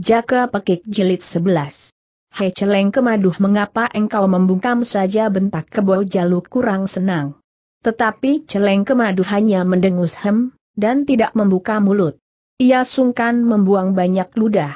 Jaka Pekik Jelit 11. Hei celeng kemaduh mengapa engkau membungkam saja bentak kebo jaluk kurang senang. Tetapi celeng kemaduh hanya mendengus hem, dan tidak membuka mulut. Ia sungkan membuang banyak ludah.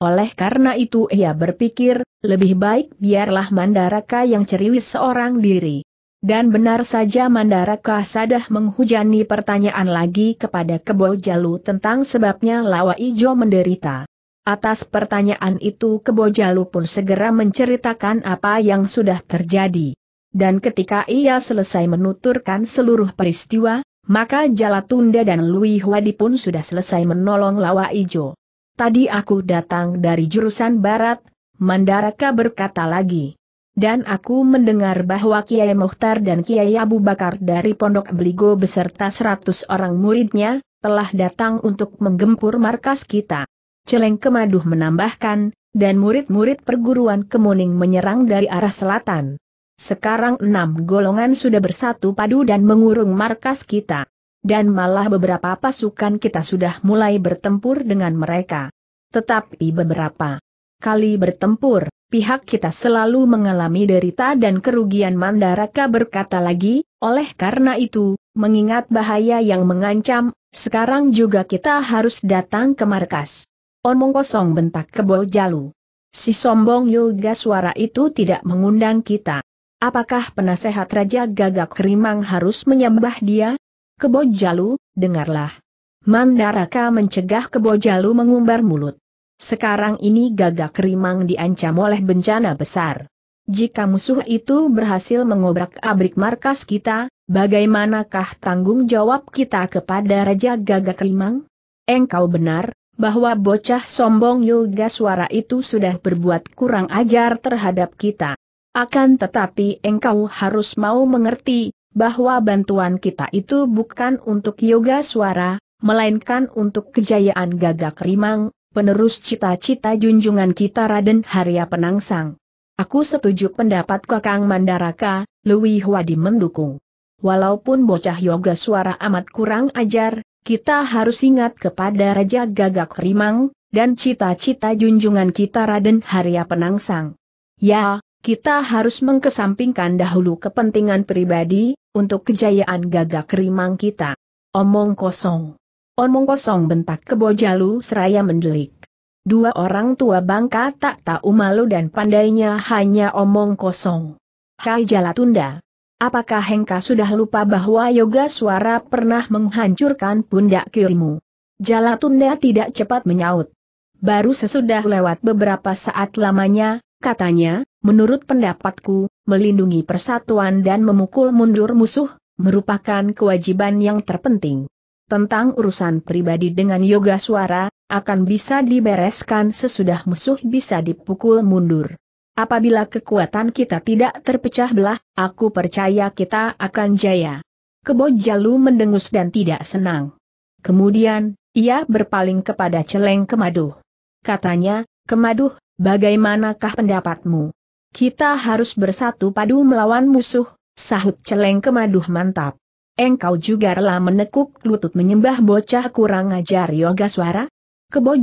Oleh karena itu ia berpikir, lebih baik biarlah Mandaraka yang ceriwis seorang diri. Dan benar saja Mandaraka sadah menghujani pertanyaan lagi kepada Kebo Jalu tentang sebabnya Lawa Ijo menderita. Atas pertanyaan itu Kebojalu pun segera menceritakan apa yang sudah terjadi. Dan ketika ia selesai menuturkan seluruh peristiwa, maka Jalatunda dan Lui Huadi pun sudah selesai menolong Lawa Ijo. Tadi aku datang dari jurusan barat, Mandaraka berkata lagi. Dan aku mendengar bahwa Kiai Mohtar dan Kiai Abu Bakar dari Pondok Beligo beserta 100 orang muridnya, telah datang untuk menggempur markas kita. Celeng Kemaduh menambahkan, dan murid-murid perguruan Kemuning menyerang dari arah selatan. Sekarang enam golongan sudah bersatu padu dan mengurung markas kita. Dan malah beberapa pasukan kita sudah mulai bertempur dengan mereka. Tetapi beberapa kali bertempur, pihak kita selalu mengalami derita dan kerugian Mandaraka berkata lagi, oleh karena itu, mengingat bahaya yang mengancam, sekarang juga kita harus datang ke markas. Omong kosong bentak kebo jalu. Si sombong yoga suara itu tidak mengundang kita. Apakah penasehat Raja Gagak Rimang harus menyembah dia? Kebo jalu, dengarlah. Mandaraka mencegah kebo jalu mengumbar mulut. Sekarang ini Gagak Rimang diancam oleh bencana besar. Jika musuh itu berhasil mengobrak-abrik markas kita, bagaimanakah tanggung jawab kita kepada Raja Gagak Rimang? Engkau benar, bahwa bocah sombong yoga suara itu sudah berbuat kurang ajar terhadap kita. Akan tetapi engkau harus mau mengerti, bahwa bantuan kita itu bukan untuk yoga suara, melainkan untuk kejayaan gagak rimang, penerus cita-cita junjungan kita Raden Harya Penangsang. Aku setuju pendapat Kakang Mandaraka, Louis Wadi mendukung. Walaupun bocah yoga suara amat kurang ajar, kita harus ingat kepada Raja Gagak Rimang, dan cita-cita junjungan kita Raden Harya Penangsang. Ya, kita harus mengkesampingkan dahulu kepentingan pribadi, untuk kejayaan Gagak Rimang kita. Omong kosong. Omong kosong bentak kebojalu seraya mendelik. Dua orang tua bangka tak tahu malu dan pandainya hanya omong kosong. Hai Jala Tunda. Apakah Hengka sudah lupa bahwa yoga suara pernah menghancurkan pundak kirimu? Jala tunda tidak cepat menyaut. Baru sesudah lewat beberapa saat lamanya, katanya, menurut pendapatku, melindungi persatuan dan memukul mundur musuh, merupakan kewajiban yang terpenting. Tentang urusan pribadi dengan yoga suara, akan bisa dibereskan sesudah musuh bisa dipukul mundur. Apabila kekuatan kita tidak terpecah belah, aku percaya kita akan jaya. Jalu mendengus dan tidak senang. Kemudian, ia berpaling kepada Celeng Kemaduh. Katanya, Kemaduh, bagaimanakah pendapatmu? Kita harus bersatu padu melawan musuh, sahut Celeng Kemaduh mantap. Engkau juga rela menekuk lutut menyembah bocah kurang ajar yoga suara?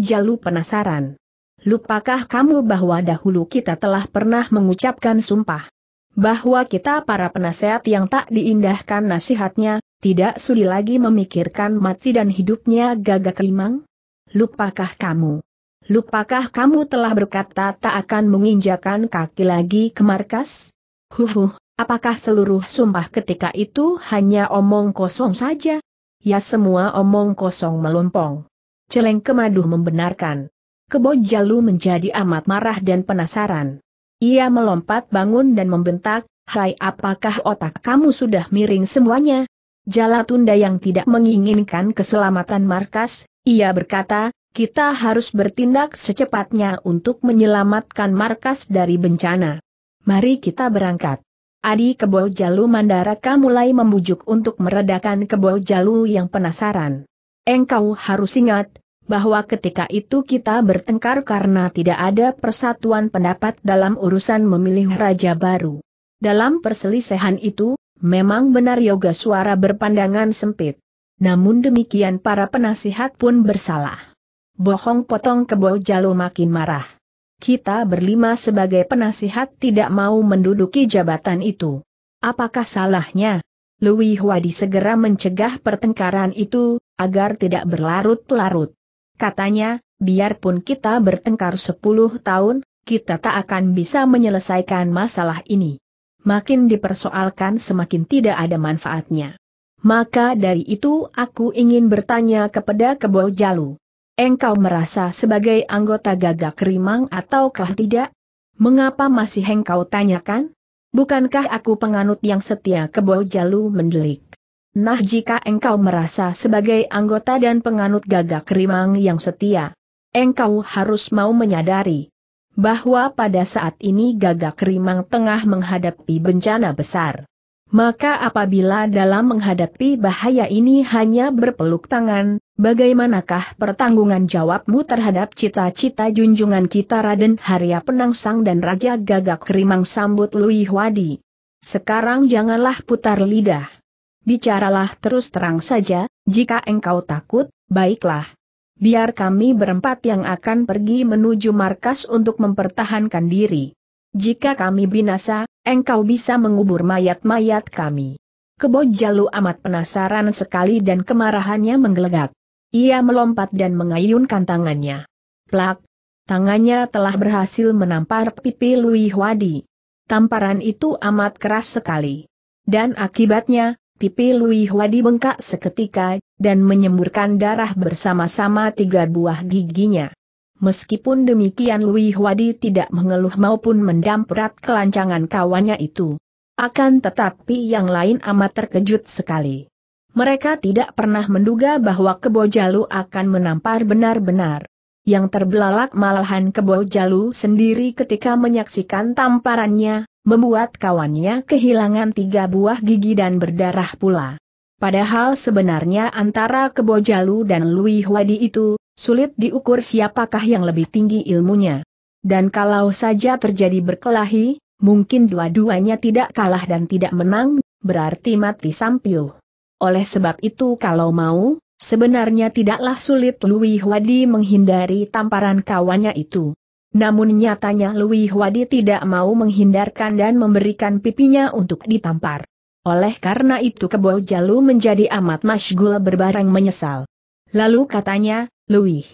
Jalu penasaran lupakah kamu bahwa dahulu kita telah pernah mengucapkan sumpah? Bahwa kita para penasehat yang tak diindahkan nasihatnya, tidak sudi lagi memikirkan mati dan hidupnya gagak limang? Lupakah kamu? Lupakah kamu telah berkata tak akan menginjakan kaki lagi ke markas? Huhuh, apakah seluruh sumpah ketika itu hanya omong kosong saja? Ya semua omong kosong melompong. Celeng kemaduh membenarkan. Kebojalu menjadi amat marah dan penasaran. Ia melompat bangun dan membentak, Hai apakah otak kamu sudah miring semuanya? Jala tunda yang tidak menginginkan keselamatan markas, ia berkata, kita harus bertindak secepatnya untuk menyelamatkan markas dari bencana. Mari kita berangkat. Adi Kebo Jalu Mandaraka mulai membujuk untuk meredakan Kebo Jalu yang penasaran. Engkau harus ingat, bahwa ketika itu kita bertengkar karena tidak ada persatuan pendapat dalam urusan memilih raja baru. Dalam perselisihan itu, memang benar Yoga Suara berpandangan sempit. Namun demikian para penasihat pun bersalah. Bohong potong kebo jalo makin marah. Kita berlima sebagai penasihat tidak mau menduduki jabatan itu. Apakah salahnya? Louis Wadi segera mencegah pertengkaran itu, agar tidak berlarut-larut. Katanya, biarpun kita bertengkar 10 tahun, kita tak akan bisa menyelesaikan masalah ini. Makin dipersoalkan semakin tidak ada manfaatnya. Maka dari itu aku ingin bertanya kepada Kebo Jalu. Engkau merasa sebagai anggota gagak rimang ataukah tidak? Mengapa masih engkau tanyakan? Bukankah aku penganut yang setia Kebo Jalu mendelik? Nah jika engkau merasa sebagai anggota dan penganut gagak rimang yang setia, engkau harus mau menyadari bahwa pada saat ini gagak rimang tengah menghadapi bencana besar. Maka apabila dalam menghadapi bahaya ini hanya berpeluk tangan, bagaimanakah pertanggungan jawabmu terhadap cita-cita junjungan kita Raden Harya Penangsang dan Raja Gagak Rimang sambut Lui Wadi? Sekarang janganlah putar lidah bicaralah terus terang saja, jika engkau takut, baiklah. Biar kami berempat yang akan pergi menuju markas untuk mempertahankan diri. Jika kami binasa, engkau bisa mengubur mayat-mayat kami. Kebo jalu amat penasaran sekali dan kemarahannya menggelegak. Ia melompat dan mengayunkan tangannya. Plak! Tangannya telah berhasil menampar pipi Lui Wadi. Tamparan itu amat keras sekali. Dan akibatnya, Pipi Lui Hua bengkak seketika, dan menyemburkan darah bersama-sama tiga buah giginya. Meskipun demikian Lui Huadi tidak mengeluh maupun mendamprat kelancangan kawannya itu. Akan tetapi yang lain amat terkejut sekali. Mereka tidak pernah menduga bahwa Kebo Kebojalu akan menampar benar-benar. Yang terbelalak malahan Kebo Kebojalu sendiri ketika menyaksikan tamparannya, membuat kawannya kehilangan tiga buah gigi dan berdarah pula. Padahal sebenarnya antara Kebojalu dan Lui Huadi itu, sulit diukur siapakah yang lebih tinggi ilmunya. Dan kalau saja terjadi berkelahi, mungkin dua-duanya tidak kalah dan tidak menang, berarti mati sambil. Oleh sebab itu kalau mau, sebenarnya tidaklah sulit Lui Huadi menghindari tamparan kawannya itu. Namun nyatanya Louis Wadi tidak mau menghindarkan dan memberikan pipinya untuk ditampar. Oleh karena itu Kebo Jalu menjadi amat masygul berbaring menyesal. Lalu katanya, Louis,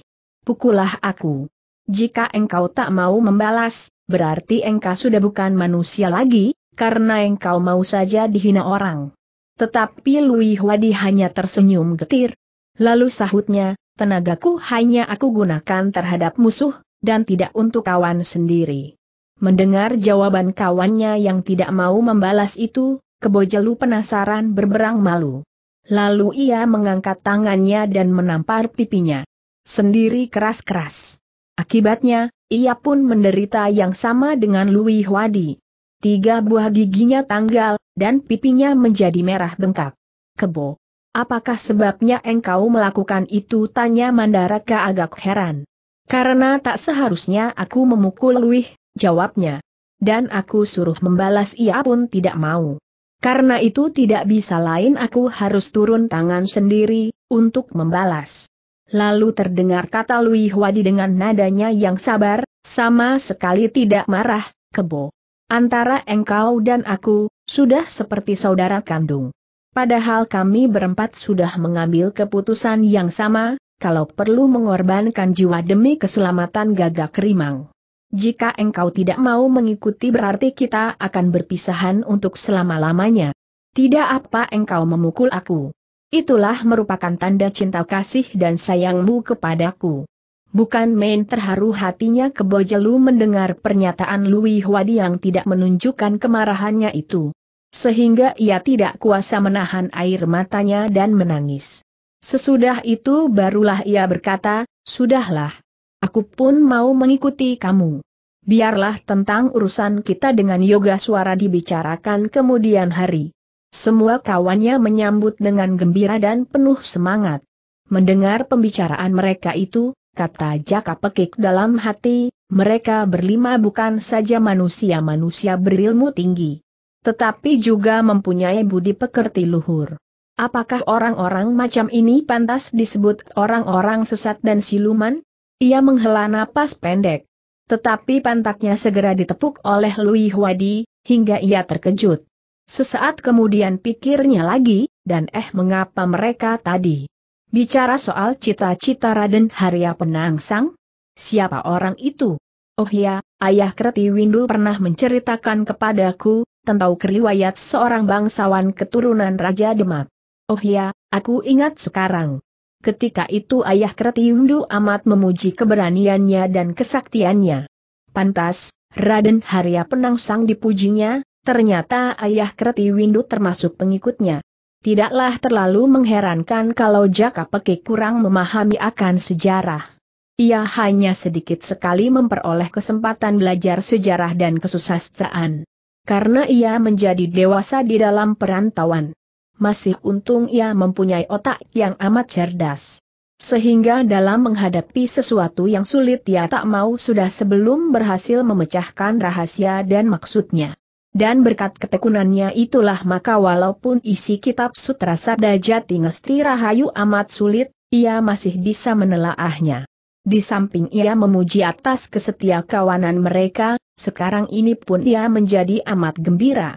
pukullah aku. Jika engkau tak mau membalas, berarti engkau sudah bukan manusia lagi, karena engkau mau saja dihina orang. Tetapi Louis Wadi hanya tersenyum getir. Lalu sahutnya, tenagaku hanya aku gunakan terhadap musuh, dan tidak untuk kawan sendiri. Mendengar jawaban kawannya yang tidak mau membalas itu, Kebojelu penasaran berberang malu. Lalu ia mengangkat tangannya dan menampar pipinya. Sendiri keras-keras. Akibatnya, ia pun menderita yang sama dengan Louis Wadi. Tiga buah giginya tanggal, dan pipinya menjadi merah bengkak. Kebo. Apakah sebabnya engkau melakukan itu? Tanya Mandara ke agak heran. Karena tak seharusnya aku memukul Luih, jawabnya. Dan aku suruh membalas ia pun tidak mau. Karena itu tidak bisa lain aku harus turun tangan sendiri, untuk membalas. Lalu terdengar kata Lui Wadi dengan nadanya yang sabar, sama sekali tidak marah, kebo. Antara engkau dan aku, sudah seperti saudara kandung. Padahal kami berempat sudah mengambil keputusan yang sama, kalau perlu mengorbankan jiwa demi keselamatan gagak rimang. Jika engkau tidak mau mengikuti berarti kita akan berpisahan untuk selama-lamanya. Tidak apa engkau memukul aku. Itulah merupakan tanda cinta kasih dan sayangmu kepadaku. Bukan main terharu hatinya Kebojelu mendengar pernyataan Lui Huadi yang tidak menunjukkan kemarahannya itu. Sehingga ia tidak kuasa menahan air matanya dan menangis. Sesudah itu barulah ia berkata, Sudahlah. Aku pun mau mengikuti kamu. Biarlah tentang urusan kita dengan yoga suara dibicarakan kemudian hari. Semua kawannya menyambut dengan gembira dan penuh semangat. Mendengar pembicaraan mereka itu, kata Jaka Pekik dalam hati, mereka berlima bukan saja manusia-manusia berilmu tinggi. Tetapi juga mempunyai budi pekerti luhur. Apakah orang-orang macam ini pantas disebut orang-orang sesat dan siluman? Ia menghela napas pendek. Tetapi pantatnya segera ditepuk oleh Louis Wadi, hingga ia terkejut. Sesaat kemudian pikirnya lagi, dan eh mengapa mereka tadi? Bicara soal cita-cita Raden Harya Penangsang? Siapa orang itu? Oh ya, ayah Kreti Windu pernah menceritakan kepadaku, tentang keriwayat seorang bangsawan keturunan Raja Demak. Oh ya, aku ingat sekarang. Ketika itu ayah Kretiundu amat memuji keberaniannya dan kesaktiannya. Pantas, Raden Harya Penangsang dipujinya, ternyata ayah Windu termasuk pengikutnya. Tidaklah terlalu mengherankan kalau Jaka Peki kurang memahami akan sejarah. Ia hanya sedikit sekali memperoleh kesempatan belajar sejarah dan kesusastraan. Karena ia menjadi dewasa di dalam perantauan masih untung ia mempunyai otak yang amat cerdas. Sehingga dalam menghadapi sesuatu yang sulit ia tak mau sudah sebelum berhasil memecahkan rahasia dan maksudnya. Dan berkat ketekunannya itulah maka walaupun isi kitab sutra sabda jati ngesti rahayu amat sulit, ia masih bisa menelaahnya. Di samping ia memuji atas kesetia kawanan mereka, sekarang ini pun ia menjadi amat gembira.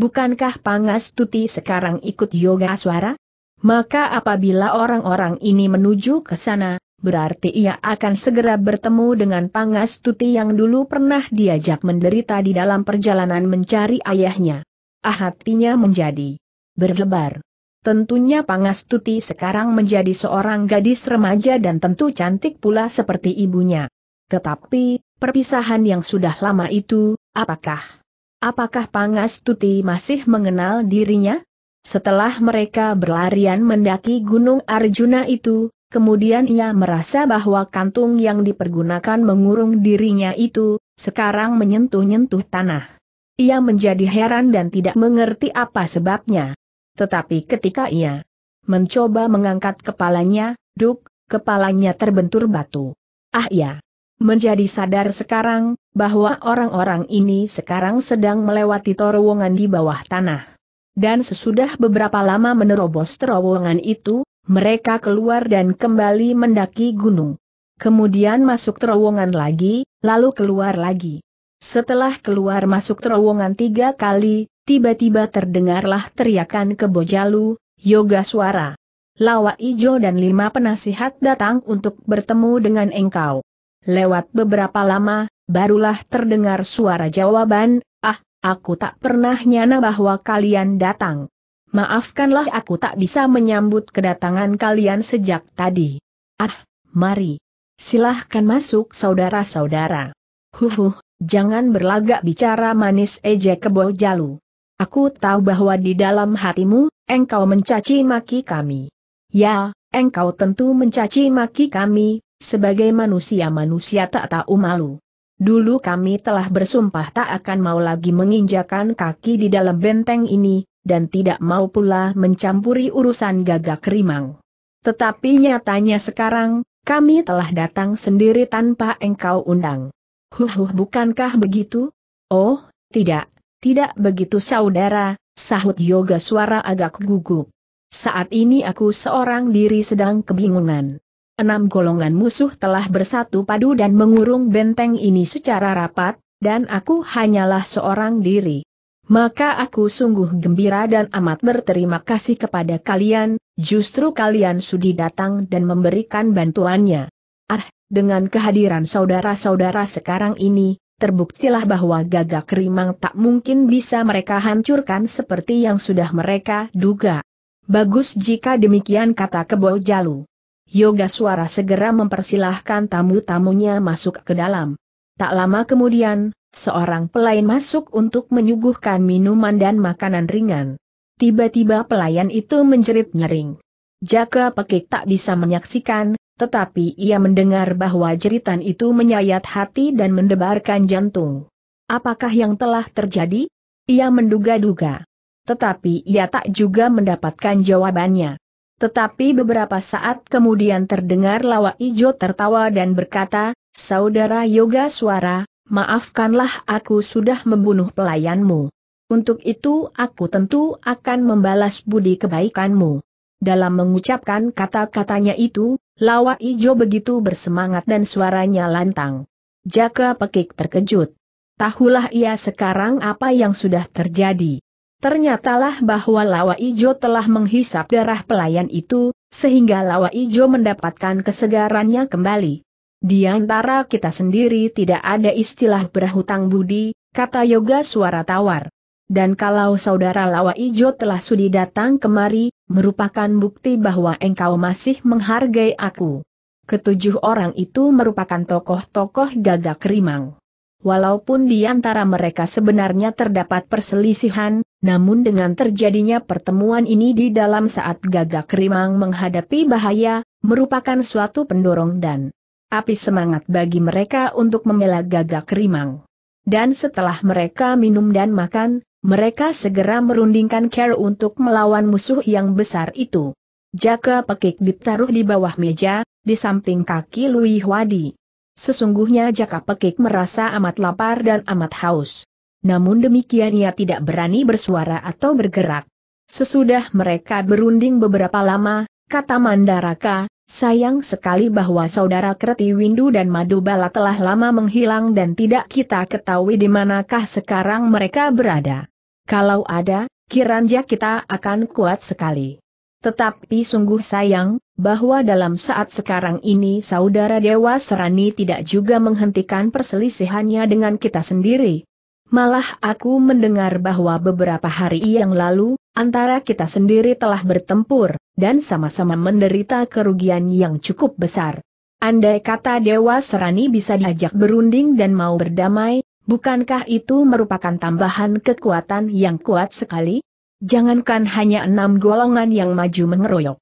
Bukankah Pangas Tuti sekarang ikut yoga suara? Maka apabila orang-orang ini menuju ke sana, berarti ia akan segera bertemu dengan Pangas Tuti yang dulu pernah diajak menderita di dalam perjalanan mencari ayahnya. Ah hatinya menjadi berlebar. Tentunya Pangas Tuti sekarang menjadi seorang gadis remaja dan tentu cantik pula seperti ibunya. Tetapi, perpisahan yang sudah lama itu, apakah Apakah Pangas Tuti masih mengenal dirinya? Setelah mereka berlarian mendaki Gunung Arjuna itu, kemudian ia merasa bahwa kantung yang dipergunakan mengurung dirinya itu, sekarang menyentuh-nyentuh tanah. Ia menjadi heran dan tidak mengerti apa sebabnya. Tetapi ketika ia mencoba mengangkat kepalanya, duk, kepalanya terbentur batu. Ah ya! Menjadi sadar sekarang, bahwa orang-orang ini sekarang sedang melewati terowongan di bawah tanah. Dan sesudah beberapa lama menerobos terowongan itu, mereka keluar dan kembali mendaki gunung. Kemudian masuk terowongan lagi, lalu keluar lagi. Setelah keluar masuk terowongan tiga kali, tiba-tiba terdengarlah teriakan kebojalu, yoga suara. Lawa Ijo dan lima penasihat datang untuk bertemu dengan engkau. Lewat beberapa lama, barulah terdengar suara jawaban, ah, aku tak pernah nyana bahwa kalian datang. Maafkanlah aku tak bisa menyambut kedatangan kalian sejak tadi. Ah, mari. Silahkan masuk saudara-saudara. Huhuh, jangan berlagak bicara manis ejek kebo jalu. Aku tahu bahwa di dalam hatimu, engkau mencaci maki kami. Ya, engkau tentu mencaci maki kami, sebagai manusia-manusia tak tahu malu. Dulu kami telah bersumpah tak akan mau lagi menginjakan kaki di dalam benteng ini, dan tidak mau pula mencampuri urusan gagak rimang. Tetapi nyatanya sekarang, kami telah datang sendiri tanpa engkau undang. Huhuh bukankah begitu? Oh, tidak, tidak begitu saudara, sahut yoga suara agak gugup. Saat ini aku seorang diri sedang kebingungan enam golongan musuh telah bersatu padu dan mengurung benteng ini secara rapat, dan aku hanyalah seorang diri. Maka aku sungguh gembira dan amat berterima kasih kepada kalian, justru kalian sudi datang dan memberikan bantuannya. Ah, dengan kehadiran saudara-saudara sekarang ini, terbuktilah bahwa gagak rimang tak mungkin bisa mereka hancurkan seperti yang sudah mereka duga. Bagus jika demikian kata Kebo Jalu. Yoga Suara segera mempersilahkan tamu-tamunya masuk ke dalam. Tak lama kemudian, seorang pelayan masuk untuk menyuguhkan minuman dan makanan ringan. Tiba-tiba pelayan itu menjerit nyering. Jaka Pekik tak bisa menyaksikan, tetapi ia mendengar bahwa jeritan itu menyayat hati dan mendebarkan jantung. Apakah yang telah terjadi? Ia menduga-duga. Tetapi ia tak juga mendapatkan jawabannya. Tetapi beberapa saat kemudian terdengar Lawa Ijo tertawa dan berkata, Saudara Yoga Suara, maafkanlah aku sudah membunuh pelayanmu. Untuk itu aku tentu akan membalas budi kebaikanmu. Dalam mengucapkan kata-katanya itu, Lawa Ijo begitu bersemangat dan suaranya lantang. Jaka Pekik terkejut. Tahulah ia sekarang apa yang sudah terjadi. Ternyatalah bahwa Lawa Ijo telah menghisap darah pelayan itu, sehingga Lawa Ijo mendapatkan kesegarannya kembali. Di antara kita sendiri tidak ada istilah berhutang budi, kata Yoga suara tawar. Dan kalau saudara Lawa Ijo telah sudi datang kemari, merupakan bukti bahwa engkau masih menghargai aku. Ketujuh orang itu merupakan tokoh-tokoh gagak rimang. Walaupun di antara mereka sebenarnya terdapat perselisihan, namun dengan terjadinya pertemuan ini di dalam saat gagak rimang menghadapi bahaya, merupakan suatu pendorong dan api semangat bagi mereka untuk membela gagak rimang. Dan setelah mereka minum dan makan, mereka segera merundingkan care untuk melawan musuh yang besar itu. Jaka pekik ditaruh di bawah meja, di samping kaki Louis Wadi. Sesungguhnya Jaka pekik merasa amat lapar dan amat haus namun demikian ia tidak berani bersuara atau bergerak. Sesudah mereka berunding beberapa lama, kata Mandaraka, sayang sekali bahwa saudara Kreti Windu dan Madubala telah lama menghilang dan tidak kita ketahui di manakah sekarang mereka berada. Kalau ada, kiranja kita akan kuat sekali. Tetapi sungguh sayang, bahwa dalam saat sekarang ini saudara Dewa Serani tidak juga menghentikan perselisihannya dengan kita sendiri, Malah aku mendengar bahwa beberapa hari yang lalu, antara kita sendiri telah bertempur, dan sama-sama menderita kerugian yang cukup besar. Andai kata Dewa Serani bisa diajak berunding dan mau berdamai, bukankah itu merupakan tambahan kekuatan yang kuat sekali? Jangankan hanya enam golongan yang maju mengeroyok.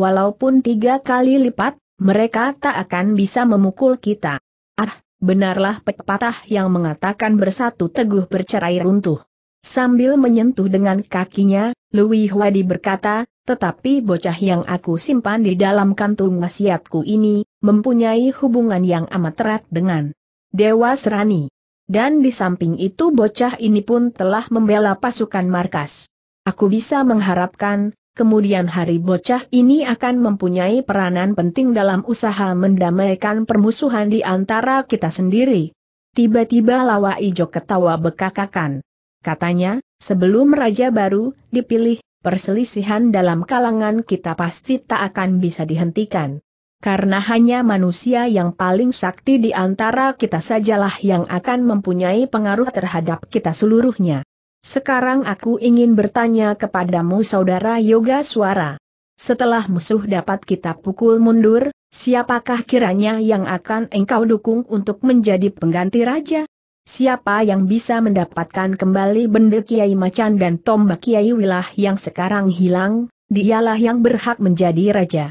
Walaupun tiga kali lipat, mereka tak akan bisa memukul kita. Ah, benarlah pepatah yang mengatakan bersatu teguh bercerai runtuh. Sambil menyentuh dengan kakinya, Louis Wadi berkata, tetapi bocah yang aku simpan di dalam kantung wasiatku ini, mempunyai hubungan yang amat erat dengan Dewa Serani. Dan di samping itu bocah ini pun telah membela pasukan markas. Aku bisa mengharapkan, kemudian hari bocah ini akan mempunyai peranan penting dalam usaha mendamaikan permusuhan di antara kita sendiri. Tiba-tiba Lawa Ijo ketawa bekakakan. Katanya, sebelum raja baru dipilih, perselisihan dalam kalangan kita pasti tak akan bisa dihentikan. Karena hanya manusia yang paling sakti di antara kita sajalah yang akan mempunyai pengaruh terhadap kita seluruhnya. Sekarang aku ingin bertanya kepadamu saudara Yoga Suara. Setelah musuh dapat kita pukul mundur, siapakah kiranya yang akan engkau dukung untuk menjadi pengganti raja? Siapa yang bisa mendapatkan kembali benda Kiai Macan dan tombak Kiai Wilah yang sekarang hilang, dialah yang berhak menjadi raja.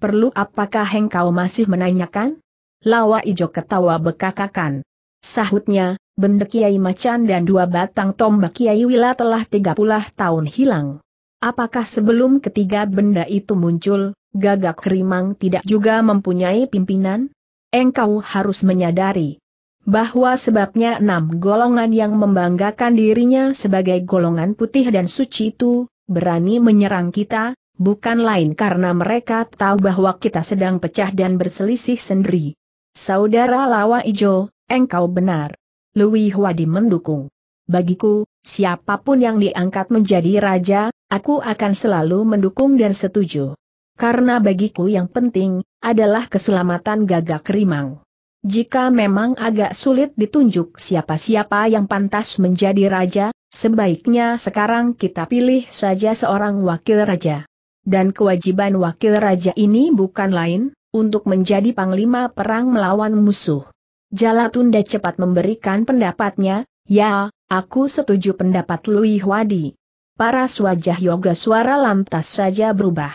Perlu apakah engkau masih menanyakan? Lawa Ijo ketawa bekakakan. Sahutnya, benda Kiai Macan dan dua batang tombak Kiai Wila telah tiga puluh tahun hilang. Apakah sebelum ketiga benda itu muncul, gagak kerimang tidak juga mempunyai pimpinan? Engkau harus menyadari bahwa sebabnya enam golongan yang membanggakan dirinya sebagai golongan putih dan suci itu, berani menyerang kita, bukan lain karena mereka tahu bahwa kita sedang pecah dan berselisih sendiri. Saudara Lawa Ijo, engkau benar. Louis Huadi mendukung. Bagiku, siapapun yang diangkat menjadi raja, aku akan selalu mendukung dan setuju. Karena bagiku yang penting, adalah keselamatan gagak rimang. Jika memang agak sulit ditunjuk siapa-siapa yang pantas menjadi raja, sebaiknya sekarang kita pilih saja seorang wakil raja. Dan kewajiban wakil raja ini bukan lain, untuk menjadi panglima perang melawan musuh. Jala Tunda cepat memberikan pendapatnya, ya, aku setuju pendapat Lui Hwadi. Para swajah yoga suara lantas saja berubah.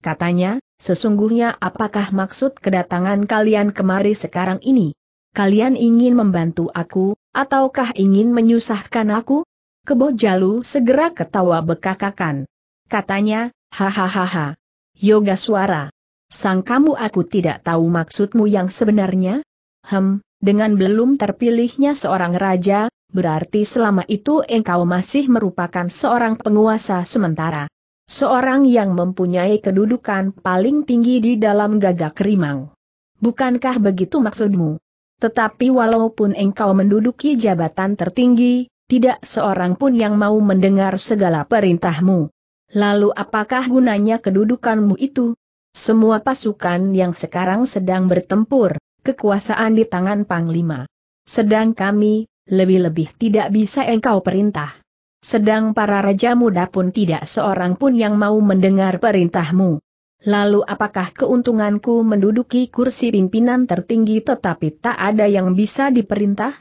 Katanya, sesungguhnya apakah maksud kedatangan kalian kemari sekarang ini? Kalian ingin membantu aku, ataukah ingin menyusahkan aku? Kebo Jalu segera ketawa bekakakan. Katanya, hahaha. Yoga suara. Sang kamu aku tidak tahu maksudmu yang sebenarnya? Hem, dengan belum terpilihnya seorang raja, berarti selama itu engkau masih merupakan seorang penguasa sementara. Seorang yang mempunyai kedudukan paling tinggi di dalam gagak rimang. Bukankah begitu maksudmu? Tetapi walaupun engkau menduduki jabatan tertinggi, tidak seorang pun yang mau mendengar segala perintahmu. Lalu apakah gunanya kedudukanmu itu? Semua pasukan yang sekarang sedang bertempur, kekuasaan di tangan Panglima. Sedang kami, lebih-lebih tidak bisa engkau perintah. Sedang para raja muda pun tidak seorang pun yang mau mendengar perintahmu. Lalu apakah keuntunganku menduduki kursi pimpinan tertinggi tetapi tak ada yang bisa diperintah?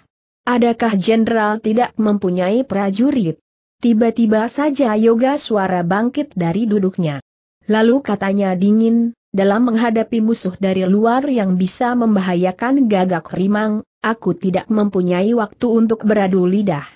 Adakah jenderal tidak mempunyai prajurit? Tiba-tiba saja Yoga suara bangkit dari duduknya. Lalu katanya dingin, dalam menghadapi musuh dari luar yang bisa membahayakan gagak rimang, aku tidak mempunyai waktu untuk beradu lidah.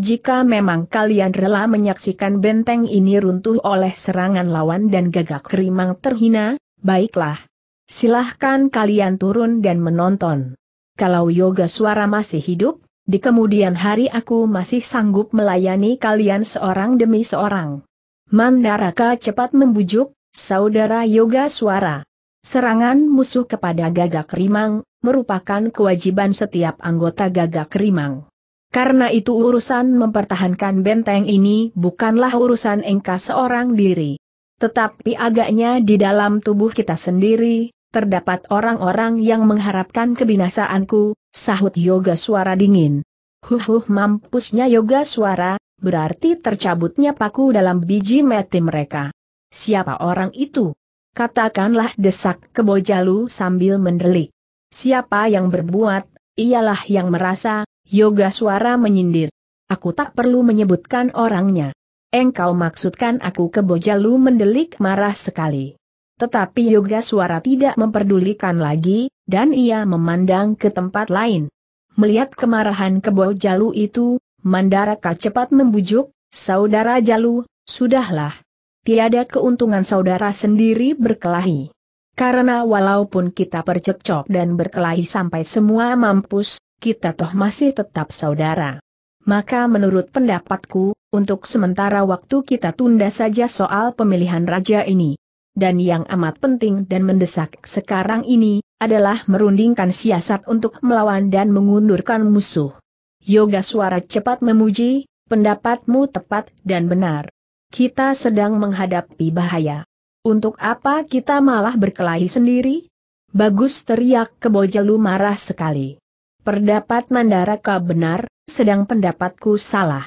Jika memang kalian rela menyaksikan benteng ini runtuh oleh serangan lawan dan gagak rimang terhina, baiklah. Silahkan kalian turun dan menonton. Kalau yoga suara masih hidup, di kemudian hari aku masih sanggup melayani kalian seorang demi seorang. Mandaraka cepat membujuk, Saudara Yoga Suara. Serangan musuh kepada gagak rimang, merupakan kewajiban setiap anggota gagak rimang. Karena itu urusan mempertahankan benteng ini bukanlah urusan Engka seorang diri. Tetapi agaknya di dalam tubuh kita sendiri, terdapat orang-orang yang mengharapkan kebinasaanku, sahut yoga suara dingin. Huhuh mampusnya yoga suara, berarti tercabutnya paku dalam biji mati mereka. Siapa orang itu? Katakanlah desak Kebojalu sambil mendelik. Siapa yang berbuat, ialah yang merasa, yoga suara menyindir. Aku tak perlu menyebutkan orangnya. Engkau maksudkan aku Kebojalu mendelik marah sekali. Tetapi yoga suara tidak memperdulikan lagi, dan ia memandang ke tempat lain. Melihat kemarahan Kebojalu itu, Mandaraka cepat membujuk, Saudara Jalu, sudahlah, tiada keuntungan saudara sendiri berkelahi. Karena walaupun kita percekcok dan berkelahi sampai semua mampus, kita toh masih tetap saudara. Maka menurut pendapatku, untuk sementara waktu kita tunda saja soal pemilihan raja ini. Dan yang amat penting dan mendesak sekarang ini, adalah merundingkan siasat untuk melawan dan mengundurkan musuh. Yoga suara cepat memuji, pendapatmu tepat dan benar kita sedang menghadapi bahaya. Untuk apa kita malah berkelahi sendiri? Bagus teriak Kebojelu marah sekali. Perdapat Mandaraka benar, sedang pendapatku salah.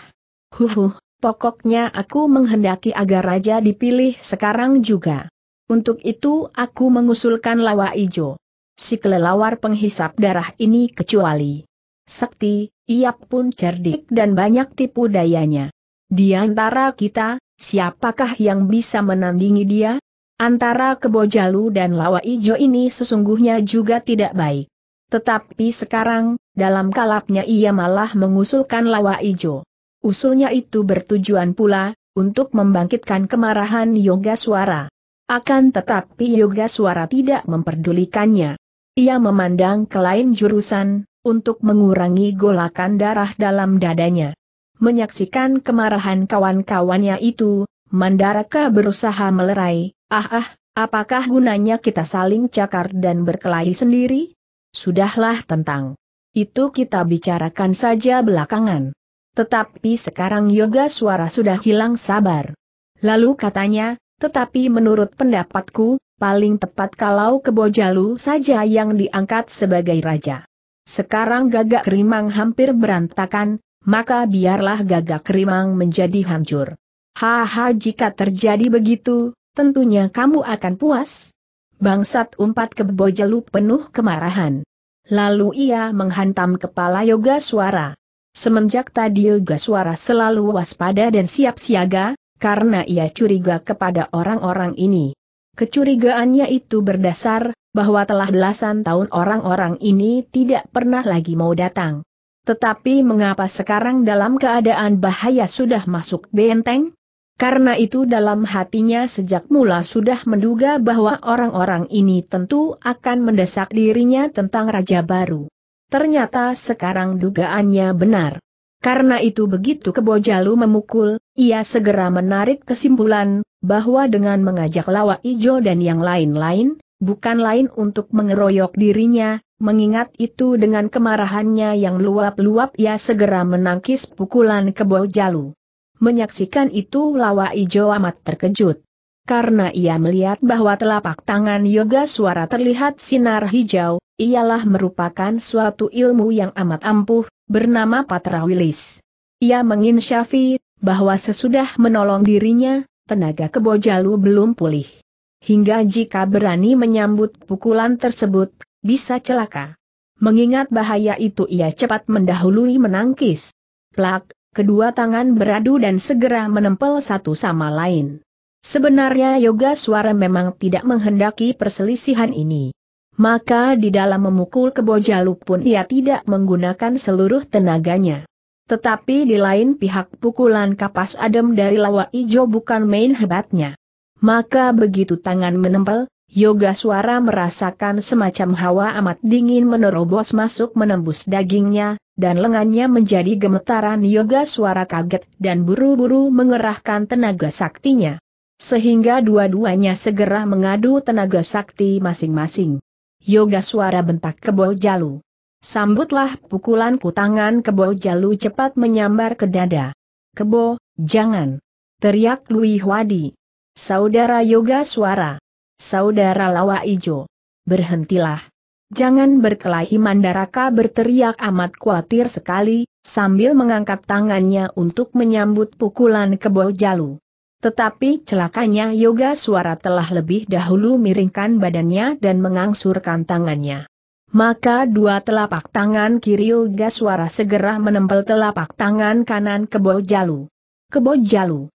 Huhuh, pokoknya aku menghendaki agar raja dipilih sekarang juga. Untuk itu aku mengusulkan lawa ijo. Si kelelawar penghisap darah ini kecuali sakti, ia pun cerdik dan banyak tipu dayanya. Di antara kita, Siapakah yang bisa menandingi dia? Antara Kebojalu dan Lawa Ijo ini sesungguhnya juga tidak baik. Tetapi sekarang, dalam kalapnya ia malah mengusulkan Lawa Ijo. Usulnya itu bertujuan pula, untuk membangkitkan kemarahan Yoga Suara. Akan tetapi Yoga Suara tidak memperdulikannya. Ia memandang ke lain jurusan, untuk mengurangi golakan darah dalam dadanya. Menyaksikan kemarahan kawan-kawannya itu, Mandaraka berusaha melerai, ah ah, apakah gunanya kita saling cakar dan berkelahi sendiri? Sudahlah tentang itu kita bicarakan saja belakangan. Tetapi sekarang yoga suara sudah hilang sabar. Lalu katanya, tetapi menurut pendapatku, paling tepat kalau Kebojalu saja yang diangkat sebagai raja. Sekarang gagak rimang hampir berantakan, maka biarlah gagak rimang menjadi hancur. Haha jika terjadi begitu, tentunya kamu akan puas. Bangsat umpat kebojelu penuh kemarahan. Lalu ia menghantam kepala Yoga Suara. Semenjak tadi Yoga Suara selalu waspada dan siap siaga, karena ia curiga kepada orang-orang ini. Kecurigaannya itu berdasar, bahwa telah belasan tahun orang-orang ini tidak pernah lagi mau datang. Tetapi mengapa sekarang dalam keadaan bahaya sudah masuk benteng? Karena itu dalam hatinya sejak mula sudah menduga bahwa orang-orang ini tentu akan mendesak dirinya tentang raja baru. Ternyata sekarang dugaannya benar. Karena itu begitu Kebojalu memukul, ia segera menarik kesimpulan, bahwa dengan mengajak Lawa Ijo dan yang lain-lain, bukan lain untuk mengeroyok dirinya, Mengingat itu dengan kemarahannya yang luap-luap ia segera menangkis pukulan kebo jalu. Menyaksikan itu lawa ijo amat terkejut. Karena ia melihat bahwa telapak tangan yoga suara terlihat sinar hijau, ialah merupakan suatu ilmu yang amat ampuh, bernama Patra Wilis. Ia menginsyafi, bahwa sesudah menolong dirinya, tenaga Kebojalu belum pulih. Hingga jika berani menyambut pukulan tersebut, bisa celaka. Mengingat bahaya itu ia cepat mendahului menangkis. Plak, kedua tangan beradu dan segera menempel satu sama lain. Sebenarnya yoga suara memang tidak menghendaki perselisihan ini. Maka di dalam memukul kebojalu pun ia tidak menggunakan seluruh tenaganya. Tetapi di lain pihak pukulan kapas adem dari lawa ijo bukan main hebatnya. Maka begitu tangan menempel, Yoga suara merasakan semacam hawa amat dingin menerobos masuk menembus dagingnya, dan lengannya menjadi gemetaran yoga suara kaget dan buru-buru mengerahkan tenaga saktinya. Sehingga dua-duanya segera mengadu tenaga sakti masing-masing. Yoga suara bentak kebo jalu. Sambutlah pukulan kutangan kebo jalu cepat menyambar ke dada. Kebo, jangan! Teriak Lui Hwadi. Saudara yoga suara. Saudara Lawa Ijo. Berhentilah. Jangan berkelahi Mandaraka berteriak amat khawatir sekali, sambil mengangkat tangannya untuk menyambut pukulan kebo jalu. Tetapi celakanya Yoga suara telah lebih dahulu miringkan badannya dan mengangsurkan tangannya. Maka dua telapak tangan kiri Yoga suara segera menempel telapak tangan kanan kebo jalu. Kebo jalu.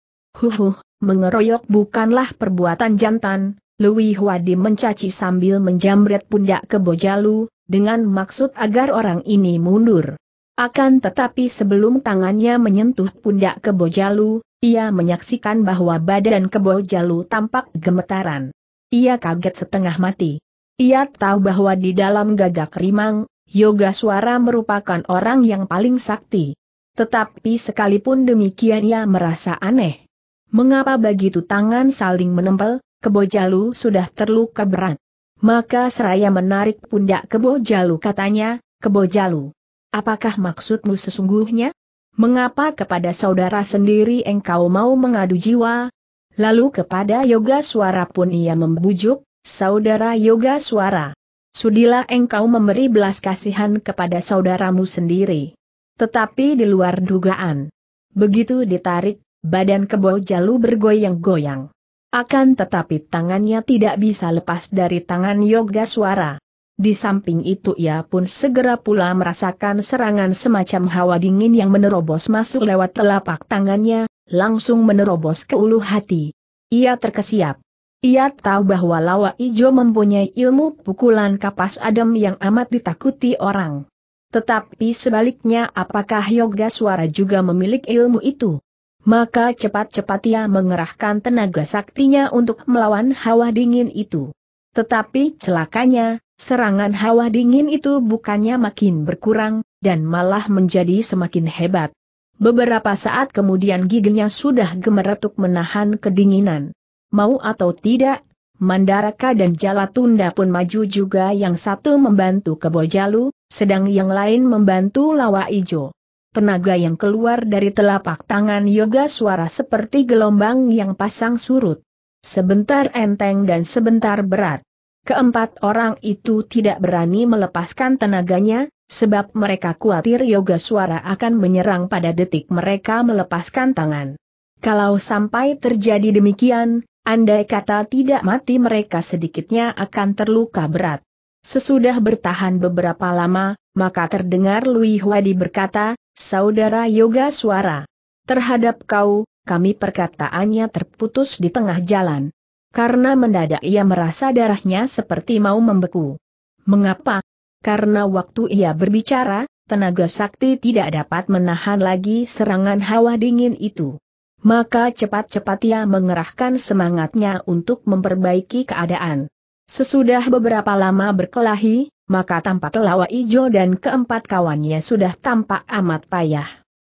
Huhuh, mengeroyok bukanlah perbuatan jantan, Lui Huadi mencaci sambil menjamret pundak ke Bojalu, dengan maksud agar orang ini mundur. Akan tetapi sebelum tangannya menyentuh pundak ke Bojalu, ia menyaksikan bahwa badan ke Bojalu tampak gemetaran. Ia kaget setengah mati. Ia tahu bahwa di dalam gagak rimang, Yoga Suara merupakan orang yang paling sakti. Tetapi sekalipun demikian ia merasa aneh. Mengapa begitu tangan saling menempel, Kebo Jalu sudah terluka berat. Maka seraya menarik pundak Kebo Jalu katanya, Kebo Jalu, Apakah maksudmu sesungguhnya? Mengapa kepada saudara sendiri engkau mau mengadu jiwa? Lalu kepada Yoga Suara pun ia membujuk, Saudara Yoga Suara. Sudilah engkau memberi belas kasihan kepada saudaramu sendiri. Tetapi di luar dugaan. Begitu ditarik, badan kebo jalu bergoyang-goyang. Akan tetapi tangannya tidak bisa lepas dari tangan Yoga Suara. Di samping itu ia pun segera pula merasakan serangan semacam hawa dingin yang menerobos masuk lewat telapak tangannya, langsung menerobos ke ulu hati. Ia terkesiap. Ia tahu bahwa Lawa Ijo mempunyai ilmu pukulan kapas adem yang amat ditakuti orang. Tetapi sebaliknya apakah Yoga Suara juga memiliki ilmu itu? maka cepat-cepat ia mengerahkan tenaga saktinya untuk melawan hawa dingin itu. Tetapi celakanya, serangan hawa dingin itu bukannya makin berkurang, dan malah menjadi semakin hebat. Beberapa saat kemudian giginya sudah gemeretuk menahan kedinginan. Mau atau tidak, Mandaraka dan Jalatunda pun maju juga yang satu membantu Kebojalu, sedang yang lain membantu Lawa Ijo. Tenaga yang keluar dari telapak tangan yoga suara seperti gelombang yang pasang surut. Sebentar enteng dan sebentar berat. Keempat orang itu tidak berani melepaskan tenaganya, sebab mereka khawatir yoga suara akan menyerang pada detik mereka melepaskan tangan. Kalau sampai terjadi demikian, andai kata tidak mati mereka sedikitnya akan terluka berat. Sesudah bertahan beberapa lama, maka terdengar Lui Huadi berkata, saudara Yoga Suara. Terhadap kau, kami perkataannya terputus di tengah jalan. Karena mendadak ia merasa darahnya seperti mau membeku. Mengapa? Karena waktu ia berbicara, tenaga sakti tidak dapat menahan lagi serangan hawa dingin itu. Maka cepat-cepat ia mengerahkan semangatnya untuk memperbaiki keadaan. Sesudah beberapa lama berkelahi, maka tampak lawa ijo dan keempat kawannya sudah tampak amat payah.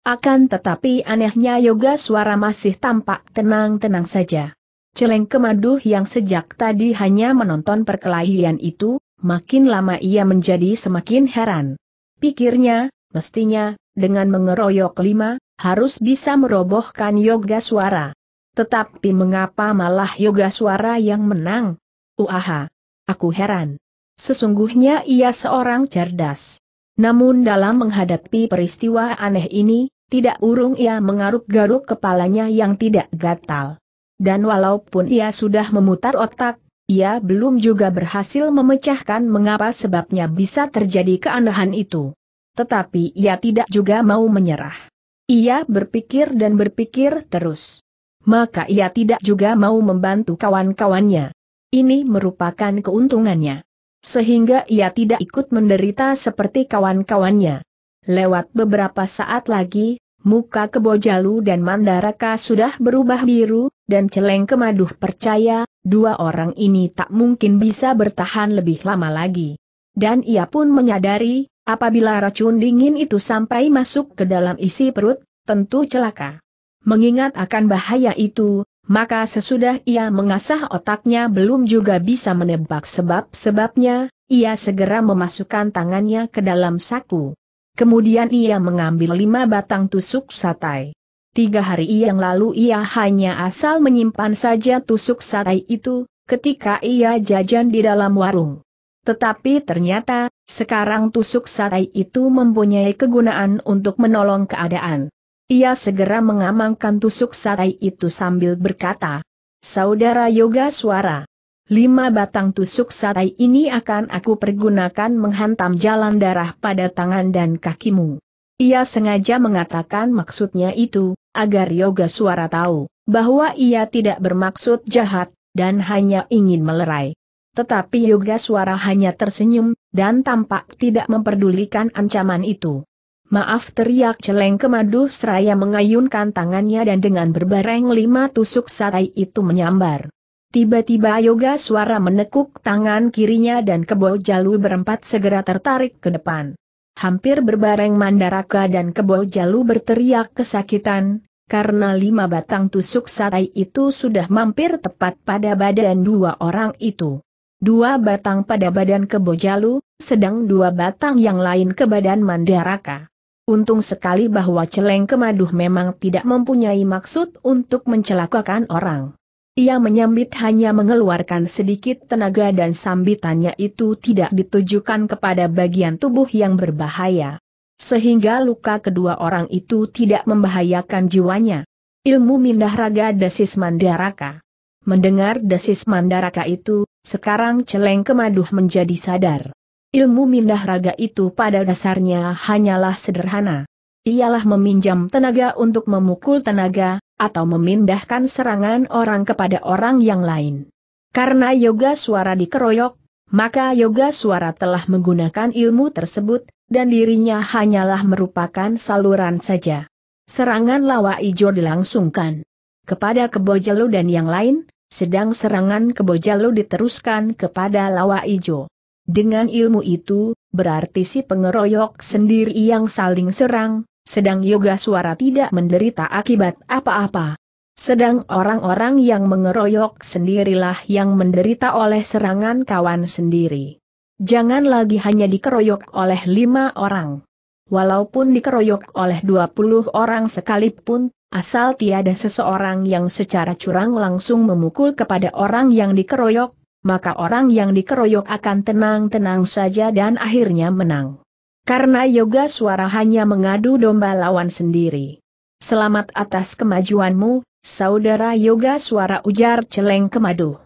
Akan tetapi anehnya yoga suara masih tampak tenang-tenang saja. Celeng kemaduh yang sejak tadi hanya menonton perkelahian itu, makin lama ia menjadi semakin heran. Pikirnya, mestinya, dengan mengeroyok lima, harus bisa merobohkan yoga suara. Tetapi mengapa malah yoga suara yang menang? Uaha! Aku heran. Sesungguhnya ia seorang cerdas. Namun dalam menghadapi peristiwa aneh ini, tidak urung ia mengaruk-garuk kepalanya yang tidak gatal. Dan walaupun ia sudah memutar otak, ia belum juga berhasil memecahkan mengapa sebabnya bisa terjadi keanehan itu. Tetapi ia tidak juga mau menyerah. Ia berpikir dan berpikir terus. Maka ia tidak juga mau membantu kawan-kawannya. Ini merupakan keuntungannya sehingga ia tidak ikut menderita seperti kawan-kawannya. Lewat beberapa saat lagi, muka kebo Kebojalu dan Mandaraka sudah berubah biru, dan Celeng Kemaduh percaya, dua orang ini tak mungkin bisa bertahan lebih lama lagi. Dan ia pun menyadari, apabila racun dingin itu sampai masuk ke dalam isi perut, tentu celaka. Mengingat akan bahaya itu, maka sesudah ia mengasah otaknya belum juga bisa menebak sebab-sebabnya, ia segera memasukkan tangannya ke dalam saku. Kemudian ia mengambil lima batang tusuk satai. Tiga hari yang lalu ia hanya asal menyimpan saja tusuk satai itu, ketika ia jajan di dalam warung. Tetapi ternyata, sekarang tusuk satai itu mempunyai kegunaan untuk menolong keadaan. Ia segera mengamankan tusuk sate itu sambil berkata, Saudara Yoga Suara, lima batang tusuk sate ini akan aku pergunakan menghantam jalan darah pada tangan dan kakimu. Ia sengaja mengatakan maksudnya itu, agar Yoga Suara tahu, bahwa ia tidak bermaksud jahat, dan hanya ingin melerai. Tetapi Yoga Suara hanya tersenyum, dan tampak tidak memperdulikan ancaman itu. Maaf teriak celeng kemadu seraya mengayunkan tangannya dan dengan berbareng lima tusuk satai itu menyambar. Tiba-tiba Yoga suara menekuk tangan kirinya dan kebo jalu berempat segera tertarik ke depan. Hampir berbareng Mandaraka dan kebo jalu berteriak kesakitan, karena lima batang tusuk satai itu sudah mampir tepat pada badan dua orang itu. Dua batang pada badan kebo jalu, sedang dua batang yang lain ke badan Mandaraka. Untung sekali bahwa celeng kemaduh memang tidak mempunyai maksud untuk mencelakakan orang. Ia menyambit hanya mengeluarkan sedikit tenaga dan sambitannya itu tidak ditujukan kepada bagian tubuh yang berbahaya. Sehingga luka kedua orang itu tidak membahayakan jiwanya. Ilmu mindah raga desis mandaraka. Mendengar desis mandaraka itu, sekarang celeng kemaduh menjadi sadar. Ilmu mindah raga itu pada dasarnya hanyalah sederhana. Ialah meminjam tenaga untuk memukul tenaga, atau memindahkan serangan orang kepada orang yang lain. Karena yoga suara dikeroyok, maka yoga suara telah menggunakan ilmu tersebut, dan dirinya hanyalah merupakan saluran saja. Serangan lawa ijo dilangsungkan. Kepada Kebojalu dan yang lain, sedang serangan Kebojalu diteruskan kepada lawa ijo. Dengan ilmu itu, berarti si pengeroyok sendiri yang saling serang, sedang yoga suara tidak menderita akibat apa-apa. Sedang orang-orang yang mengeroyok sendirilah yang menderita oleh serangan kawan sendiri. Jangan lagi hanya dikeroyok oleh lima orang. Walaupun dikeroyok oleh dua puluh orang sekalipun, asal tiada seseorang yang secara curang langsung memukul kepada orang yang dikeroyok, maka orang yang dikeroyok akan tenang-tenang saja dan akhirnya menang. Karena yoga suara hanya mengadu domba lawan sendiri. Selamat atas kemajuanmu, saudara yoga suara ujar celeng kemadu.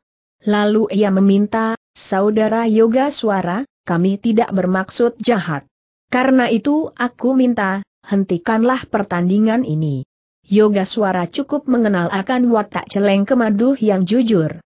Lalu ia meminta, saudara yoga suara, kami tidak bermaksud jahat. Karena itu aku minta, hentikanlah pertandingan ini. Yoga suara cukup mengenal akan watak celeng kemadu yang jujur.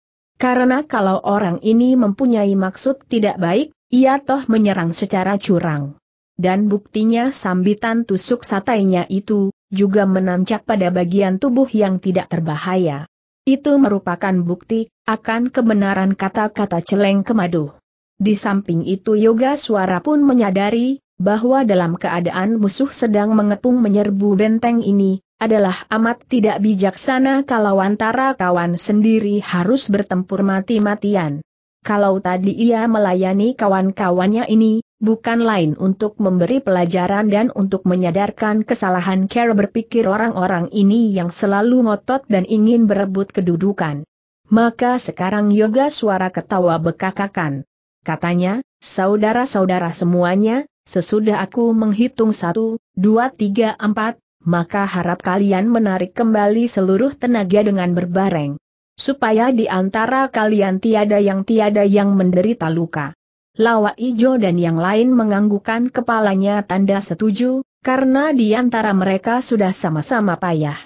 Karena kalau orang ini mempunyai maksud tidak baik, ia toh menyerang secara curang. Dan buktinya sambitan tusuk satainya itu, juga menancap pada bagian tubuh yang tidak terbahaya. Itu merupakan bukti, akan kebenaran kata-kata celeng kemadu. Di samping itu Yoga Suara pun menyadari, bahwa dalam keadaan musuh sedang mengepung menyerbu benteng ini, adalah amat tidak bijaksana kalau antara kawan sendiri harus bertempur mati-matian. Kalau tadi ia melayani kawan-kawannya ini, bukan lain untuk memberi pelajaran dan untuk menyadarkan kesalahan cara berpikir orang-orang ini yang selalu ngotot dan ingin berebut kedudukan. Maka sekarang yoga suara ketawa bekakakan. Katanya, saudara-saudara semuanya, sesudah aku menghitung satu, dua tiga empat, maka harap kalian menarik kembali seluruh tenaga dengan berbareng. Supaya di antara kalian tiada yang tiada yang menderita luka. Lawa Ijo dan yang lain menganggukkan kepalanya tanda setuju, karena di antara mereka sudah sama-sama payah.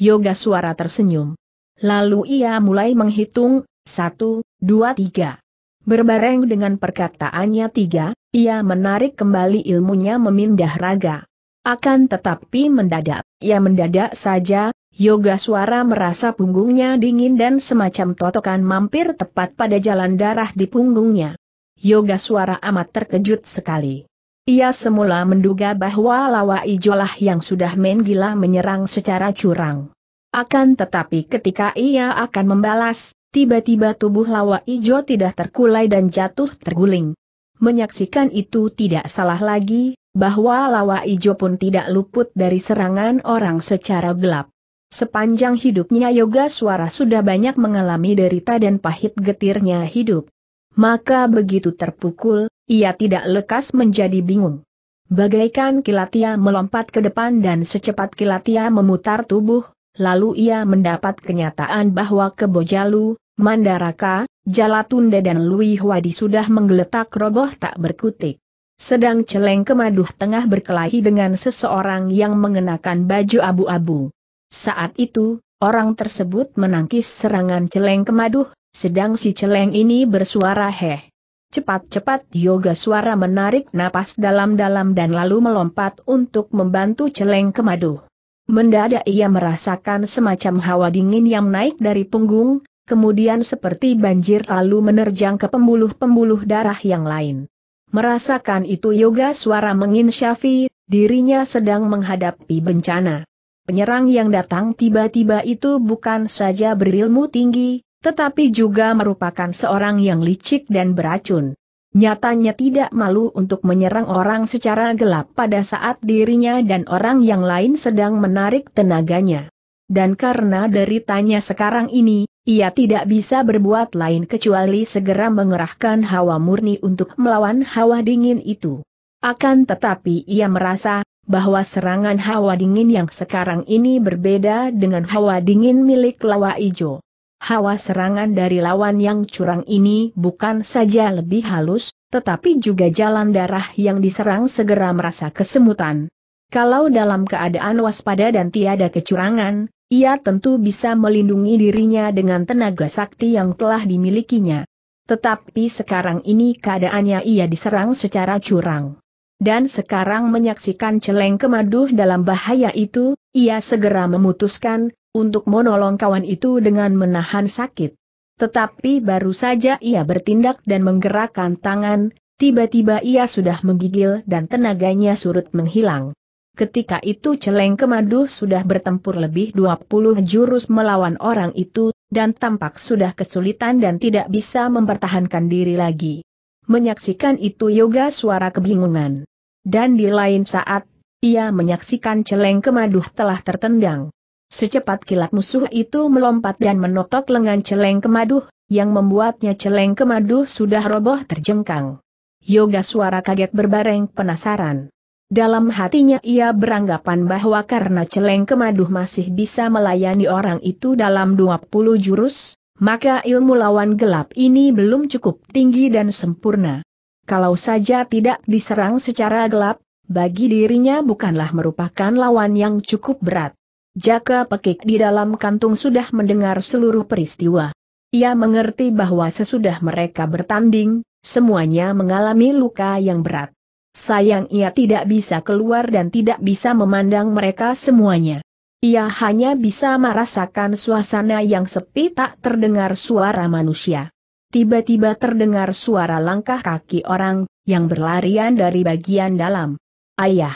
Yoga suara tersenyum. Lalu ia mulai menghitung, satu, dua, tiga. Berbareng dengan perkataannya tiga, ia menarik kembali ilmunya memindah raga. Akan tetapi mendadak, ya mendadak saja, Yoga Suara merasa punggungnya dingin dan semacam totokan mampir tepat pada jalan darah di punggungnya. Yoga Suara amat terkejut sekali. Ia semula menduga bahwa lawa ijolah yang sudah main gila menyerang secara curang. Akan tetapi ketika ia akan membalas, tiba-tiba tubuh lawa ijo tidak terkulai dan jatuh terguling. Menyaksikan itu tidak salah lagi, bahwa Lawa Ijo pun tidak luput dari serangan orang secara gelap. Sepanjang hidupnya Yoga Suara sudah banyak mengalami derita dan pahit getirnya hidup. Maka begitu terpukul, ia tidak lekas menjadi bingung. Bagaikan kilat ia melompat ke depan dan secepat kilat ia memutar tubuh, lalu ia mendapat kenyataan bahwa Kebojalu, Mandaraka, Jalatunda dan Lui Hwadi sudah menggeletak roboh tak berkutik. Sedang celeng kemaduh tengah berkelahi dengan seseorang yang mengenakan baju abu-abu. Saat itu, orang tersebut menangkis serangan celeng kemaduh, sedang si celeng ini bersuara heh. Cepat-cepat yoga suara menarik napas dalam-dalam dan lalu melompat untuk membantu celeng kemaduh. Mendadak ia merasakan semacam hawa dingin yang naik dari punggung, kemudian seperti banjir lalu menerjang ke pembuluh-pembuluh darah yang lain. Merasakan itu yoga suara menginsyafi, dirinya sedang menghadapi bencana. Penyerang yang datang tiba-tiba itu bukan saja berilmu tinggi, tetapi juga merupakan seorang yang licik dan beracun. Nyatanya tidak malu untuk menyerang orang secara gelap pada saat dirinya dan orang yang lain sedang menarik tenaganya. Dan karena deritanya sekarang ini, ia tidak bisa berbuat lain kecuali segera mengerahkan hawa murni untuk melawan hawa dingin itu. Akan tetapi ia merasa bahwa serangan hawa dingin yang sekarang ini berbeda dengan hawa dingin milik lawa ijo. Hawa serangan dari lawan yang curang ini bukan saja lebih halus, tetapi juga jalan darah yang diserang segera merasa kesemutan. Kalau dalam keadaan waspada dan tiada kecurangan, ia tentu bisa melindungi dirinya dengan tenaga sakti yang telah dimilikinya. Tetapi sekarang ini keadaannya ia diserang secara curang. Dan sekarang menyaksikan celeng kemaduh dalam bahaya itu, ia segera memutuskan, untuk menolong kawan itu dengan menahan sakit. Tetapi baru saja ia bertindak dan menggerakkan tangan, tiba-tiba ia sudah menggigil dan tenaganya surut menghilang. Ketika itu Celeng Kemadu sudah bertempur lebih 20 jurus melawan orang itu, dan tampak sudah kesulitan dan tidak bisa mempertahankan diri lagi. Menyaksikan itu Yoga suara kebingungan. Dan di lain saat, ia menyaksikan Celeng Kemadu telah tertendang. Secepat kilat musuh itu melompat dan menotok lengan Celeng Kemadu, yang membuatnya Celeng Kemadu sudah roboh terjengkang. Yoga suara kaget berbareng penasaran. Dalam hatinya ia beranggapan bahwa karena celeng kemaduh masih bisa melayani orang itu dalam 20 jurus, maka ilmu lawan gelap ini belum cukup tinggi dan sempurna. Kalau saja tidak diserang secara gelap, bagi dirinya bukanlah merupakan lawan yang cukup berat. Jaka Pekik di dalam kantung sudah mendengar seluruh peristiwa. Ia mengerti bahwa sesudah mereka bertanding, semuanya mengalami luka yang berat. Sayang ia tidak bisa keluar dan tidak bisa memandang mereka semuanya. Ia hanya bisa merasakan suasana yang sepi tak terdengar suara manusia. Tiba-tiba terdengar suara langkah kaki orang, yang berlarian dari bagian dalam. Ayah!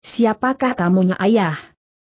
Siapakah tamunya ayah?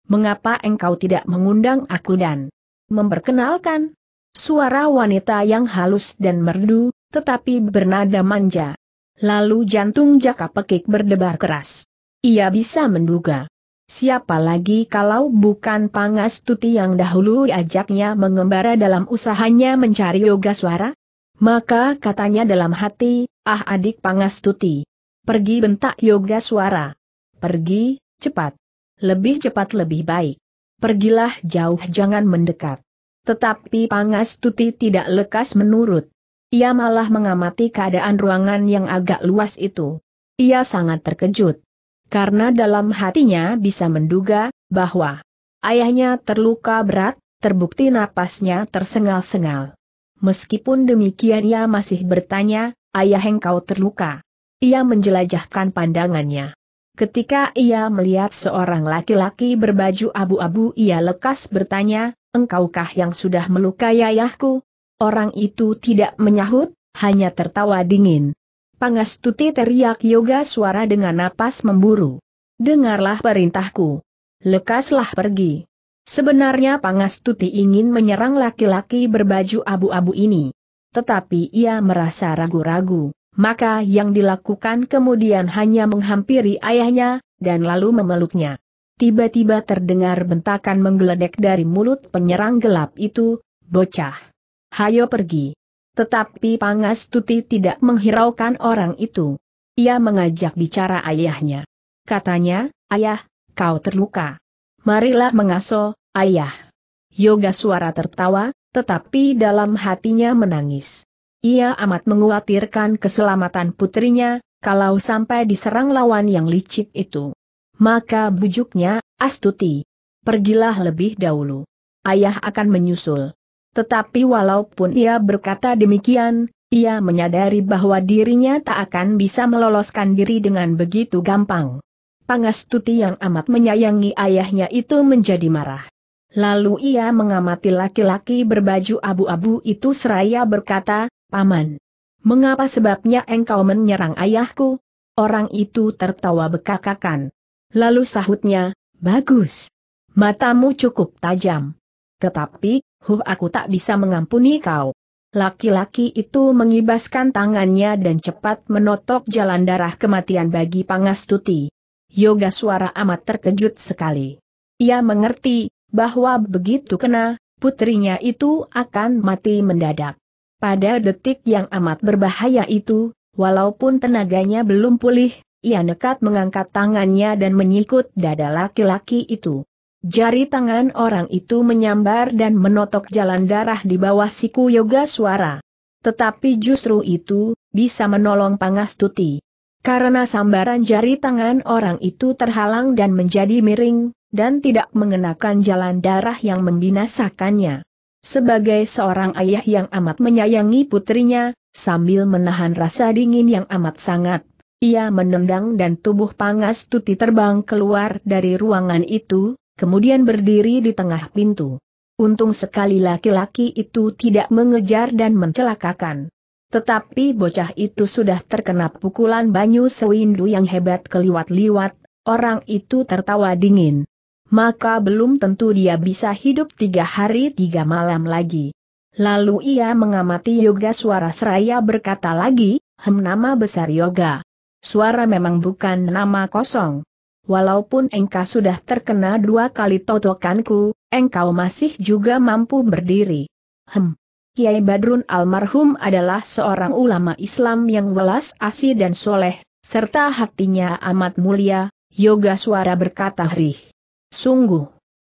Mengapa engkau tidak mengundang aku dan memperkenalkan? Suara wanita yang halus dan merdu, tetapi bernada manja. Lalu jantung Jaka Pekik berdebar keras. Ia bisa menduga. Siapa lagi kalau bukan Pangas Tuti yang dahulu ajaknya mengembara dalam usahanya mencari yoga suara? Maka katanya dalam hati, ah adik Pangas Tuti. Pergi bentak yoga suara. Pergi, cepat. Lebih cepat lebih baik. Pergilah jauh jangan mendekat. Tetapi Pangas Tuti tidak lekas menurut. Ia malah mengamati keadaan ruangan yang agak luas itu. Ia sangat terkejut. Karena dalam hatinya bisa menduga, bahwa ayahnya terluka berat, terbukti napasnya tersengal-sengal. Meskipun demikian ia masih bertanya, ayah engkau terluka. Ia menjelajahkan pandangannya. Ketika ia melihat seorang laki-laki berbaju abu-abu ia lekas bertanya, engkaukah yang sudah melukai ayahku? Orang itu tidak menyahut, hanya tertawa dingin. Pangastuti teriak yoga suara dengan napas memburu. Dengarlah perintahku. Lekaslah pergi. Sebenarnya Pangastuti ingin menyerang laki-laki berbaju abu-abu ini. Tetapi ia merasa ragu-ragu, maka yang dilakukan kemudian hanya menghampiri ayahnya, dan lalu memeluknya. Tiba-tiba terdengar bentakan menggeledek dari mulut penyerang gelap itu, bocah hayo pergi. Tetapi Pangas Pangastuti tidak menghiraukan orang itu. Ia mengajak bicara ayahnya. Katanya, ayah, kau terluka. Marilah mengaso, ayah. Yoga suara tertawa, tetapi dalam hatinya menangis. Ia amat menguatirkan keselamatan putrinya, kalau sampai diserang lawan yang licik itu. Maka bujuknya, Astuti. Pergilah lebih dahulu. Ayah akan menyusul. Tetapi walaupun ia berkata demikian, ia menyadari bahwa dirinya tak akan bisa meloloskan diri dengan begitu gampang. Pangastuti yang amat menyayangi ayahnya itu menjadi marah. Lalu ia mengamati laki-laki berbaju abu-abu itu seraya berkata, Paman, mengapa sebabnya engkau menyerang ayahku? Orang itu tertawa bekakakan. Lalu sahutnya, bagus. Matamu cukup tajam. Tetapi, Huh aku tak bisa mengampuni kau. Laki-laki itu mengibaskan tangannya dan cepat menotok jalan darah kematian bagi Pangastuti. Yoga suara amat terkejut sekali. Ia mengerti, bahwa begitu kena, putrinya itu akan mati mendadak. Pada detik yang amat berbahaya itu, walaupun tenaganya belum pulih, ia nekat mengangkat tangannya dan menyikut dada laki-laki itu. Jari tangan orang itu menyambar dan menotok jalan darah di bawah siku yoga suara. Tetapi justru itu, bisa menolong Pangastuti. Karena sambaran jari tangan orang itu terhalang dan menjadi miring, dan tidak mengenakan jalan darah yang membinasakannya. Sebagai seorang ayah yang amat menyayangi putrinya, sambil menahan rasa dingin yang amat sangat, ia menendang dan tubuh Pangastuti terbang keluar dari ruangan itu, kemudian berdiri di tengah pintu. Untung sekali laki-laki itu tidak mengejar dan mencelakakan. Tetapi bocah itu sudah terkena pukulan Banyu Sewindu yang hebat keliwat-liwat, orang itu tertawa dingin. Maka belum tentu dia bisa hidup tiga hari tiga malam lagi. Lalu ia mengamati Yoga Suara Seraya berkata lagi, hem nama besar Yoga. Suara memang bukan nama kosong. Walaupun engkau sudah terkena dua kali totokanku, engkau masih juga mampu berdiri. Hem. Kiai Badrun almarhum adalah seorang ulama Islam yang welas asih dan soleh, serta hatinya amat mulia, yoga suara berkata rih. Sungguh.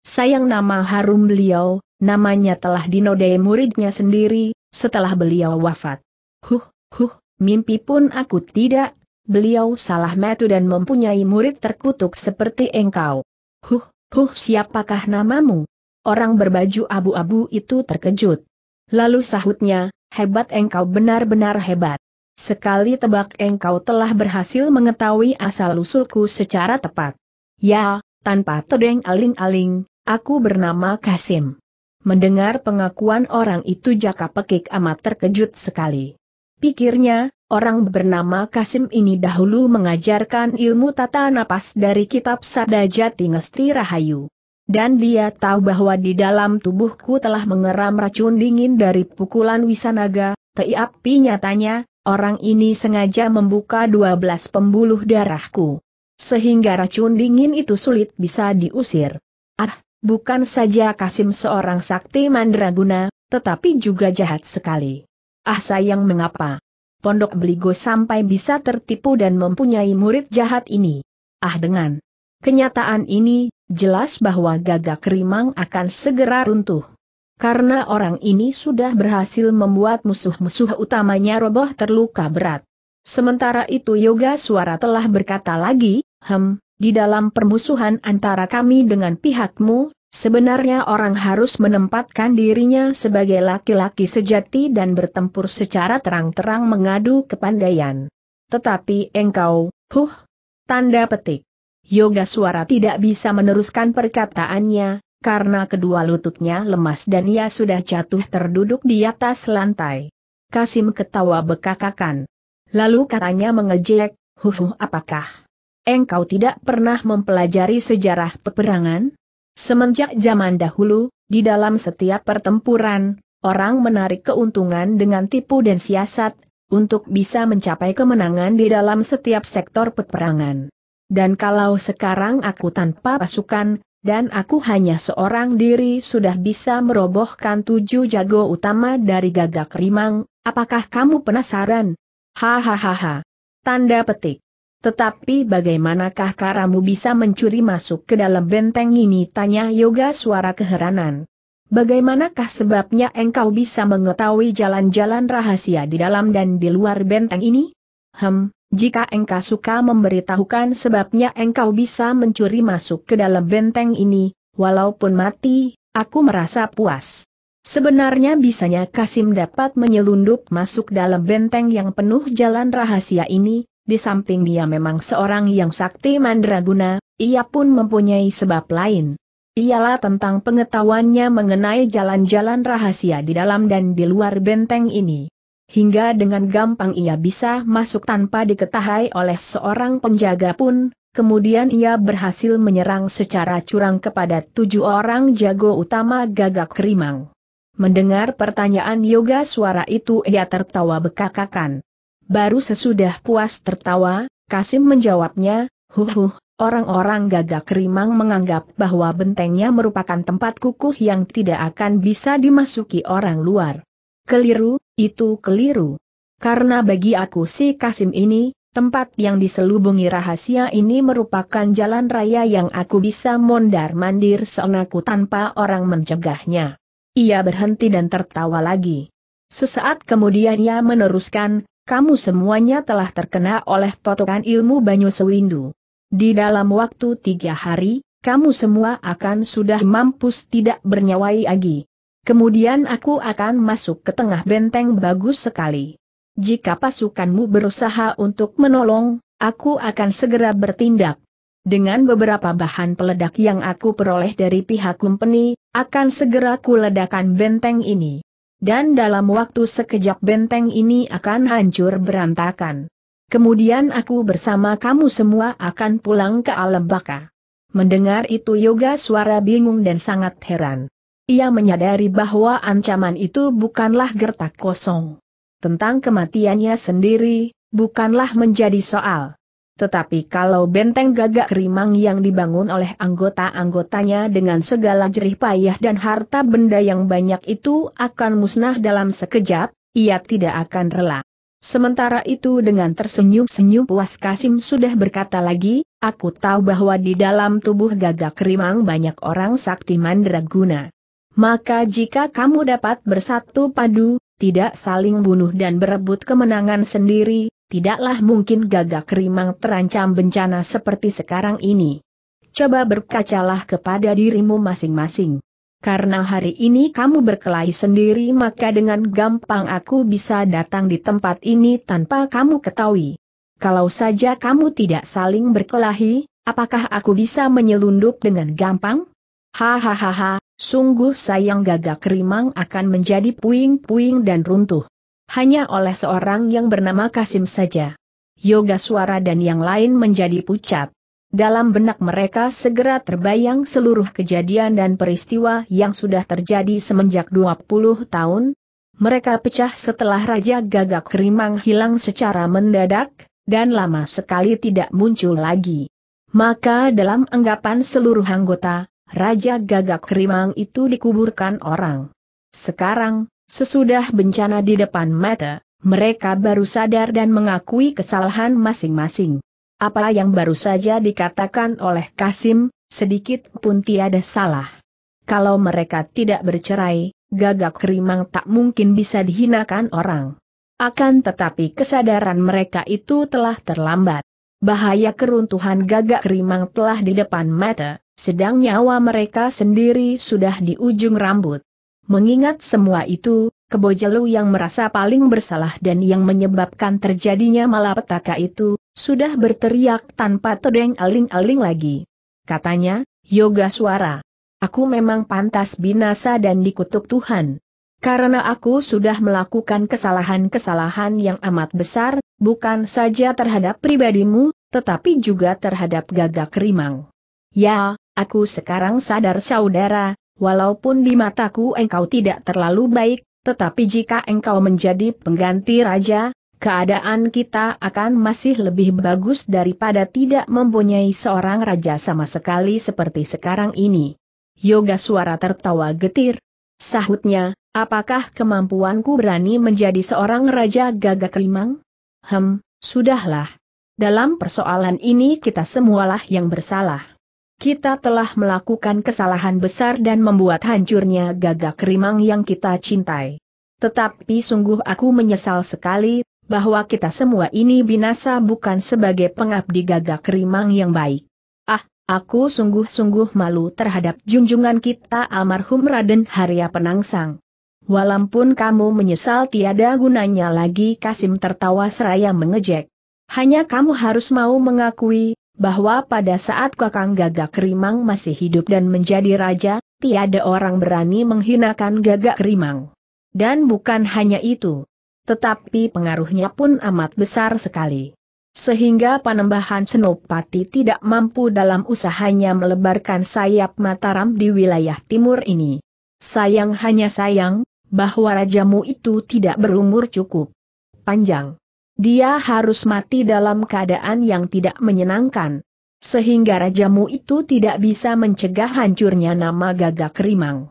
Sayang nama harum beliau, namanya telah dinodai muridnya sendiri, setelah beliau wafat. Huh, huh, mimpi pun aku tidak Beliau salah metu dan mempunyai murid terkutuk seperti engkau. Huh, huh siapakah namamu? Orang berbaju abu-abu itu terkejut. Lalu sahutnya, hebat engkau benar-benar hebat. Sekali tebak engkau telah berhasil mengetahui asal-usulku secara tepat. Ya, tanpa tedeng aling-aling, aku bernama Kasim. Mendengar pengakuan orang itu jaka pekik amat terkejut sekali. Pikirnya, orang bernama Kasim ini dahulu mengajarkan ilmu tata napas dari kitab Sabda Jati Ngesti Rahayu. Dan dia tahu bahwa di dalam tubuhku telah mengeram racun dingin dari pukulan Wisanaga, Tapi nyatanya, orang ini sengaja membuka 12 pembuluh darahku. Sehingga racun dingin itu sulit bisa diusir. Ah, bukan saja Kasim seorang sakti mandraguna, tetapi juga jahat sekali. Ah sayang mengapa? Pondok Beligo sampai bisa tertipu dan mempunyai murid jahat ini. Ah dengan kenyataan ini, jelas bahwa gagak rimang akan segera runtuh. Karena orang ini sudah berhasil membuat musuh-musuh utamanya roboh terluka berat. Sementara itu Yoga Suara telah berkata lagi, Hem, di dalam permusuhan antara kami dengan pihakmu, Sebenarnya orang harus menempatkan dirinya sebagai laki-laki sejati dan bertempur secara terang-terang mengadu kepandaian. Tetapi engkau, huh, tanda petik. Yoga suara tidak bisa meneruskan perkataannya, karena kedua lututnya lemas dan ia sudah jatuh terduduk di atas lantai. Kasim ketawa bekakakan. Lalu katanya mengejek, huh apakah? Engkau tidak pernah mempelajari sejarah peperangan? Semenjak zaman dahulu, di dalam setiap pertempuran, orang menarik keuntungan dengan tipu dan siasat, untuk bisa mencapai kemenangan di dalam setiap sektor peperangan. Dan kalau sekarang aku tanpa pasukan, dan aku hanya seorang diri sudah bisa merobohkan tujuh jago utama dari gagak rimang, apakah kamu penasaran? Hahaha. Tanda petik. Tetapi bagaimanakah karamu bisa mencuri masuk ke dalam benteng ini? Tanya Yoga suara keheranan. Bagaimanakah sebabnya engkau bisa mengetahui jalan-jalan rahasia di dalam dan di luar benteng ini? Hem, jika engkau suka memberitahukan sebabnya engkau bisa mencuri masuk ke dalam benteng ini, walaupun mati, aku merasa puas. Sebenarnya bisanya Kasim dapat menyelundup masuk dalam benteng yang penuh jalan rahasia ini, di samping dia memang seorang yang sakti mandraguna, ia pun mempunyai sebab lain. Ialah tentang pengetahuannya mengenai jalan-jalan rahasia di dalam dan di luar benteng ini. Hingga dengan gampang ia bisa masuk tanpa diketahui oleh seorang penjaga pun, kemudian ia berhasil menyerang secara curang kepada tujuh orang jago utama gagak kerimang. Mendengar pertanyaan yoga suara itu ia tertawa bekakakan. Baru sesudah puas tertawa, Kasim menjawabnya, huhuh, orang-orang gagak rimang menganggap bahwa bentengnya merupakan tempat kukuh yang tidak akan bisa dimasuki orang luar. Keliru, itu keliru. Karena bagi aku si Kasim ini, tempat yang diselubungi rahasia ini merupakan jalan raya yang aku bisa mondar-mandir seenakku tanpa orang mencegahnya. Ia berhenti dan tertawa lagi. Sesaat kemudian ia meneruskan, kamu semuanya telah terkena oleh totokan ilmu Banyu Sewindu. Di dalam waktu tiga hari, kamu semua akan sudah mampus tidak bernyawai lagi. Kemudian aku akan masuk ke tengah benteng bagus sekali. Jika pasukanmu berusaha untuk menolong, aku akan segera bertindak. Dengan beberapa bahan peledak yang aku peroleh dari pihak kumpeni, akan segera kuledakan benteng ini dan dalam waktu sekejap benteng ini akan hancur berantakan. Kemudian aku bersama kamu semua akan pulang ke alam baka. Mendengar itu Yoga suara bingung dan sangat heran. Ia menyadari bahwa ancaman itu bukanlah gertak kosong. Tentang kematiannya sendiri, bukanlah menjadi soal. Tetapi kalau benteng gagak rimang yang dibangun oleh anggota-anggotanya dengan segala jerih payah dan harta benda yang banyak itu akan musnah dalam sekejap, ia tidak akan rela. Sementara itu dengan tersenyum-senyum puas Kasim sudah berkata lagi, aku tahu bahwa di dalam tubuh gagak rimang banyak orang sakti mandraguna. Maka jika kamu dapat bersatu padu, tidak saling bunuh dan berebut kemenangan sendiri, tidaklah mungkin gagak rimang terancam bencana seperti sekarang ini. Coba berkacalah kepada dirimu masing-masing. Karena hari ini kamu berkelahi sendiri maka dengan gampang aku bisa datang di tempat ini tanpa kamu ketahui. Kalau saja kamu tidak saling berkelahi, apakah aku bisa menyelundup dengan gampang? Hahaha, sungguh sayang gagak rimang akan menjadi puing-puing dan runtuh. Hanya oleh seorang yang bernama Kasim saja. Yoga suara dan yang lain menjadi pucat. Dalam benak mereka segera terbayang seluruh kejadian dan peristiwa yang sudah terjadi semenjak 20 tahun. Mereka pecah setelah Raja Gagak Rimang hilang secara mendadak, dan lama sekali tidak muncul lagi. Maka dalam anggapan seluruh anggota, Raja Gagak Rimang itu dikuburkan orang. Sekarang, Sesudah bencana di depan mata, mereka baru sadar dan mengakui kesalahan masing-masing. Apa yang baru saja dikatakan oleh Kasim, sedikit pun tiada salah. Kalau mereka tidak bercerai, gagak rimang tak mungkin bisa dihinakan orang. Akan tetapi kesadaran mereka itu telah terlambat. Bahaya keruntuhan gagak rimang telah di depan mata, sedang nyawa mereka sendiri sudah di ujung rambut. Mengingat semua itu, Kebojelu yang merasa paling bersalah dan yang menyebabkan terjadinya malapetaka itu, sudah berteriak tanpa tedeng aling-aling lagi. Katanya, Yoga Suara. Aku memang pantas binasa dan dikutuk Tuhan. Karena aku sudah melakukan kesalahan-kesalahan yang amat besar, bukan saja terhadap pribadimu, tetapi juga terhadap gagak rimang. Ya, aku sekarang sadar saudara, Walaupun di mataku engkau tidak terlalu baik, tetapi jika engkau menjadi pengganti raja, keadaan kita akan masih lebih bagus daripada tidak mempunyai seorang raja sama sekali seperti sekarang ini. Yoga suara tertawa getir. Sahutnya, apakah kemampuanku berani menjadi seorang raja gagak kelimang? Hem, sudahlah. Dalam persoalan ini kita semualah yang bersalah kita telah melakukan kesalahan besar dan membuat hancurnya gagak rimang yang kita cintai. Tetapi sungguh aku menyesal sekali, bahwa kita semua ini binasa bukan sebagai pengabdi gagak rimang yang baik. Ah, aku sungguh-sungguh malu terhadap junjungan kita almarhum Raden Harya Penangsang. Walaupun kamu menyesal tiada gunanya lagi Kasim tertawa seraya mengejek. Hanya kamu harus mau mengakui, bahwa pada saat Kakang Gagak Rimang masih hidup dan menjadi raja, tiada orang berani menghinakan Gagak Rimang. Dan bukan hanya itu, tetapi pengaruhnya pun amat besar sekali. Sehingga panembahan Senopati tidak mampu dalam usahanya melebarkan sayap Mataram di wilayah timur ini. Sayang hanya sayang, bahwa rajamu itu tidak berumur cukup panjang. Dia harus mati dalam keadaan yang tidak menyenangkan. Sehingga rajamu itu tidak bisa mencegah hancurnya nama gagak rimang.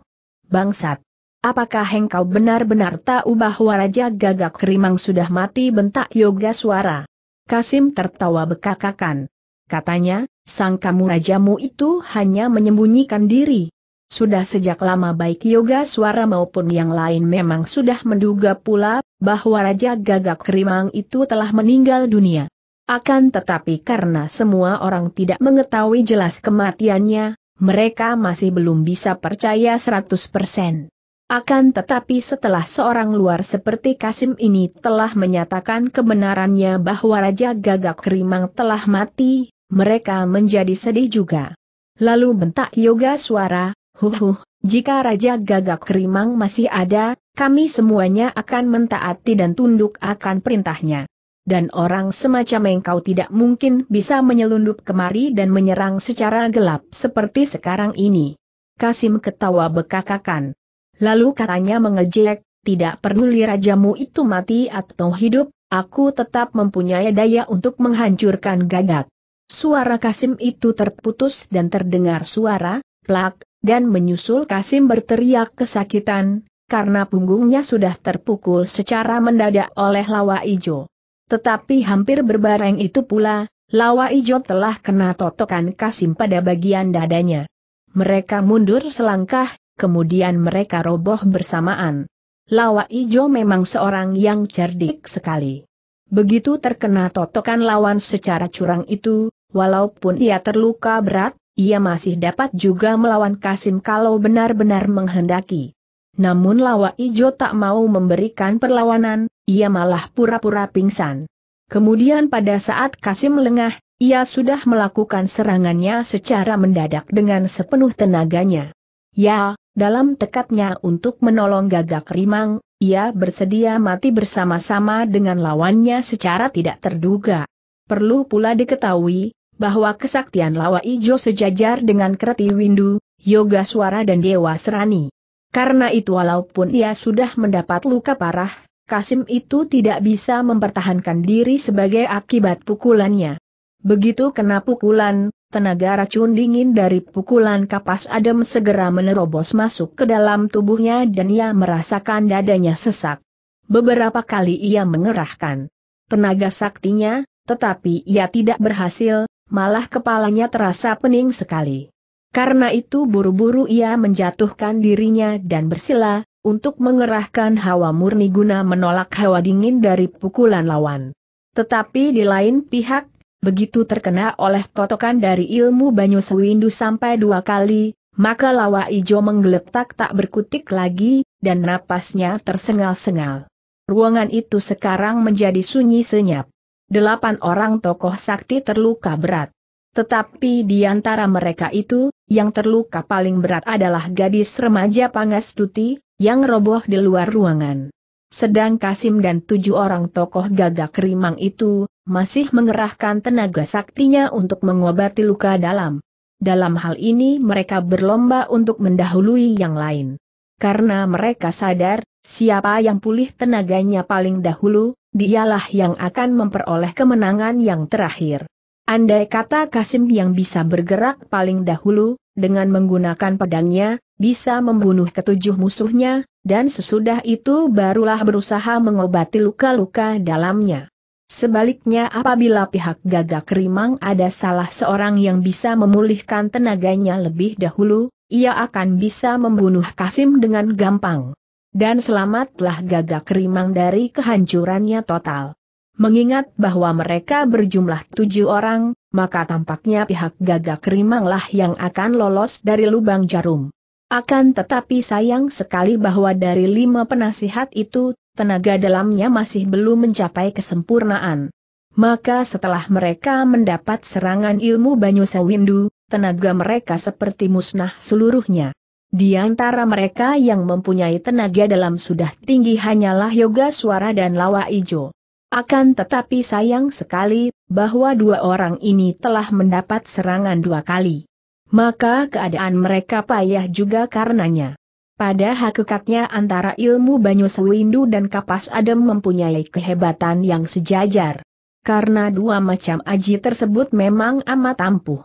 Bangsat! Apakah engkau benar-benar tahu bahwa Raja Gagak Rimang sudah mati bentak Yoga Suara? Kasim tertawa bekakakan. Katanya, sang kamu rajamu itu hanya menyembunyikan diri. Sudah sejak lama baik Yoga Suara maupun yang lain memang sudah menduga pula, bahwa Raja Gagak Kerimang itu telah meninggal dunia. Akan tetapi karena semua orang tidak mengetahui jelas kematiannya, mereka masih belum bisa percaya 100%. Akan tetapi setelah seorang luar seperti Kasim ini telah menyatakan kebenarannya bahwa Raja Gagak Kerimang telah mati, mereka menjadi sedih juga. Lalu bentak yoga suara, Huhuh, jika Raja Gagak Kerimang masih ada, kami semuanya akan mentaati dan tunduk akan perintahnya. Dan orang semacam engkau tidak mungkin bisa menyelundup kemari dan menyerang secara gelap seperti sekarang ini. Kasim ketawa bekakakan. Lalu katanya mengejek, tidak peduli rajamu itu mati atau hidup, aku tetap mempunyai daya untuk menghancurkan gagak. Suara Kasim itu terputus dan terdengar suara, plak, dan menyusul Kasim berteriak kesakitan, karena punggungnya sudah terpukul secara mendadak oleh lawa ijo. Tetapi hampir berbareng itu pula, lawa ijo telah kena totokan Kasim pada bagian dadanya. Mereka mundur selangkah, kemudian mereka roboh bersamaan. Lawa Ijo memang seorang yang cerdik sekali. Begitu terkena totokan lawan secara curang itu, walaupun ia terluka berat, ia masih dapat juga melawan Kasim kalau benar-benar menghendaki. Namun Lawa Ijo tak mau memberikan perlawanan, ia malah pura-pura pingsan. Kemudian pada saat Kasim lengah, ia sudah melakukan serangannya secara mendadak dengan sepenuh tenaganya. Ya, dalam tekadnya untuk menolong gagak rimang, ia bersedia mati bersama-sama dengan lawannya secara tidak terduga. Perlu pula diketahui, bahwa kesaktian Lawa Ijo sejajar dengan Kreti Windu, Yoga Suara dan Dewa Serani. Karena itu walaupun ia sudah mendapat luka parah, Kasim itu tidak bisa mempertahankan diri sebagai akibat pukulannya. Begitu kena pukulan, tenaga racun dingin dari pukulan kapas adem segera menerobos masuk ke dalam tubuhnya dan ia merasakan dadanya sesak. Beberapa kali ia mengerahkan tenaga saktinya, tetapi ia tidak berhasil, malah kepalanya terasa pening sekali. Karena itu buru-buru ia menjatuhkan dirinya dan bersila, untuk mengerahkan hawa murni guna menolak hawa dingin dari pukulan lawan. Tetapi di lain pihak, begitu terkena oleh totokan dari ilmu Banyu Sewindu sampai dua kali, maka lawa ijo menggeletak tak berkutik lagi, dan napasnya tersengal-sengal. Ruangan itu sekarang menjadi sunyi senyap delapan orang tokoh sakti terluka berat. Tetapi di antara mereka itu, yang terluka paling berat adalah gadis remaja Pangastuti, yang roboh di luar ruangan. Sedang Kasim dan tujuh orang tokoh gagak rimang itu, masih mengerahkan tenaga saktinya untuk mengobati luka dalam. Dalam hal ini mereka berlomba untuk mendahului yang lain. Karena mereka sadar, siapa yang pulih tenaganya paling dahulu, dialah yang akan memperoleh kemenangan yang terakhir. Andai kata Kasim yang bisa bergerak paling dahulu, dengan menggunakan pedangnya, bisa membunuh ketujuh musuhnya, dan sesudah itu barulah berusaha mengobati luka-luka dalamnya. Sebaliknya apabila pihak gagak rimang ada salah seorang yang bisa memulihkan tenaganya lebih dahulu, ia akan bisa membunuh Kasim dengan gampang. Dan selamatlah gagak rimang dari kehancurannya total. Mengingat bahwa mereka berjumlah tujuh orang, maka tampaknya pihak gagak rimanglah yang akan lolos dari lubang jarum. Akan tetapi sayang sekali bahwa dari lima penasihat itu, tenaga dalamnya masih belum mencapai kesempurnaan. Maka setelah mereka mendapat serangan ilmu Banyu Sewindu, tenaga mereka seperti musnah seluruhnya. Di antara mereka yang mempunyai tenaga dalam sudah tinggi hanyalah Yoga Suara dan Lawa Ijo. Akan tetapi sayang sekali, bahwa dua orang ini telah mendapat serangan dua kali. Maka keadaan mereka payah juga karenanya. Pada hakikatnya antara ilmu Banyu sewindu dan Kapas Adem mempunyai kehebatan yang sejajar. Karena dua macam aji tersebut memang amat ampuh.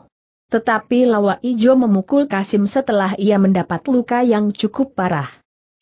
Tetapi Lawa Ijo memukul Kasim setelah ia mendapat luka yang cukup parah.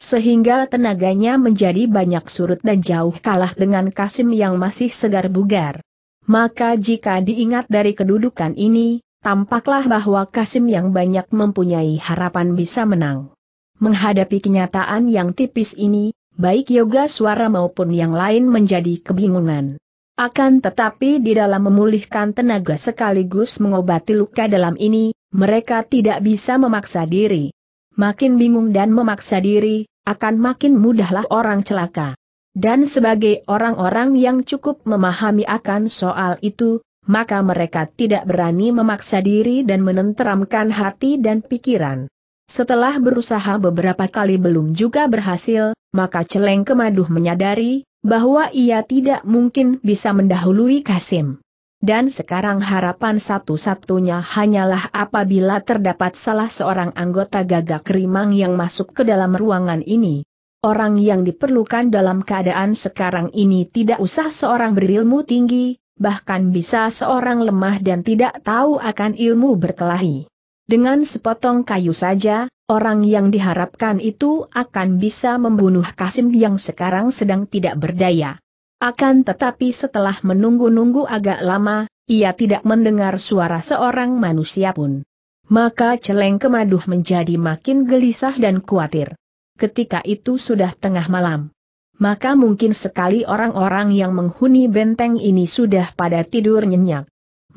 Sehingga tenaganya menjadi banyak surut dan jauh kalah dengan Kasim yang masih segar bugar. Maka jika diingat dari kedudukan ini, tampaklah bahwa Kasim yang banyak mempunyai harapan bisa menang. Menghadapi kenyataan yang tipis ini, baik yoga suara maupun yang lain menjadi kebingungan. Akan tetapi di dalam memulihkan tenaga sekaligus mengobati luka dalam ini, mereka tidak bisa memaksa diri. Makin bingung dan memaksa diri, akan makin mudahlah orang celaka. Dan sebagai orang-orang yang cukup memahami akan soal itu, maka mereka tidak berani memaksa diri dan menenteramkan hati dan pikiran. Setelah berusaha beberapa kali belum juga berhasil, maka celeng kemaduh menyadari, bahwa ia tidak mungkin bisa mendahului Kasim. Dan sekarang harapan satu-satunya hanyalah apabila terdapat salah seorang anggota gagak rimang yang masuk ke dalam ruangan ini. Orang yang diperlukan dalam keadaan sekarang ini tidak usah seorang berilmu tinggi, bahkan bisa seorang lemah dan tidak tahu akan ilmu berkelahi. Dengan sepotong kayu saja, orang yang diharapkan itu akan bisa membunuh Kasim yang sekarang sedang tidak berdaya. Akan tetapi setelah menunggu-nunggu agak lama, ia tidak mendengar suara seorang manusia pun. Maka celeng kemaduh menjadi makin gelisah dan khawatir. Ketika itu sudah tengah malam. Maka mungkin sekali orang-orang yang menghuni benteng ini sudah pada tidur nyenyak.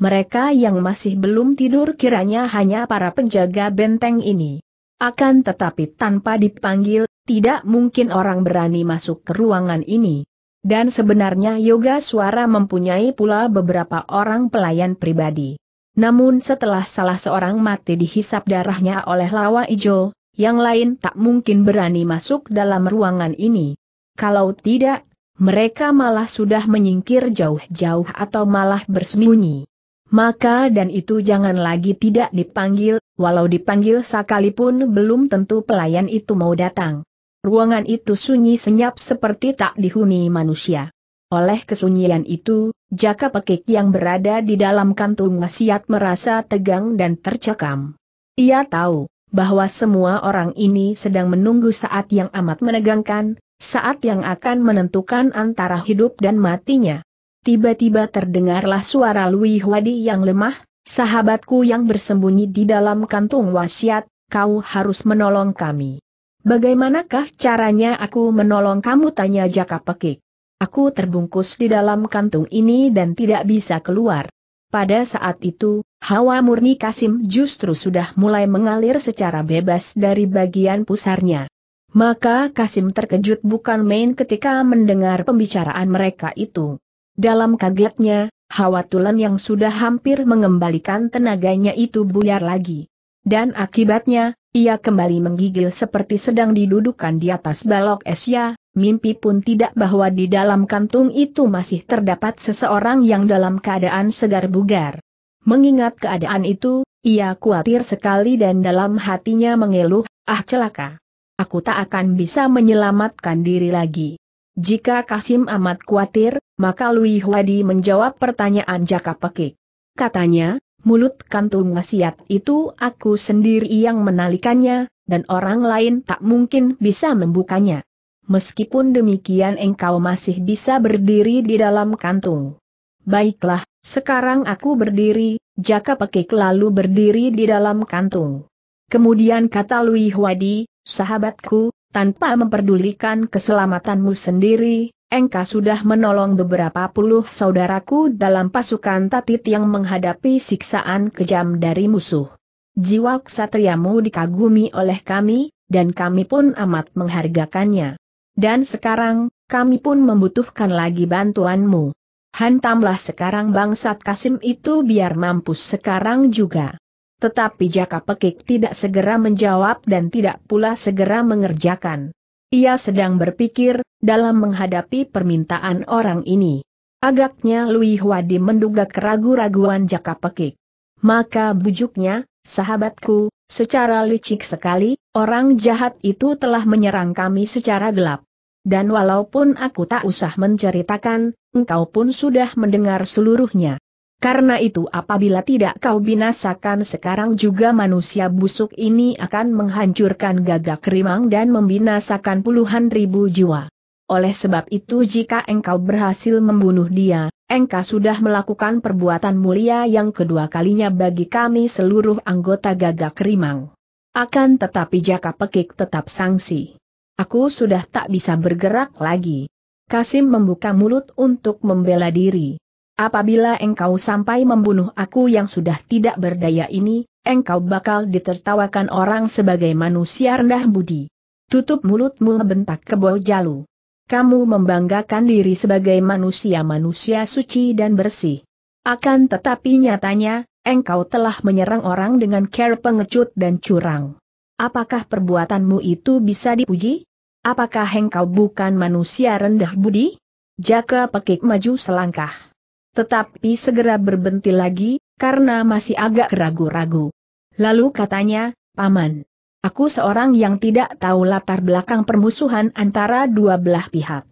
Mereka yang masih belum tidur kiranya hanya para penjaga benteng ini. Akan tetapi tanpa dipanggil, tidak mungkin orang berani masuk ke ruangan ini. Dan sebenarnya Yoga Suara mempunyai pula beberapa orang pelayan pribadi. Namun setelah salah seorang mati dihisap darahnya oleh lawa ijo, yang lain tak mungkin berani masuk dalam ruangan ini. Kalau tidak, mereka malah sudah menyingkir jauh-jauh atau malah bersembunyi maka dan itu jangan lagi tidak dipanggil, walau dipanggil sekalipun belum tentu pelayan itu mau datang. Ruangan itu sunyi senyap seperti tak dihuni manusia. Oleh kesunyian itu, jaka pekik yang berada di dalam kantung wasiat merasa tegang dan tercekam. Ia tahu, bahwa semua orang ini sedang menunggu saat yang amat menegangkan, saat yang akan menentukan antara hidup dan matinya. Tiba-tiba terdengarlah suara Lui Huadi yang lemah, sahabatku yang bersembunyi di dalam kantung wasiat, kau harus menolong kami. Bagaimanakah caranya aku menolong kamu tanya Jaka Pekik. Aku terbungkus di dalam kantung ini dan tidak bisa keluar. Pada saat itu, hawa murni Kasim justru sudah mulai mengalir secara bebas dari bagian pusarnya. Maka Kasim terkejut bukan main ketika mendengar pembicaraan mereka itu. Dalam kagetnya, hawa tulen yang sudah hampir mengembalikan tenaganya itu buyar lagi. Dan akibatnya, ia kembali menggigil seperti sedang didudukan di atas balok Esya, mimpi pun tidak bahwa di dalam kantung itu masih terdapat seseorang yang dalam keadaan segar bugar. Mengingat keadaan itu, ia khawatir sekali dan dalam hatinya mengeluh, ah celaka. Aku tak akan bisa menyelamatkan diri lagi. Jika Kasim amat khawatir, maka Lui Huadi menjawab pertanyaan jaka pekik. Katanya, mulut kantung wasiat itu aku sendiri yang menalikannya, dan orang lain tak mungkin bisa membukanya. Meskipun demikian engkau masih bisa berdiri di dalam kantung. Baiklah, sekarang aku berdiri, Jaka Pekik lalu berdiri di dalam kantung. Kemudian kata Lui Huadi, sahabatku, tanpa memperdulikan keselamatanmu sendiri, engkau sudah menolong beberapa puluh saudaraku dalam pasukan tatit yang menghadapi siksaan kejam dari musuh. Jiwa ksatriamu dikagumi oleh kami, dan kami pun amat menghargakannya. Dan sekarang, kami pun membutuhkan lagi bantuanmu. Hantamlah sekarang bangsat Kasim itu biar mampus sekarang juga. Tetapi Jaka Pekik tidak segera menjawab dan tidak pula segera mengerjakan. Ia sedang berpikir, dalam menghadapi permintaan orang ini. Agaknya Lui Huadi menduga keragu-raguan jaka pekik. Maka bujuknya, sahabatku, secara licik sekali, orang jahat itu telah menyerang kami secara gelap. Dan walaupun aku tak usah menceritakan, engkau pun sudah mendengar seluruhnya. Karena itu apabila tidak kau binasakan sekarang juga manusia busuk ini akan menghancurkan gagak rimang dan membinasakan puluhan ribu jiwa. Oleh sebab itu jika engkau berhasil membunuh dia, engkau sudah melakukan perbuatan mulia yang kedua kalinya bagi kami seluruh anggota gagak rimang. Akan tetapi jaka pekik tetap sanksi. Aku sudah tak bisa bergerak lagi. Kasim membuka mulut untuk membela diri apabila engkau sampai membunuh aku yang sudah tidak berdaya ini, engkau bakal ditertawakan orang sebagai manusia rendah budi. Tutup mulutmu bentak kebo jalu. Kamu membanggakan diri sebagai manusia-manusia suci dan bersih. Akan tetapi nyatanya, engkau telah menyerang orang dengan care pengecut dan curang. Apakah perbuatanmu itu bisa dipuji? Apakah engkau bukan manusia rendah budi? Jaka pekik maju selangkah. Tetapi segera berbenti lagi, karena masih agak ragu-ragu. Lalu katanya, Paman, aku seorang yang tidak tahu latar belakang permusuhan antara dua belah pihak.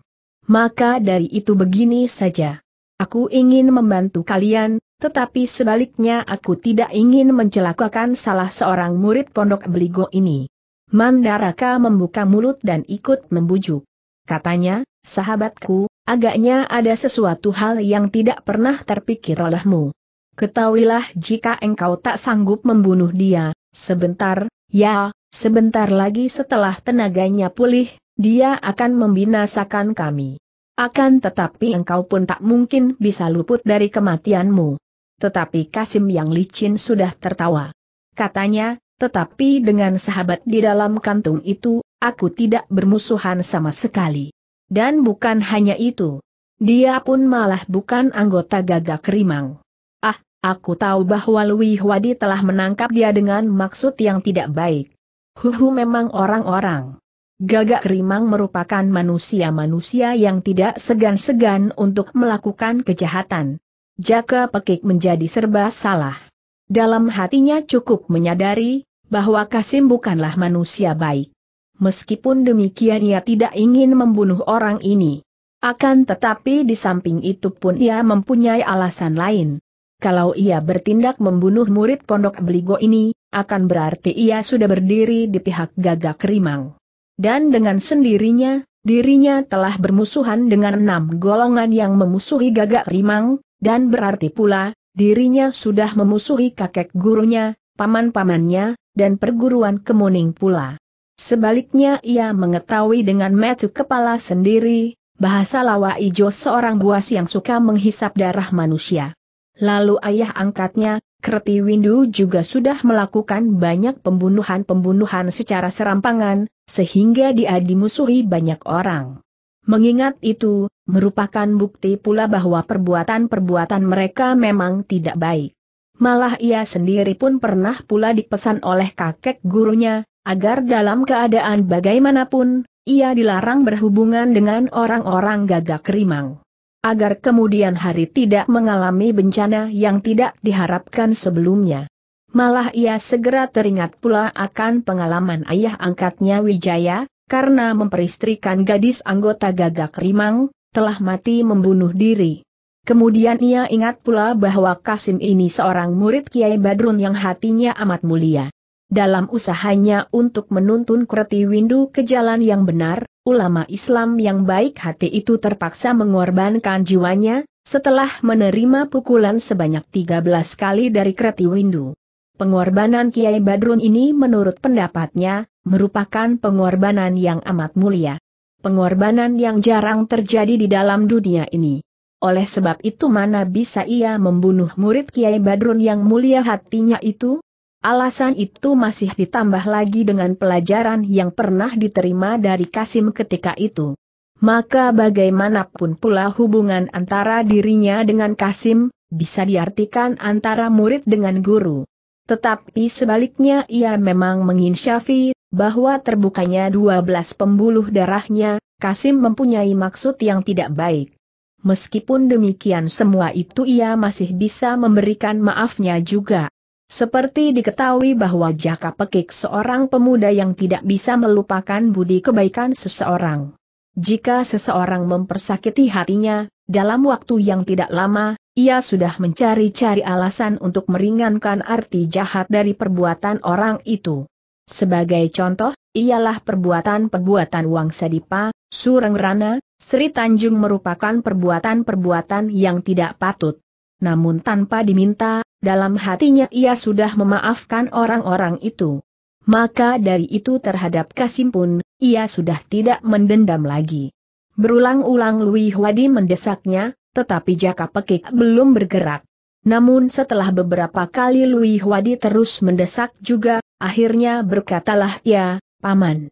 Maka dari itu begini saja. Aku ingin membantu kalian, tetapi sebaliknya aku tidak ingin mencelakakan salah seorang murid pondok beligo ini. Mandaraka membuka mulut dan ikut membujuk. Katanya, sahabatku, Agaknya ada sesuatu hal yang tidak pernah terpikir olehmu. Ketahuilah jika engkau tak sanggup membunuh dia, sebentar, ya, sebentar lagi setelah tenaganya pulih, dia akan membinasakan kami. Akan tetapi engkau pun tak mungkin bisa luput dari kematianmu. Tetapi Kasim yang licin sudah tertawa. Katanya, tetapi dengan sahabat di dalam kantung itu, aku tidak bermusuhan sama sekali. Dan bukan hanya itu. Dia pun malah bukan anggota gagak rimang. Ah, aku tahu bahwa Lui Wadi telah menangkap dia dengan maksud yang tidak baik. Huhu memang orang-orang. Gagak Rimang merupakan manusia-manusia yang tidak segan-segan untuk melakukan kejahatan. Jaka Pekik menjadi serba salah. Dalam hatinya cukup menyadari, bahwa Kasim bukanlah manusia baik. Meskipun demikian ia tidak ingin membunuh orang ini. Akan tetapi di samping itu pun ia mempunyai alasan lain. Kalau ia bertindak membunuh murid pondok Beligo ini, akan berarti ia sudah berdiri di pihak gagak rimang. Dan dengan sendirinya, dirinya telah bermusuhan dengan enam golongan yang memusuhi gagak rimang, dan berarti pula, dirinya sudah memusuhi kakek gurunya, paman-pamannya, dan perguruan kemuning pula. Sebaliknya ia mengetahui dengan metu kepala sendiri, bahasa lawa ijo seorang buas yang suka menghisap darah manusia. Lalu ayah angkatnya, Kreti Windu juga sudah melakukan banyak pembunuhan-pembunuhan secara serampangan, sehingga dia dimusuhi banyak orang. Mengingat itu, merupakan bukti pula bahwa perbuatan-perbuatan mereka memang tidak baik. Malah ia sendiri pun pernah pula dipesan oleh kakek gurunya, agar dalam keadaan bagaimanapun, ia dilarang berhubungan dengan orang-orang gagak rimang. Agar kemudian hari tidak mengalami bencana yang tidak diharapkan sebelumnya. Malah ia segera teringat pula akan pengalaman ayah angkatnya Wijaya, karena memperistrikan gadis anggota gagak rimang, telah mati membunuh diri. Kemudian ia ingat pula bahwa Kasim ini seorang murid Kiai Badrun yang hatinya amat mulia. Dalam usahanya untuk menuntun Kreti Windu ke jalan yang benar, ulama Islam yang baik hati itu terpaksa mengorbankan jiwanya, setelah menerima pukulan sebanyak 13 kali dari Kreti Windu. Pengorbanan Kiai Badrun ini menurut pendapatnya, merupakan pengorbanan yang amat mulia. Pengorbanan yang jarang terjadi di dalam dunia ini. Oleh sebab itu mana bisa ia membunuh murid Kiai Badrun yang mulia hatinya itu? Alasan itu masih ditambah lagi dengan pelajaran yang pernah diterima dari Kasim ketika itu. Maka bagaimanapun pula hubungan antara dirinya dengan Kasim, bisa diartikan antara murid dengan guru. Tetapi sebaliknya ia memang menginsyafi bahwa terbukanya 12 pembuluh darahnya, Kasim mempunyai maksud yang tidak baik. Meskipun demikian semua itu ia masih bisa memberikan maafnya juga. Seperti diketahui bahwa Jaka Pekik seorang pemuda yang tidak bisa melupakan budi kebaikan seseorang. Jika seseorang mempersakiti hatinya, dalam waktu yang tidak lama, ia sudah mencari-cari alasan untuk meringankan arti jahat dari perbuatan orang itu. Sebagai contoh, ialah perbuatan-perbuatan Wang Sadipa, Sureng Rana, Sri Tanjung merupakan perbuatan-perbuatan yang tidak patut. Namun tanpa diminta, dalam hatinya ia sudah memaafkan orang-orang itu. Maka dari itu terhadap Kasim pun, ia sudah tidak mendendam lagi. Berulang-ulang Lui Wadi mendesaknya, tetapi Jaka Pekik belum bergerak. Namun setelah beberapa kali Lui Wadi terus mendesak juga, akhirnya berkatalah ia, ya, Paman.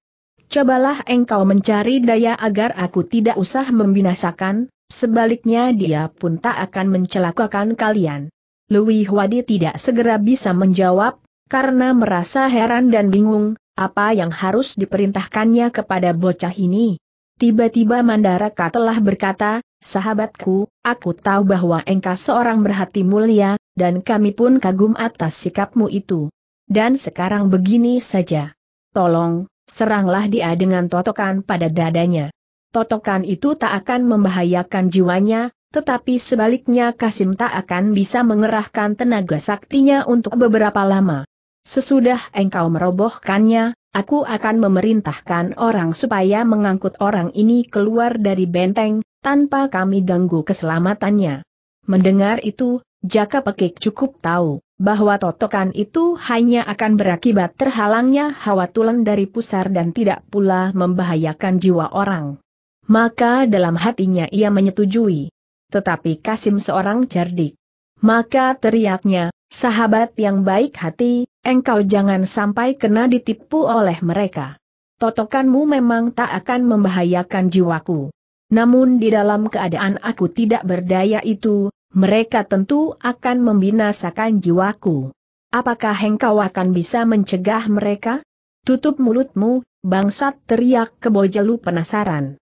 Cobalah engkau mencari daya agar aku tidak usah membinasakan, sebaliknya dia pun tak akan mencelakakan kalian. Louis Hwadi tidak segera bisa menjawab, karena merasa heran dan bingung, apa yang harus diperintahkannya kepada bocah ini. Tiba-tiba Mandaraka telah berkata, sahabatku, aku tahu bahwa engkau seorang berhati mulia, dan kami pun kagum atas sikapmu itu. Dan sekarang begini saja. Tolong, seranglah dia dengan totokan pada dadanya. Totokan itu tak akan membahayakan jiwanya, tetapi sebaliknya Kasim tak akan bisa mengerahkan tenaga saktinya untuk beberapa lama. Sesudah engkau merobohkannya, aku akan memerintahkan orang supaya mengangkut orang ini keluar dari benteng, tanpa kami ganggu keselamatannya. Mendengar itu, Jaka Pekik cukup tahu bahwa totokan itu hanya akan berakibat terhalangnya hawa tulen dari pusar dan tidak pula membahayakan jiwa orang. Maka dalam hatinya ia menyetujui tetapi Kasim seorang cerdik. Maka teriaknya, sahabat yang baik hati, engkau jangan sampai kena ditipu oleh mereka. Totokanmu memang tak akan membahayakan jiwaku. Namun di dalam keadaan aku tidak berdaya itu, mereka tentu akan membinasakan jiwaku. Apakah engkau akan bisa mencegah mereka? Tutup mulutmu, bangsat teriak kebojalu penasaran.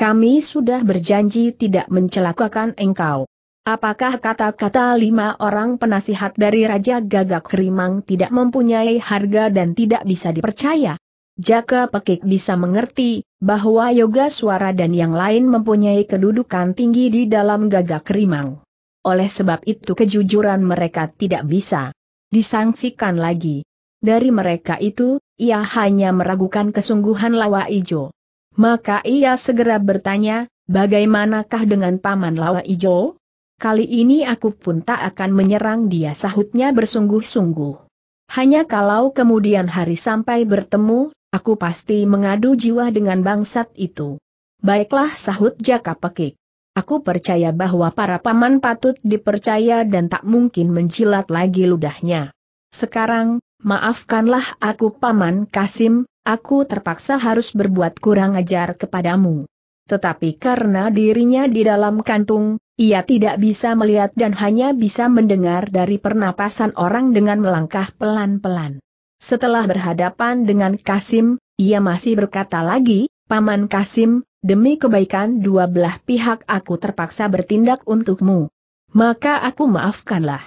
Kami sudah berjanji tidak mencelakakan engkau. Apakah kata-kata lima orang penasihat dari Raja Gagak Kerimang tidak mempunyai harga dan tidak bisa dipercaya? Jaka Pekik bisa mengerti bahwa Yoga Suara dan yang lain mempunyai kedudukan tinggi di dalam Gagak Kerimang. Oleh sebab itu kejujuran mereka tidak bisa disangsikan lagi. Dari mereka itu, ia hanya meragukan kesungguhan Lawa Ijo. Maka ia segera bertanya, bagaimanakah dengan Paman Lawa Ijo? Kali ini aku pun tak akan menyerang dia sahutnya bersungguh-sungguh. Hanya kalau kemudian hari sampai bertemu, aku pasti mengadu jiwa dengan bangsat itu. Baiklah sahut Jaka Pekik. Aku percaya bahwa para paman patut dipercaya dan tak mungkin menjilat lagi ludahnya. Sekarang, maafkanlah aku paman Kasim, aku terpaksa harus berbuat kurang ajar kepadamu. Tetapi karena dirinya di dalam kantung, ia tidak bisa melihat dan hanya bisa mendengar dari pernapasan orang dengan melangkah pelan-pelan. Setelah berhadapan dengan Kasim, ia masih berkata lagi, Paman Kasim, demi kebaikan dua belah pihak aku terpaksa bertindak untukmu. Maka aku maafkanlah.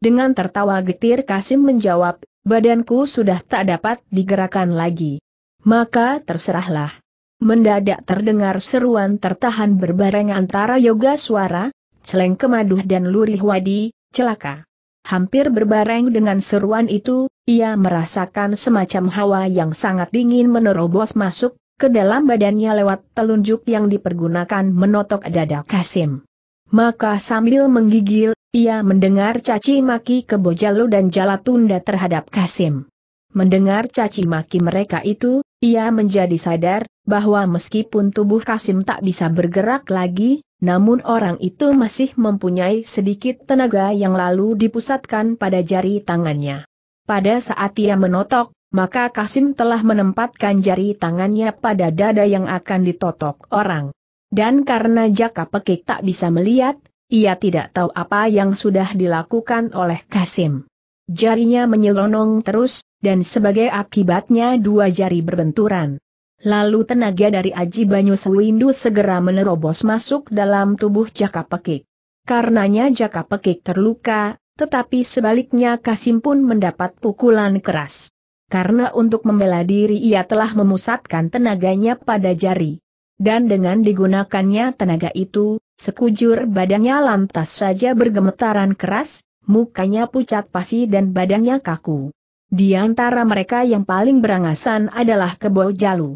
Dengan tertawa getir Kasim menjawab, badanku sudah tak dapat digerakkan lagi maka terserahlah. Mendadak terdengar seruan tertahan berbareng antara yoga suara, celeng kemaduh dan lurih wadi, celaka. Hampir berbareng dengan seruan itu, ia merasakan semacam hawa yang sangat dingin menerobos masuk ke dalam badannya lewat telunjuk yang dipergunakan menotok dada Kasim. Maka sambil menggigil, ia mendengar caci maki kebojalo dan jala tunda terhadap Kasim. Mendengar caci maki mereka itu, ia menjadi sadar bahwa meskipun tubuh Kasim tak bisa bergerak lagi, namun orang itu masih mempunyai sedikit tenaga yang lalu dipusatkan pada jari tangannya. Pada saat ia menotok, maka Kasim telah menempatkan jari tangannya pada dada yang akan ditotok orang. Dan karena Jaka Pekik tak bisa melihat, ia tidak tahu apa yang sudah dilakukan oleh Kasim. Jarinya menyelonong terus, dan sebagai akibatnya dua jari berbenturan. Lalu tenaga dari Aji Banyu Sewindu segera menerobos masuk dalam tubuh Jaka Pekik. Karenanya Jaka Pekik terluka, tetapi sebaliknya Kasim pun mendapat pukulan keras. Karena untuk membela diri ia telah memusatkan tenaganya pada jari. Dan dengan digunakannya tenaga itu, sekujur badannya lantas saja bergemetaran keras, mukanya pucat pasi dan badannya kaku. Di antara mereka yang paling berangasan adalah Kebo Jalu.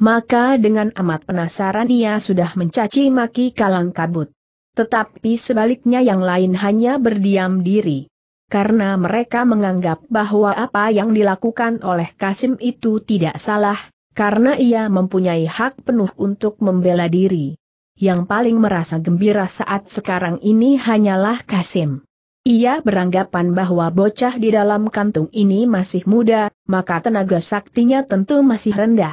Maka dengan amat penasaran ia sudah mencaci maki kalang kabut. Tetapi sebaliknya yang lain hanya berdiam diri. Karena mereka menganggap bahwa apa yang dilakukan oleh Kasim itu tidak salah, karena ia mempunyai hak penuh untuk membela diri. Yang paling merasa gembira saat sekarang ini hanyalah Kasim. Ia beranggapan bahwa bocah di dalam kantung ini masih muda, maka tenaga saktinya tentu masih rendah.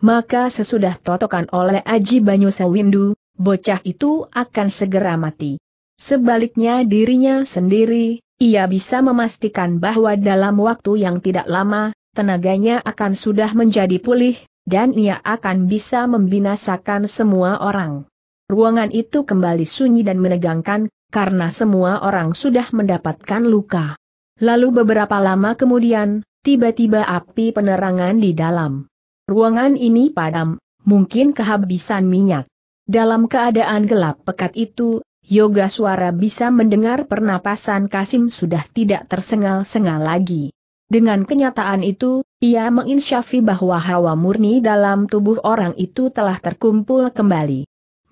Maka sesudah totokan oleh Aji Banyu Sewindu, bocah itu akan segera mati. Sebaliknya dirinya sendiri, ia bisa memastikan bahwa dalam waktu yang tidak lama, tenaganya akan sudah menjadi pulih, dan ia akan bisa membinasakan semua orang. Ruangan itu kembali sunyi dan menegangkan, karena semua orang sudah mendapatkan luka. Lalu beberapa lama kemudian, tiba-tiba api penerangan di dalam ruangan ini padam, mungkin kehabisan minyak. Dalam keadaan gelap pekat itu, Yoga Suara bisa mendengar pernapasan Kasim sudah tidak tersengal-sengal lagi. Dengan kenyataan itu, ia menginsyafi bahwa hawa murni dalam tubuh orang itu telah terkumpul kembali.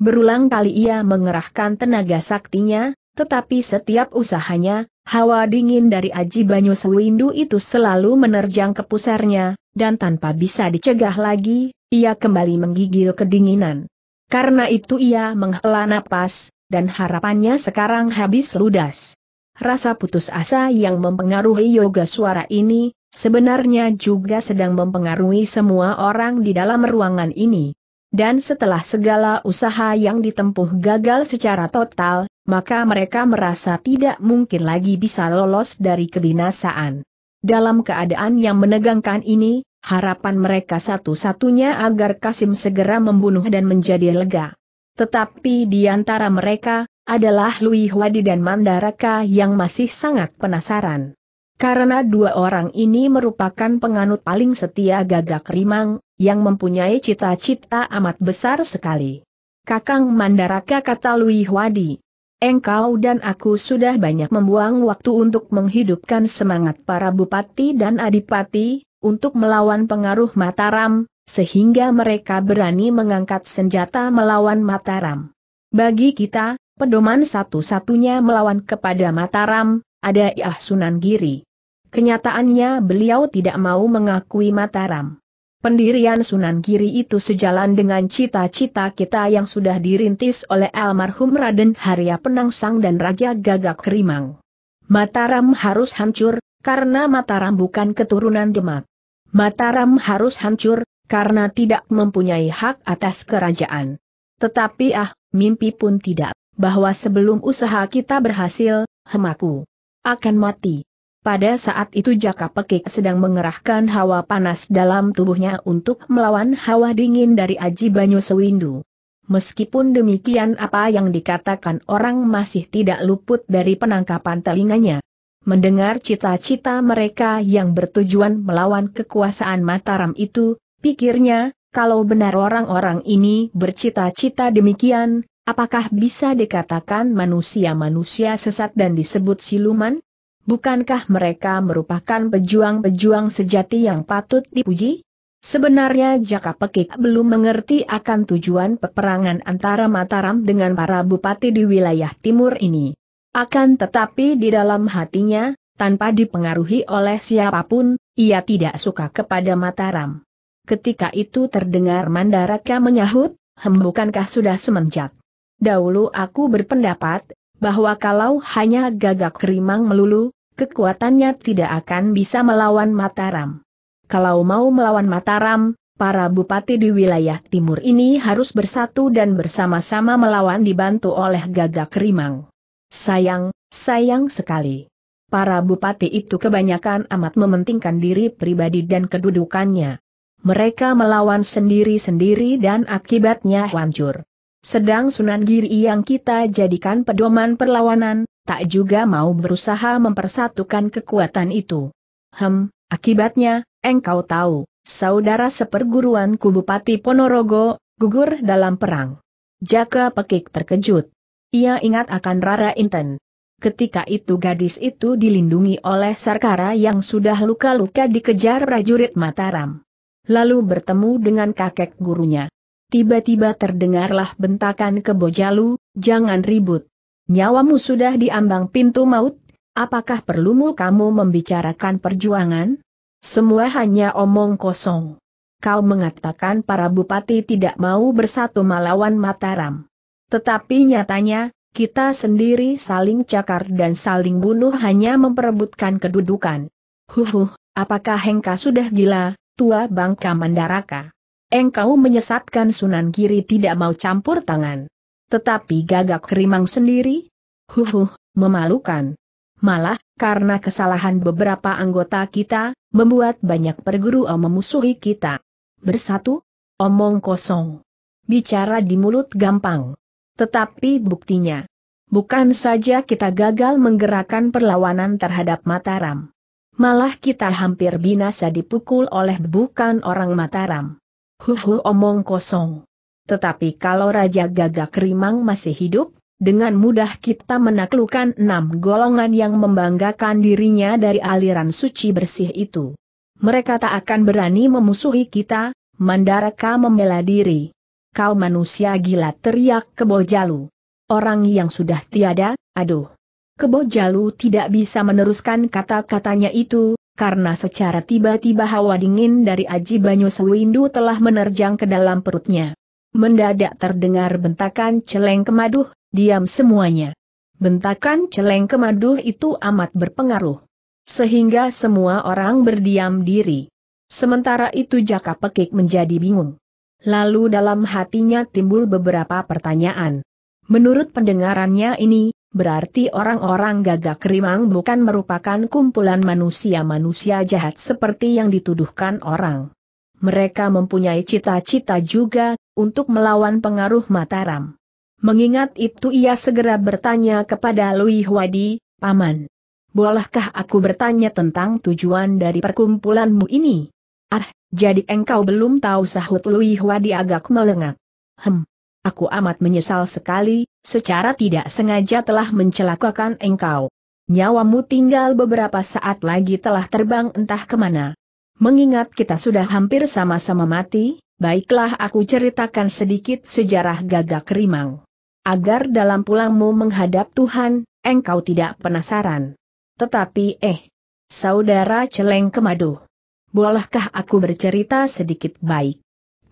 Berulang kali ia mengerahkan tenaga saktinya, tetapi setiap usahanya, hawa dingin dari Aji Banyu Sewindu itu selalu menerjang ke pusarnya, dan tanpa bisa dicegah lagi, ia kembali menggigil kedinginan. Karena itu ia menghela napas, dan harapannya sekarang habis ludas. Rasa putus asa yang mempengaruhi yoga suara ini, sebenarnya juga sedang mempengaruhi semua orang di dalam ruangan ini. Dan setelah segala usaha yang ditempuh gagal secara total, maka mereka merasa tidak mungkin lagi bisa lolos dari kebinasaan. Dalam keadaan yang menegangkan ini, harapan mereka satu-satunya agar Kasim segera membunuh dan menjadi lega. Tetapi di antara mereka, adalah Louis Hwadi dan Mandaraka yang masih sangat penasaran. Karena dua orang ini merupakan penganut paling setia gagak rimang, yang mempunyai cita-cita amat besar sekali. Kakang Mandaraka kata Lui Hwadi. Engkau dan aku sudah banyak membuang waktu untuk menghidupkan semangat para bupati dan adipati, untuk melawan pengaruh Mataram, sehingga mereka berani mengangkat senjata melawan Mataram. Bagi kita, pedoman satu-satunya melawan kepada Mataram, ada Iah Sunan Giri. Kenyataannya beliau tidak mau mengakui Mataram. Pendirian Sunan Giri itu sejalan dengan cita-cita kita yang sudah dirintis oleh almarhum Raden Harya Penangsang dan Raja Gagak Rimang. Mataram harus hancur, karena Mataram bukan keturunan Demak. Mataram harus hancur, karena tidak mempunyai hak atas kerajaan. Tetapi ah, mimpi pun tidak, bahwa sebelum usaha kita berhasil, hemaku akan mati. Pada saat itu Jaka Pekik sedang mengerahkan hawa panas dalam tubuhnya untuk melawan hawa dingin dari Aji Banyu Sewindu. Meskipun demikian apa yang dikatakan orang masih tidak luput dari penangkapan telinganya. Mendengar cita-cita mereka yang bertujuan melawan kekuasaan Mataram itu, pikirnya, kalau benar orang-orang ini bercita-cita demikian, apakah bisa dikatakan manusia-manusia sesat dan disebut siluman? bukankah mereka merupakan pejuang-pejuang sejati yang patut dipuji? Sebenarnya Jaka Pekik belum mengerti akan tujuan peperangan antara Mataram dengan para bupati di wilayah timur ini. Akan tetapi di dalam hatinya, tanpa dipengaruhi oleh siapapun, ia tidak suka kepada Mataram. Ketika itu terdengar Mandaraka menyahut, hembukankah sudah semenjak? Dahulu aku berpendapat, bahwa kalau hanya gagak rimang melulu, kekuatannya tidak akan bisa melawan Mataram. Kalau mau melawan Mataram, para bupati di wilayah timur ini harus bersatu dan bersama-sama melawan dibantu oleh gagak rimang. Sayang, sayang sekali. Para bupati itu kebanyakan amat mementingkan diri pribadi dan kedudukannya. Mereka melawan sendiri-sendiri dan akibatnya hancur. Sedang Sunan Giri yang kita jadikan pedoman perlawanan, tak juga mau berusaha mempersatukan kekuatan itu. Hem, akibatnya, engkau tahu, saudara seperguruan Kubupati Ponorogo, gugur dalam perang. Jaka Pekik terkejut. Ia ingat akan Rara Inten. Ketika itu gadis itu dilindungi oleh Sarkara yang sudah luka-luka dikejar prajurit Mataram. Lalu bertemu dengan kakek gurunya tiba-tiba terdengarlah bentakan kebojalu, jangan ribut. Nyawamu sudah diambang pintu maut, apakah perlumu kamu membicarakan perjuangan? Semua hanya omong kosong. Kau mengatakan para bupati tidak mau bersatu melawan Mataram. Tetapi nyatanya, kita sendiri saling cakar dan saling bunuh hanya memperebutkan kedudukan. Huhuh, apakah Hengka sudah gila, tua bangka Mandaraka? Engkau menyesatkan Sunan Giri tidak mau campur tangan. Tetapi gagak kerimang sendiri? Huhuh, memalukan. Malah, karena kesalahan beberapa anggota kita, membuat banyak perguruan memusuhi kita. Bersatu? Omong kosong. Bicara di mulut gampang. Tetapi buktinya, bukan saja kita gagal menggerakkan perlawanan terhadap Mataram. Malah kita hampir binasa dipukul oleh bukan orang Mataram. Huhu omong kosong. Tetapi kalau Raja Gagak Rimang masih hidup, dengan mudah kita menaklukkan enam golongan yang membanggakan dirinya dari aliran suci bersih itu. Mereka tak akan berani memusuhi kita, Mandaraka membela diri. Kau manusia gila teriak Kebojalu. Orang yang sudah tiada, aduh. Kebojalu tidak bisa meneruskan kata-katanya itu, karena secara tiba-tiba hawa dingin dari Aji Banyu Sewindu telah menerjang ke dalam perutnya. Mendadak terdengar bentakan celeng kemaduh, diam semuanya. Bentakan celeng kemaduh itu amat berpengaruh. Sehingga semua orang berdiam diri. Sementara itu Jaka Pekik menjadi bingung. Lalu dalam hatinya timbul beberapa pertanyaan. Menurut pendengarannya ini, berarti orang-orang gagak rimang bukan merupakan kumpulan manusia-manusia jahat seperti yang dituduhkan orang. Mereka mempunyai cita-cita juga, untuk melawan pengaruh Mataram. Mengingat itu ia segera bertanya kepada Lui Hwadi, Paman. Bolehkah aku bertanya tentang tujuan dari perkumpulanmu ini? Ah, jadi engkau belum tahu sahut Lui Hwadi agak melengak. Hem, Aku amat menyesal sekali, secara tidak sengaja telah mencelakakan engkau. Nyawamu tinggal beberapa saat lagi telah terbang entah kemana. Mengingat kita sudah hampir sama-sama mati, baiklah aku ceritakan sedikit sejarah gagak rimang. Agar dalam pulangmu menghadap Tuhan, engkau tidak penasaran. Tetapi eh, saudara celeng kemadu. Bolehkah aku bercerita sedikit baik?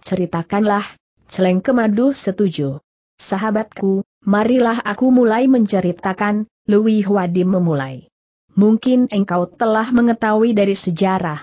Ceritakanlah, Celeng Kemadu setuju. Sahabatku, marilah aku mulai menceritakan, Lui Huadim memulai. Mungkin engkau telah mengetahui dari sejarah.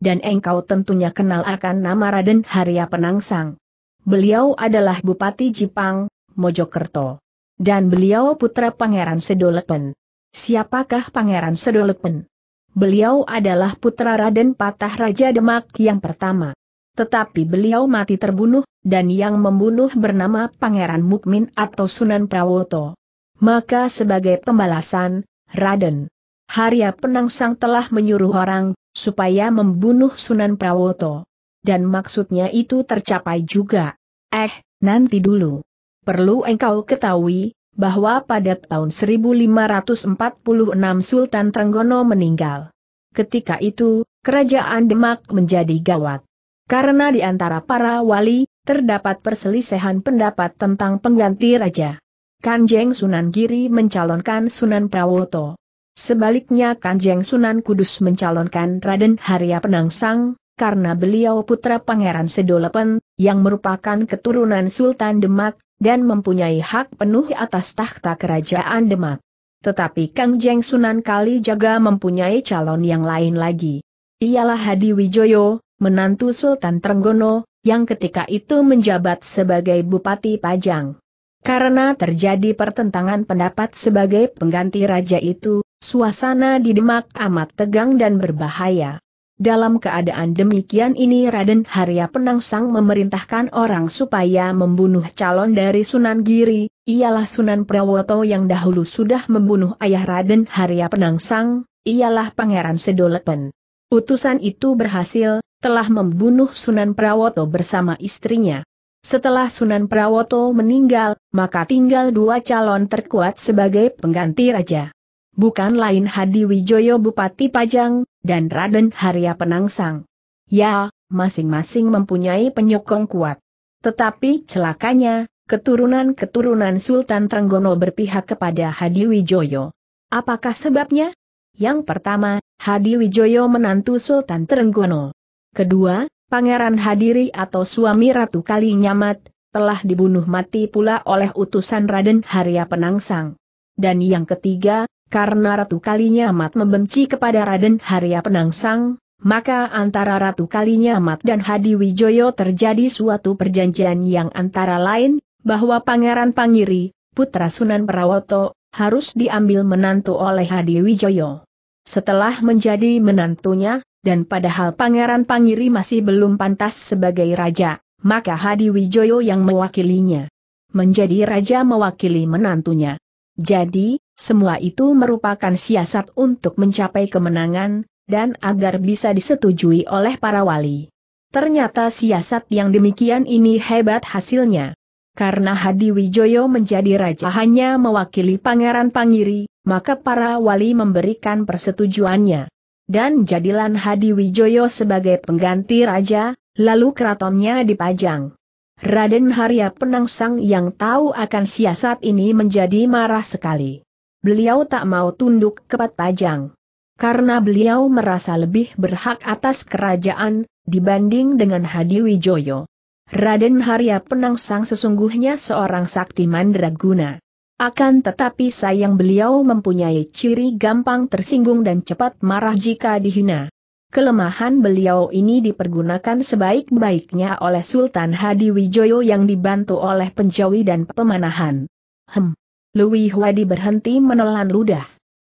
Dan engkau tentunya kenal akan nama Raden Harya Penangsang. Beliau adalah Bupati Jipang, Mojokerto. Dan beliau putra Pangeran Sedolepen. Siapakah Pangeran Sedolepen? Beliau adalah putra Raden Patah Raja Demak yang pertama. Tetapi beliau mati terbunuh, dan yang membunuh bernama Pangeran Mukmin atau Sunan Prawoto. Maka sebagai pembalasan, Raden Harya Penangsang telah menyuruh orang, supaya membunuh Sunan Prawoto. Dan maksudnya itu tercapai juga. Eh, nanti dulu. Perlu engkau ketahui, bahwa pada tahun 1546 Sultan Trenggono meninggal. Ketika itu, kerajaan Demak menjadi gawat. Karena di antara para wali, terdapat perselisihan pendapat tentang pengganti raja. Kanjeng Sunan Giri mencalonkan Sunan Prawoto. Sebaliknya Kanjeng Sunan Kudus mencalonkan Raden Harya Penangsang, karena beliau putra Pangeran Sedolepen, yang merupakan keturunan Sultan Demak, dan mempunyai hak penuh atas tahta kerajaan Demak. Tetapi Kanjeng Sunan Kalijaga mempunyai calon yang lain lagi. Ialah Hadi Wijoyo, menantu Sultan Trenggono, yang ketika itu menjabat sebagai Bupati Pajang. Karena terjadi pertentangan pendapat sebagai pengganti raja itu, suasana di Demak amat tegang dan berbahaya. Dalam keadaan demikian ini Raden Harya Penangsang memerintahkan orang supaya membunuh calon dari Sunan Giri, ialah Sunan Prawoto yang dahulu sudah membunuh ayah Raden Harya Penangsang, ialah Pangeran Sedolepen. Utusan itu berhasil, telah membunuh Sunan Prawoto bersama istrinya. Setelah Sunan Prawoto meninggal, maka tinggal dua calon terkuat sebagai pengganti raja. Bukan lain Hadi Wijoyo Bupati Pajang, dan Raden Harya Penangsang. Ya, masing-masing mempunyai penyokong kuat. Tetapi celakanya, keturunan-keturunan Sultan Trenggono berpihak kepada Hadi Wijoyo. Apakah sebabnya? Yang pertama, Hadi Wijoyo menantu Sultan Trenggono. Kedua, Pangeran Hadiri atau suami Ratu Kali Nyamat, telah dibunuh mati pula oleh utusan Raden Harya Penangsang. Dan yang ketiga, karena Ratu Kali Nyamat membenci kepada Raden Harya Penangsang, maka antara Ratu Kalinyamat dan Hadi Wijoyo terjadi suatu perjanjian yang antara lain, bahwa Pangeran Pangiri, putra Sunan Prawoto, harus diambil menantu oleh Hadi Wijoyo. Setelah menjadi menantunya, dan padahal Pangeran Pangiri masih belum pantas sebagai raja, maka Hadi Wijoyo yang mewakilinya. Menjadi raja mewakili menantunya. Jadi, semua itu merupakan siasat untuk mencapai kemenangan, dan agar bisa disetujui oleh para wali. Ternyata siasat yang demikian ini hebat hasilnya. Karena Hadi Wijoyo menjadi raja hanya mewakili Pangeran Pangiri, maka para wali memberikan persetujuannya dan jadilan Hadi Wijoyo sebagai pengganti raja, lalu keratonnya dipajang. Raden Harya Penangsang yang tahu akan siasat ini menjadi marah sekali. Beliau tak mau tunduk kepat pajang. Karena beliau merasa lebih berhak atas kerajaan, dibanding dengan Hadi Wijoyo. Raden Harya Penangsang sesungguhnya seorang sakti mandraguna. Akan tetapi sayang beliau mempunyai ciri gampang tersinggung dan cepat marah jika dihina. Kelemahan beliau ini dipergunakan sebaik-baiknya oleh Sultan Hadi Wijoyo yang dibantu oleh penjawi dan pemanahan. Hem. Lui Hwadi berhenti menelan ludah.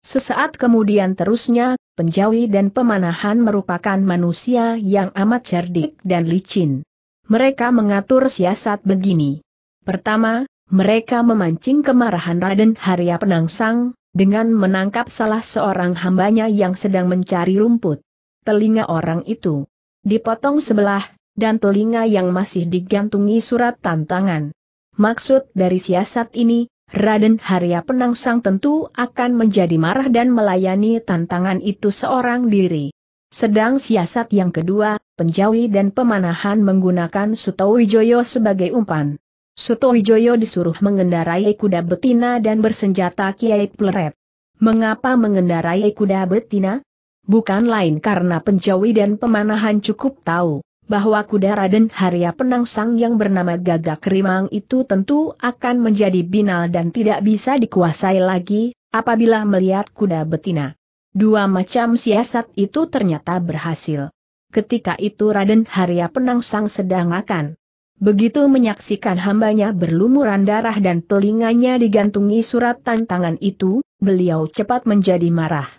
Sesaat kemudian terusnya, penjawi dan pemanahan merupakan manusia yang amat cerdik dan licin. Mereka mengatur siasat begini. Pertama, mereka memancing kemarahan Raden Harya Penangsang, dengan menangkap salah seorang hambanya yang sedang mencari rumput. Telinga orang itu dipotong sebelah, dan telinga yang masih digantungi surat tantangan. Maksud dari siasat ini, Raden Harya Penangsang tentu akan menjadi marah dan melayani tantangan itu seorang diri. Sedang siasat yang kedua, penjawi dan pemanahan menggunakan Sutowijoyo sebagai umpan. Suto Wijoyo disuruh mengendarai kuda betina dan bersenjata Kiai Pleret. Mengapa mengendarai kuda betina? Bukan lain karena penjawi dan pemanahan cukup tahu bahwa kuda Raden Harya Penangsang yang bernama Gagak Rimang itu tentu akan menjadi binal dan tidak bisa dikuasai lagi, apabila melihat kuda betina. Dua macam siasat itu ternyata berhasil. Ketika itu Raden Harya Penangsang sedang akan Begitu menyaksikan hambanya berlumuran darah dan telinganya digantungi surat tantangan itu, beliau cepat menjadi marah.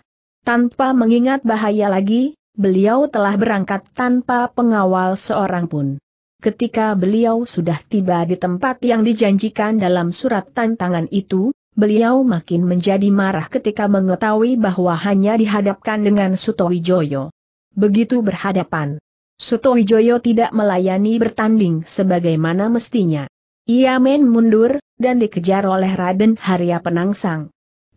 Tanpa mengingat bahaya lagi, beliau telah berangkat tanpa pengawal seorang pun. Ketika beliau sudah tiba di tempat yang dijanjikan dalam surat tantangan itu, beliau makin menjadi marah ketika mengetahui bahwa hanya dihadapkan dengan Sutowijoyo. Begitu berhadapan, Sutowijoyo tidak melayani bertanding sebagaimana mestinya. Ia main mundur, dan dikejar oleh Raden Harya Penangsang.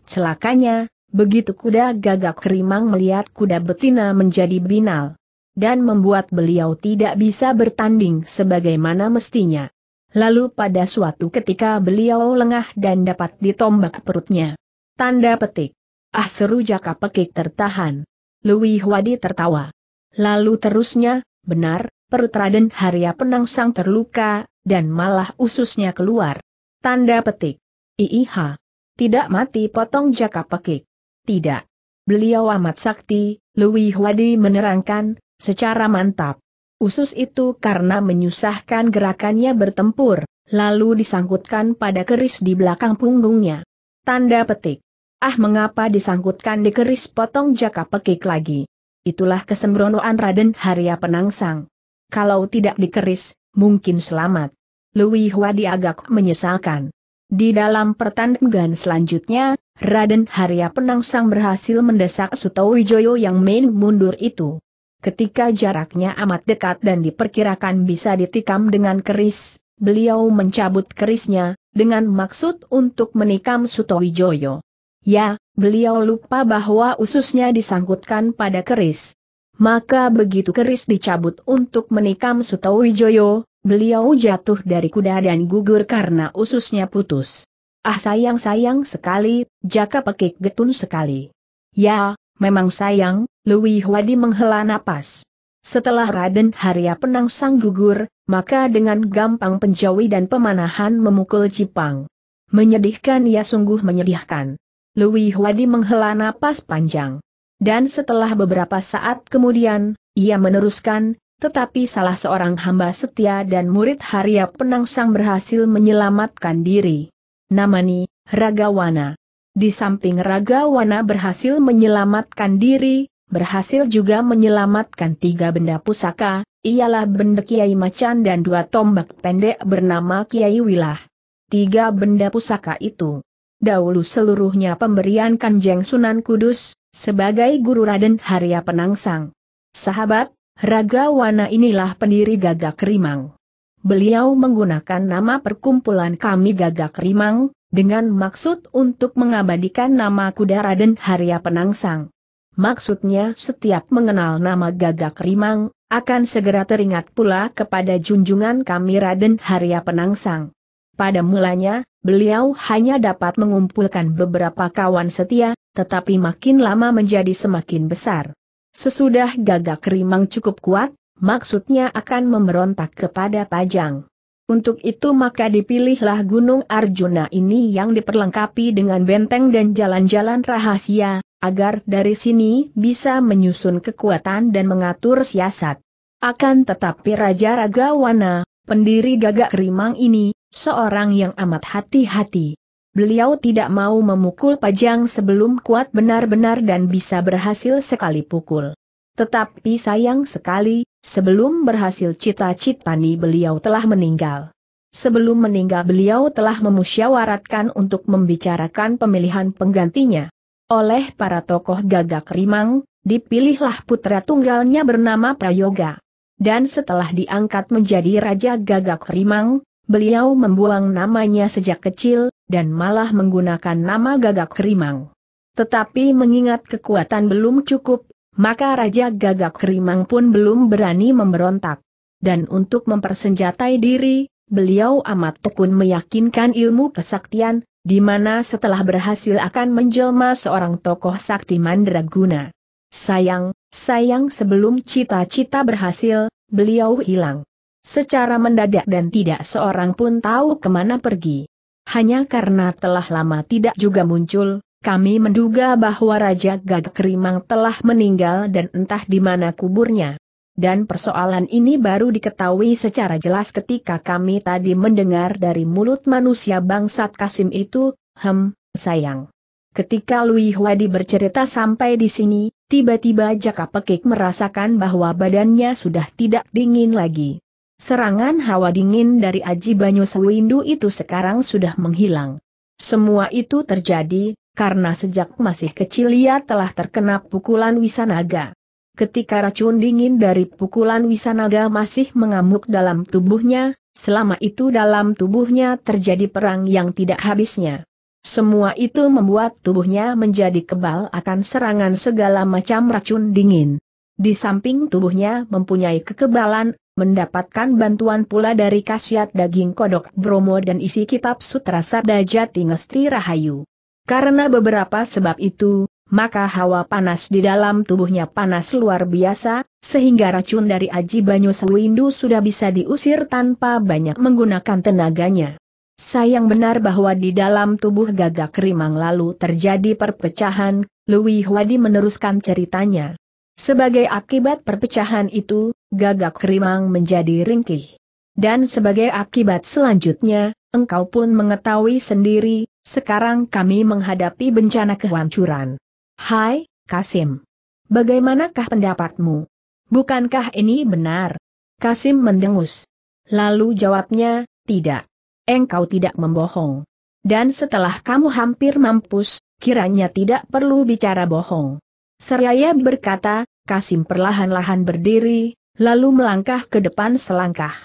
Celakanya, begitu kuda gagak kerimang melihat kuda betina menjadi binal. Dan membuat beliau tidak bisa bertanding sebagaimana mestinya. Lalu pada suatu ketika beliau lengah dan dapat ditombak perutnya. Tanda petik. Ah seru jaka pekik tertahan. Louis Wadi tertawa. Lalu terusnya, benar, perut Raden Harya Penangsang terluka, dan malah ususnya keluar. Tanda petik. Iiha. Tidak mati potong jaka pekik. Tidak. Beliau amat sakti, Lewi Wadi menerangkan, secara mantap. Usus itu karena menyusahkan gerakannya bertempur, lalu disangkutkan pada keris di belakang punggungnya. Tanda petik. Ah mengapa disangkutkan di keris potong jaka pekik lagi? itulah kesembronoan Raden Harya Penangsang. Kalau tidak dikeris, mungkin selamat. Lui Hua agak menyesalkan. Di dalam pertandingan selanjutnya, Raden Harya Penangsang berhasil mendesak Suto Wijoyo yang main mundur itu. Ketika jaraknya amat dekat dan diperkirakan bisa ditikam dengan keris, beliau mencabut kerisnya, dengan maksud untuk menikam Suto Wijoyo. Ya, beliau lupa bahwa ususnya disangkutkan pada keris. Maka begitu keris dicabut untuk menikam Sutowijoyo, beliau jatuh dari kuda dan gugur karena ususnya putus. Ah sayang-sayang sekali, jaka pekik getun sekali. Ya, memang sayang, Lui Hwadi menghela napas. Setelah Raden Harya Penang sang gugur, maka dengan gampang penjawi dan pemanahan memukul Cipang. Menyedihkan ya sungguh menyedihkan. Lewi Huadi menghela napas panjang. Dan setelah beberapa saat kemudian, ia meneruskan, tetapi salah seorang hamba setia dan murid Haria Penangsang berhasil menyelamatkan diri. Namani, Ragawana. Di samping Ragawana berhasil menyelamatkan diri, berhasil juga menyelamatkan tiga benda pusaka, ialah benda Kiai Macan dan dua tombak pendek bernama Kiai Wilah. Tiga benda pusaka itu dahulu seluruhnya pemberian Kanjeng Sunan Kudus, sebagai guru Raden Harya Penangsang. Sahabat, Raga Wana inilah pendiri Gagak Rimang. Beliau menggunakan nama perkumpulan kami Gagak Rimang, dengan maksud untuk mengabadikan nama kuda Raden Harya Penangsang. Maksudnya setiap mengenal nama Gagak Rimang, akan segera teringat pula kepada junjungan kami Raden Harya Penangsang. Pada mulanya, beliau hanya dapat mengumpulkan beberapa kawan setia, tetapi makin lama menjadi semakin besar. Sesudah gagak rimang cukup kuat, maksudnya akan memberontak kepada Pajang. Untuk itu maka dipilihlah Gunung Arjuna ini yang diperlengkapi dengan benteng dan jalan-jalan rahasia, agar dari sini bisa menyusun kekuatan dan mengatur siasat. Akan tetapi Raja Ragawana, pendiri gagak rimang ini, seorang yang amat hati-hati. Beliau tidak mau memukul pajang sebelum kuat benar-benar dan bisa berhasil sekali pukul. Tetapi sayang sekali, sebelum berhasil cita-citani beliau telah meninggal. Sebelum meninggal beliau telah memusyawaratkan untuk membicarakan pemilihan penggantinya. Oleh para tokoh gagak rimang, dipilihlah putra tunggalnya bernama Prayoga. Dan setelah diangkat menjadi Raja Gagak Rimang, Beliau membuang namanya sejak kecil, dan malah menggunakan nama Gagak Kerimang. Tetapi mengingat kekuatan belum cukup, maka Raja Gagak Kerimang pun belum berani memberontak. Dan untuk mempersenjatai diri, beliau amat tekun meyakinkan ilmu kesaktian, di mana setelah berhasil akan menjelma seorang tokoh sakti mandraguna. Sayang, sayang sebelum cita-cita berhasil, beliau hilang secara mendadak dan tidak seorang pun tahu kemana pergi. Hanya karena telah lama tidak juga muncul, kami menduga bahwa Raja Gagak Rimang telah meninggal dan entah di mana kuburnya. Dan persoalan ini baru diketahui secara jelas ketika kami tadi mendengar dari mulut manusia bangsat Kasim itu, hem, sayang. Ketika Louis Wadi bercerita sampai di sini, tiba-tiba Jaka Pekik merasakan bahwa badannya sudah tidak dingin lagi. Serangan hawa dingin dari Aji Banyu Sewindu itu sekarang sudah menghilang. Semua itu terjadi, karena sejak masih kecil ia telah terkena pukulan Wisanaga. Ketika racun dingin dari pukulan Wisanaga masih mengamuk dalam tubuhnya, selama itu dalam tubuhnya terjadi perang yang tidak habisnya. Semua itu membuat tubuhnya menjadi kebal akan serangan segala macam racun dingin. Di samping tubuhnya mempunyai kekebalan mendapatkan bantuan pula dari khasiat daging kodok Bromo dan isi kitab sutra Sabda Jati Ngesti Rahayu. Karena beberapa sebab itu, maka hawa panas di dalam tubuhnya panas luar biasa, sehingga racun dari Aji Banyu Selwindu sudah bisa diusir tanpa banyak menggunakan tenaganya. Sayang benar bahwa di dalam tubuh gagak rimang lalu terjadi perpecahan, Louis Wadi meneruskan ceritanya. Sebagai akibat perpecahan itu, gagak rimang menjadi ringkih. Dan sebagai akibat selanjutnya, engkau pun mengetahui sendiri, sekarang kami menghadapi bencana kehancuran. Hai, Kasim. Bagaimanakah pendapatmu? Bukankah ini benar? Kasim mendengus. Lalu jawabnya, tidak. Engkau tidak membohong. Dan setelah kamu hampir mampus, kiranya tidak perlu bicara bohong. Seraya berkata, Kasim perlahan-lahan berdiri, lalu melangkah ke depan selangkah.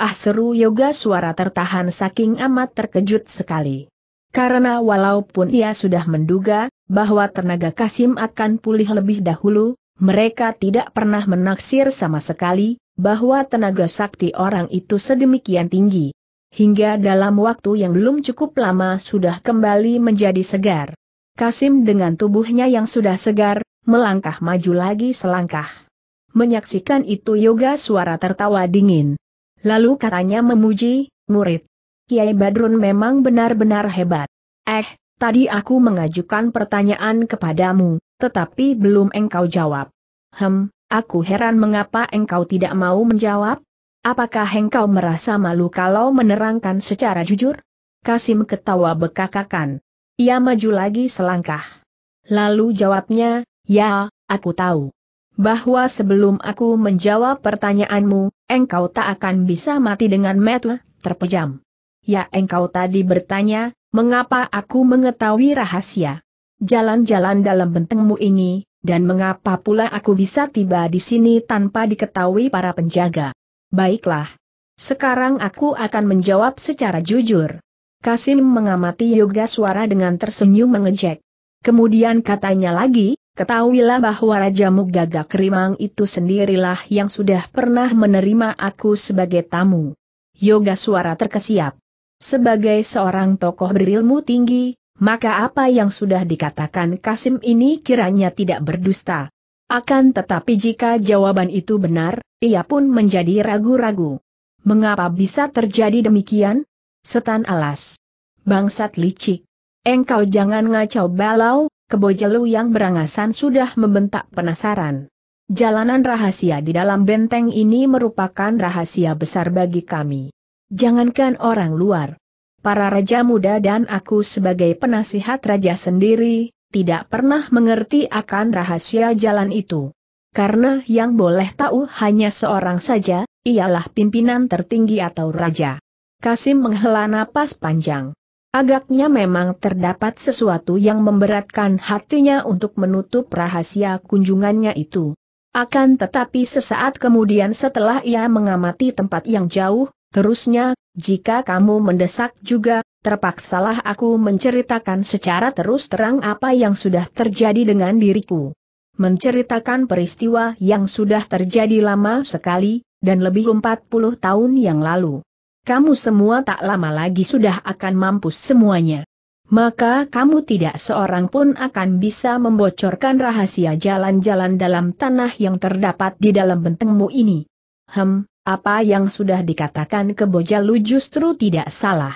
Ah seru yoga suara tertahan saking amat terkejut sekali. Karena walaupun ia sudah menduga, bahwa tenaga Kasim akan pulih lebih dahulu, mereka tidak pernah menaksir sama sekali, bahwa tenaga sakti orang itu sedemikian tinggi. Hingga dalam waktu yang belum cukup lama sudah kembali menjadi segar. Kasim dengan tubuhnya yang sudah segar, melangkah maju lagi selangkah. Menyaksikan itu yoga suara tertawa dingin. Lalu katanya memuji, murid. Kiai Badrun memang benar-benar hebat. Eh, tadi aku mengajukan pertanyaan kepadamu, tetapi belum engkau jawab. Hem, aku heran mengapa engkau tidak mau menjawab? Apakah engkau merasa malu kalau menerangkan secara jujur? Kasim ketawa bekakakan. Ia maju lagi selangkah. Lalu jawabnya, ya, aku tahu bahwa sebelum aku menjawab pertanyaanmu, engkau tak akan bisa mati dengan metu, terpejam. Ya engkau tadi bertanya, mengapa aku mengetahui rahasia jalan-jalan dalam bentengmu ini, dan mengapa pula aku bisa tiba di sini tanpa diketahui para penjaga. Baiklah. Sekarang aku akan menjawab secara jujur. Kasim mengamati Yoga Suara dengan tersenyum mengejek. Kemudian katanya lagi, Ketahuilah bahwa Raja Gagak Rimang itu sendirilah yang sudah pernah menerima aku sebagai tamu. Yoga suara terkesiap. Sebagai seorang tokoh berilmu tinggi, maka apa yang sudah dikatakan Kasim ini kiranya tidak berdusta. Akan tetapi jika jawaban itu benar, ia pun menjadi ragu-ragu. Mengapa bisa terjadi demikian? Setan alas. Bangsat licik. Engkau jangan ngacau balau, Kebojelu yang berangasan sudah membentak penasaran. Jalanan rahasia di dalam benteng ini merupakan rahasia besar bagi kami. Jangankan orang luar. Para raja muda dan aku sebagai penasihat raja sendiri, tidak pernah mengerti akan rahasia jalan itu. Karena yang boleh tahu hanya seorang saja, ialah pimpinan tertinggi atau raja. Kasim menghela napas panjang. Agaknya memang terdapat sesuatu yang memberatkan hatinya untuk menutup rahasia kunjungannya itu. Akan tetapi sesaat kemudian setelah ia mengamati tempat yang jauh, terusnya, jika kamu mendesak juga, terpaksalah aku menceritakan secara terus terang apa yang sudah terjadi dengan diriku. Menceritakan peristiwa yang sudah terjadi lama sekali, dan lebih 40 tahun yang lalu kamu semua tak lama lagi sudah akan mampus semuanya. Maka kamu tidak seorang pun akan bisa membocorkan rahasia jalan-jalan dalam tanah yang terdapat di dalam bentengmu ini. Hem, apa yang sudah dikatakan ke Bojalu justru tidak salah.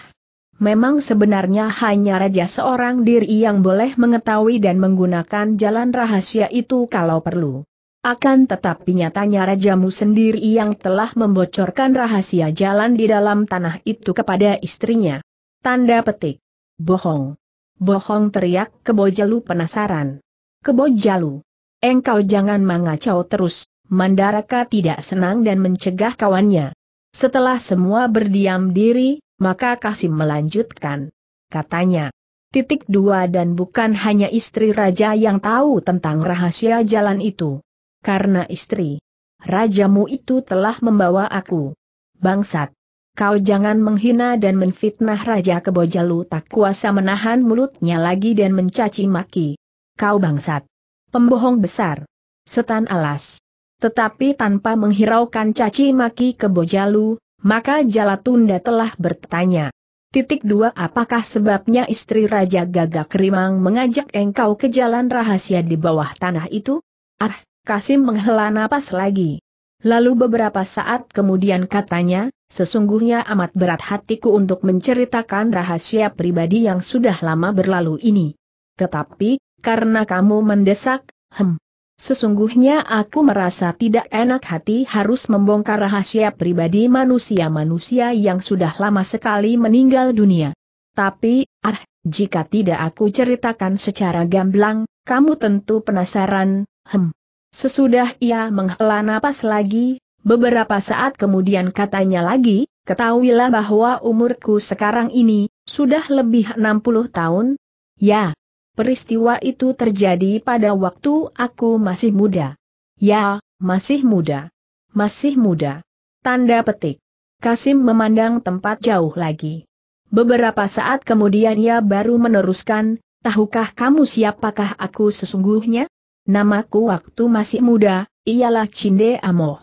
Memang sebenarnya hanya raja seorang diri yang boleh mengetahui dan menggunakan jalan rahasia itu kalau perlu. Akan tetapi nyatanya rajamu sendiri yang telah membocorkan rahasia jalan di dalam tanah itu kepada istrinya. Tanda petik. Bohong. Bohong teriak Kebojalu penasaran. Kebojalu. Engkau jangan mengacau terus, Mandaraka tidak senang dan mencegah kawannya. Setelah semua berdiam diri, maka Kasim melanjutkan. Katanya, titik dua dan bukan hanya istri raja yang tahu tentang rahasia jalan itu karena istri. Rajamu itu telah membawa aku. Bangsat! Kau jangan menghina dan menfitnah Raja Kebojalu tak kuasa menahan mulutnya lagi dan mencaci maki. Kau bangsat! Pembohong besar! Setan alas! Tetapi tanpa menghiraukan caci maki Kebojalu, maka Jalatunda telah bertanya. Titik dua apakah sebabnya istri Raja Gagak Rimang mengajak engkau ke jalan rahasia di bawah tanah itu? Ah, Kasim menghela napas lagi. Lalu beberapa saat kemudian katanya, sesungguhnya amat berat hatiku untuk menceritakan rahasia pribadi yang sudah lama berlalu ini. Tetapi, karena kamu mendesak, hem. Sesungguhnya aku merasa tidak enak hati harus membongkar rahasia pribadi manusia-manusia yang sudah lama sekali meninggal dunia. Tapi, ah, jika tidak aku ceritakan secara gamblang, kamu tentu penasaran, hem. Sesudah ia menghela napas lagi, beberapa saat kemudian katanya lagi, ketahuilah bahwa umurku sekarang ini, sudah lebih 60 tahun. Ya, peristiwa itu terjadi pada waktu aku masih muda. Ya, masih muda. Masih muda. Tanda petik. Kasim memandang tempat jauh lagi. Beberapa saat kemudian ia baru meneruskan, tahukah kamu siapakah aku sesungguhnya? Namaku waktu masih muda, ialah Cinde Amoh.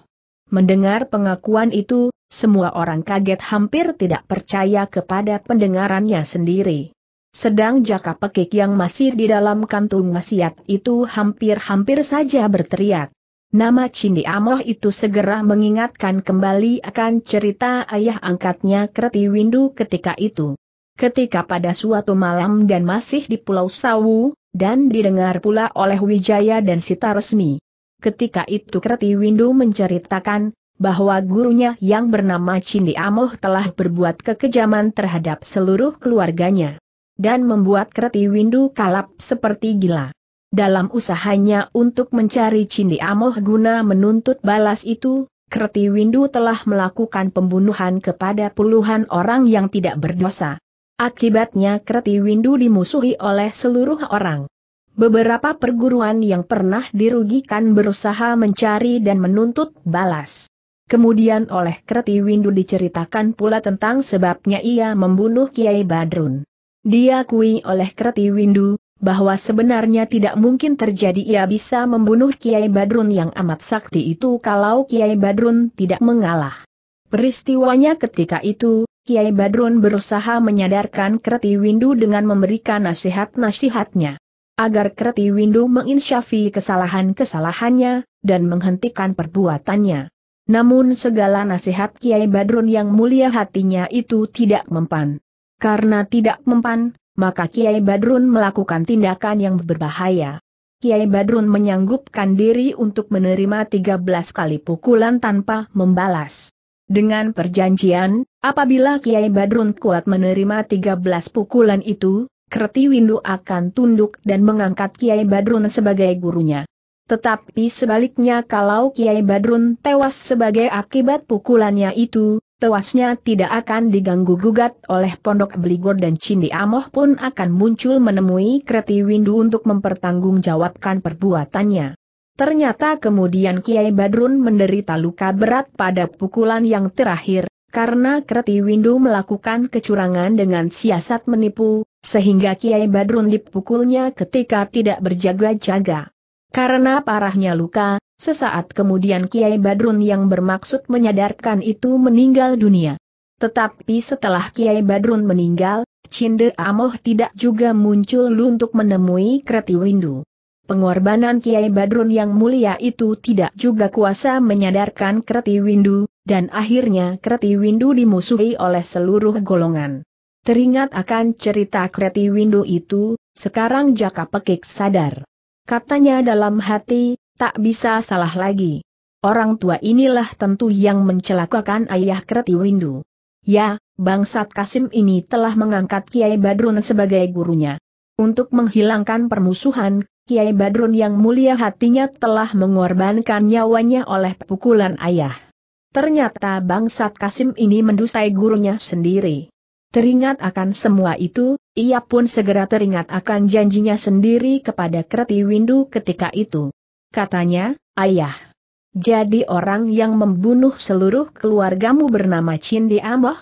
Mendengar pengakuan itu, semua orang kaget hampir tidak percaya kepada pendengarannya sendiri. Sedang jaka pekik yang masih di dalam kantung masyarakat itu hampir-hampir saja berteriak. Nama Cindy Amoh itu segera mengingatkan kembali akan cerita ayah angkatnya Kreti Windu ketika itu. Ketika pada suatu malam dan masih di Pulau Sawu, dan didengar pula oleh Wijaya dan Sita Resmi. Ketika itu Kerti Windu menceritakan, bahwa gurunya yang bernama Cindi Amoh telah berbuat kekejaman terhadap seluruh keluarganya. Dan membuat Kerti Windu kalap seperti gila. Dalam usahanya untuk mencari Cindi Amoh guna menuntut balas itu, Kerti Windu telah melakukan pembunuhan kepada puluhan orang yang tidak berdosa. Akibatnya Kreti Windu dimusuhi oleh seluruh orang. Beberapa perguruan yang pernah dirugikan berusaha mencari dan menuntut balas. Kemudian oleh Kreti Windu diceritakan pula tentang sebabnya ia membunuh Kiai Badrun. Diakui oleh Kreti Windu, bahwa sebenarnya tidak mungkin terjadi ia bisa membunuh Kiai Badrun yang amat sakti itu kalau Kiai Badrun tidak mengalah. Peristiwanya ketika itu, Kiai Badrun berusaha menyadarkan Kreti Windu dengan memberikan nasihat-nasihatnya. Agar Kreti Windu menginsyafi kesalahan-kesalahannya, dan menghentikan perbuatannya. Namun segala nasihat Kiai Badrun yang mulia hatinya itu tidak mempan. Karena tidak mempan, maka Kiai Badrun melakukan tindakan yang berbahaya. Kiai Badrun menyanggupkan diri untuk menerima 13 kali pukulan tanpa membalas. Dengan perjanjian, apabila Kiai Badrun kuat menerima 13 pukulan itu, Kerti Windu akan tunduk dan mengangkat Kiai Badrun sebagai gurunya. Tetapi sebaliknya kalau Kiai Badrun tewas sebagai akibat pukulannya itu, tewasnya tidak akan diganggu-gugat oleh Pondok Beligor dan Cindi Amoh pun akan muncul menemui Kreti Windu untuk mempertanggungjawabkan perbuatannya. Ternyata kemudian Kiai Badrun menderita luka berat pada pukulan yang terakhir, karena Kreti Windu melakukan kecurangan dengan siasat menipu, sehingga Kiai Badrun dipukulnya ketika tidak berjaga-jaga. Karena parahnya luka, sesaat kemudian Kiai Badrun yang bermaksud menyadarkan itu meninggal dunia. Tetapi setelah Kiai Badrun meninggal, Cinde Amoh tidak juga muncul untuk menemui Kreti Windu. Pengorbanan Kiai Badrun yang mulia itu tidak juga kuasa menyadarkan Kreti Windu, dan akhirnya Kreti Windu dimusuhi oleh seluruh golongan. Teringat akan cerita Kreti Windu itu, sekarang Jaka Pekik sadar. Katanya dalam hati, tak bisa salah lagi. Orang tua inilah tentu yang mencelakakan ayah Kreti Windu. Ya, bangsat Kasim ini telah mengangkat Kiai Badrun sebagai gurunya. Untuk menghilangkan permusuhan, Kiai Badrun yang mulia hatinya telah mengorbankan nyawanya oleh pukulan ayah. Ternyata bangsat Kasim ini mendusai gurunya sendiri. Teringat akan semua itu, ia pun segera teringat akan janjinya sendiri kepada Kreti Windu ketika itu. Katanya, ayah. Jadi orang yang membunuh seluruh keluargamu bernama Cindi Amoh?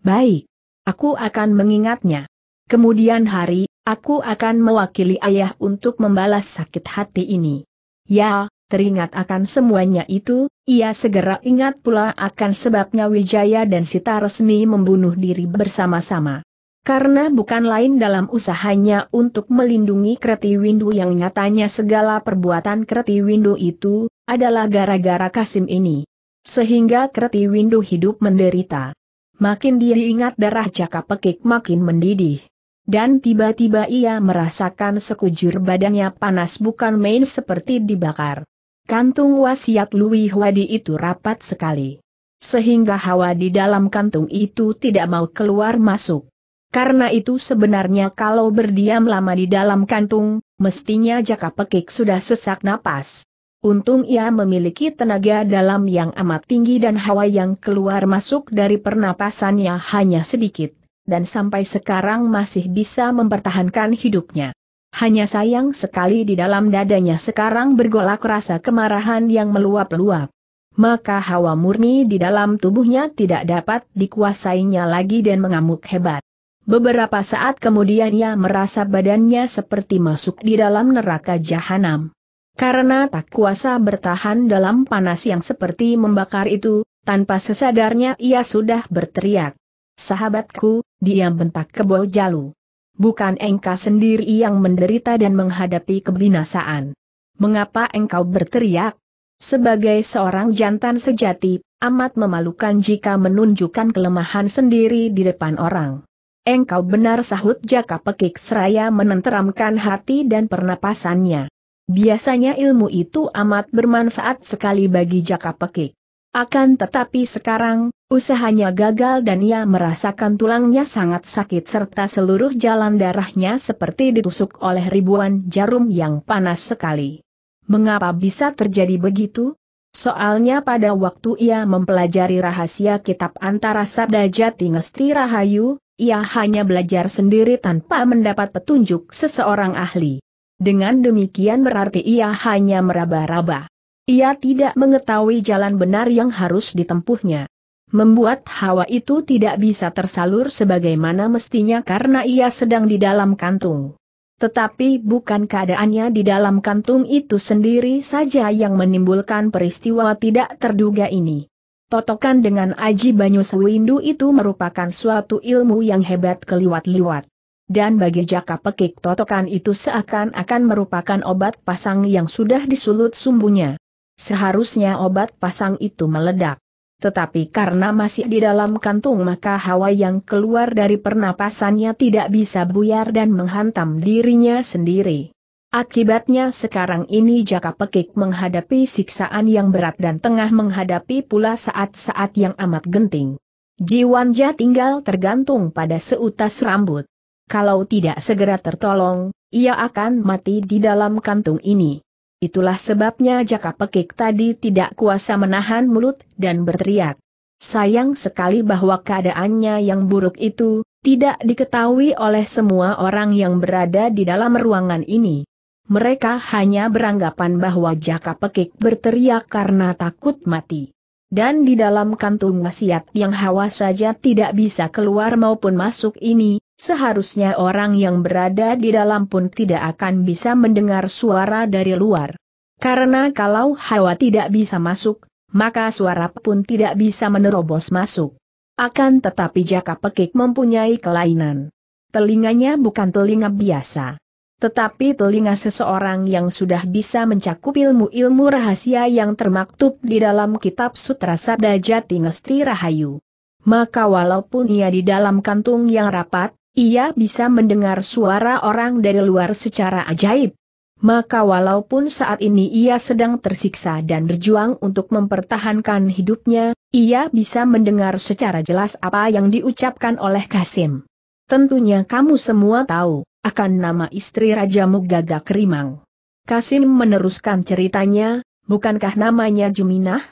Baik. Aku akan mengingatnya. Kemudian hari, Aku akan mewakili ayah untuk membalas sakit hati ini. Ya, teringat akan semuanya itu, ia segera ingat pula akan sebabnya Wijaya dan Sita resmi membunuh diri bersama-sama. Karena bukan lain dalam usahanya untuk melindungi Kreti Windu yang nyatanya segala perbuatan Kreti Windu itu, adalah gara-gara Kasim ini. Sehingga Kreti Windu hidup menderita. Makin dia ingat darah cakap pekik makin mendidih dan tiba-tiba ia merasakan sekujur badannya panas bukan main seperti dibakar. Kantung wasiat Lui Hwadi itu rapat sekali. Sehingga hawa di dalam kantung itu tidak mau keluar masuk. Karena itu sebenarnya kalau berdiam lama di dalam kantung, mestinya jaka pekik sudah sesak napas. Untung ia memiliki tenaga dalam yang amat tinggi dan hawa yang keluar masuk dari pernapasannya hanya sedikit dan sampai sekarang masih bisa mempertahankan hidupnya. Hanya sayang sekali di dalam dadanya sekarang bergolak rasa kemarahan yang meluap-luap. Maka hawa murni di dalam tubuhnya tidak dapat dikuasainya lagi dan mengamuk hebat. Beberapa saat kemudian ia merasa badannya seperti masuk di dalam neraka jahanam. Karena tak kuasa bertahan dalam panas yang seperti membakar itu, tanpa sesadarnya ia sudah berteriak. Sahabatku, Diam bentak kebo jalu. Bukan engkau sendiri yang menderita dan menghadapi kebinasaan. Mengapa engkau berteriak? Sebagai seorang jantan sejati, amat memalukan jika menunjukkan kelemahan sendiri di depan orang. Engkau benar sahut jaka pekik seraya menenteramkan hati dan pernapasannya. Biasanya ilmu itu amat bermanfaat sekali bagi jaka pekik. Akan tetapi sekarang, usahanya gagal dan ia merasakan tulangnya sangat sakit serta seluruh jalan darahnya seperti ditusuk oleh ribuan jarum yang panas sekali. Mengapa bisa terjadi begitu? Soalnya pada waktu ia mempelajari rahasia kitab antara sabda jati ngesti rahayu, ia hanya belajar sendiri tanpa mendapat petunjuk seseorang ahli. Dengan demikian berarti ia hanya meraba-raba. Ia tidak mengetahui jalan benar yang harus ditempuhnya. Membuat hawa itu tidak bisa tersalur sebagaimana mestinya karena ia sedang di dalam kantung. Tetapi bukan keadaannya di dalam kantung itu sendiri saja yang menimbulkan peristiwa tidak terduga ini. Totokan dengan Aji Banyu Sewindu itu merupakan suatu ilmu yang hebat keliwat-liwat. Dan bagi jaka pekik totokan itu seakan-akan merupakan obat pasang yang sudah disulut sumbunya. Seharusnya obat pasang itu meledak. Tetapi karena masih di dalam kantung maka hawa yang keluar dari pernapasannya tidak bisa buyar dan menghantam dirinya sendiri. Akibatnya sekarang ini Jaka Pekik menghadapi siksaan yang berat dan tengah menghadapi pula saat-saat yang amat genting. Jiwanja tinggal tergantung pada seutas rambut. Kalau tidak segera tertolong, ia akan mati di dalam kantung ini. Itulah sebabnya jaka pekik tadi tidak kuasa menahan mulut dan berteriak. Sayang sekali bahwa keadaannya yang buruk itu, tidak diketahui oleh semua orang yang berada di dalam ruangan ini. Mereka hanya beranggapan bahwa jaka pekik berteriak karena takut mati. Dan di dalam kantung wasiat yang hawa saja tidak bisa keluar maupun masuk ini, Seharusnya orang yang berada di dalam pun tidak akan bisa mendengar suara dari luar. Karena kalau hawa tidak bisa masuk, maka suara pun tidak bisa menerobos masuk. Akan tetapi jaka pekik mempunyai kelainan. Telinganya bukan telinga biasa. Tetapi telinga seseorang yang sudah bisa mencakup ilmu-ilmu rahasia yang termaktub di dalam kitab Sutra Sabda Jati Ngesti Rahayu. Maka walaupun ia di dalam kantung yang rapat, ia bisa mendengar suara orang dari luar secara ajaib. Maka walaupun saat ini ia sedang tersiksa dan berjuang untuk mempertahankan hidupnya, ia bisa mendengar secara jelas apa yang diucapkan oleh Kasim. Tentunya kamu semua tahu, akan nama istri Raja Mugaga Kerimang. Kasim meneruskan ceritanya, bukankah namanya Juminah?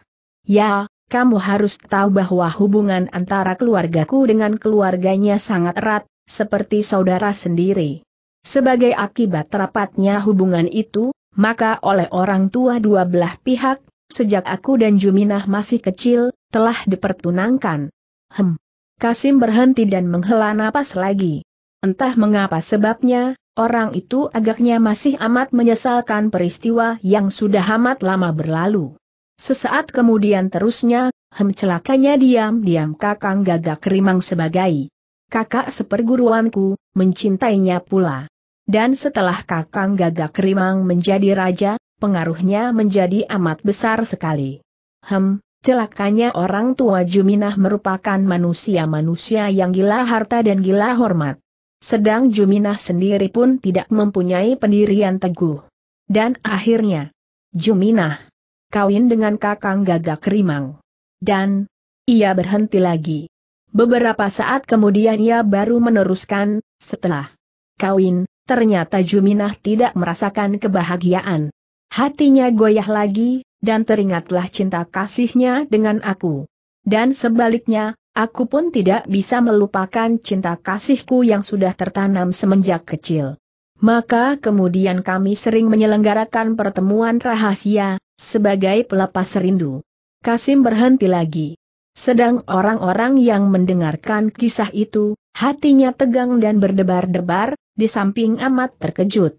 Ya, kamu harus tahu bahwa hubungan antara keluargaku dengan keluarganya sangat erat, seperti saudara sendiri. Sebagai akibat rapatnya hubungan itu, maka oleh orang tua dua belah pihak, sejak aku dan Juminah masih kecil, telah dipertunangkan. Hem. Kasim berhenti dan menghela napas lagi. Entah mengapa sebabnya, orang itu agaknya masih amat menyesalkan peristiwa yang sudah amat lama berlalu. Sesaat kemudian terusnya, hem celakanya diam-diam kakang gagak rimang sebagai kakak seperguruanku, mencintainya pula. Dan setelah kakang gagak rimang menjadi raja, pengaruhnya menjadi amat besar sekali. Hem, celakanya orang tua Juminah merupakan manusia-manusia yang gila harta dan gila hormat. Sedang Juminah sendiri pun tidak mempunyai pendirian teguh. Dan akhirnya, Juminah kawin dengan kakang gagak rimang. Dan, ia berhenti lagi. Beberapa saat kemudian ia baru meneruskan, setelah kawin, ternyata Juminah tidak merasakan kebahagiaan. Hatinya goyah lagi, dan teringatlah cinta kasihnya dengan aku. Dan sebaliknya, aku pun tidak bisa melupakan cinta kasihku yang sudah tertanam semenjak kecil. Maka kemudian kami sering menyelenggarakan pertemuan rahasia, sebagai pelepas rindu. Kasim berhenti lagi. Sedang orang-orang yang mendengarkan kisah itu, hatinya tegang dan berdebar-debar, di samping amat terkejut.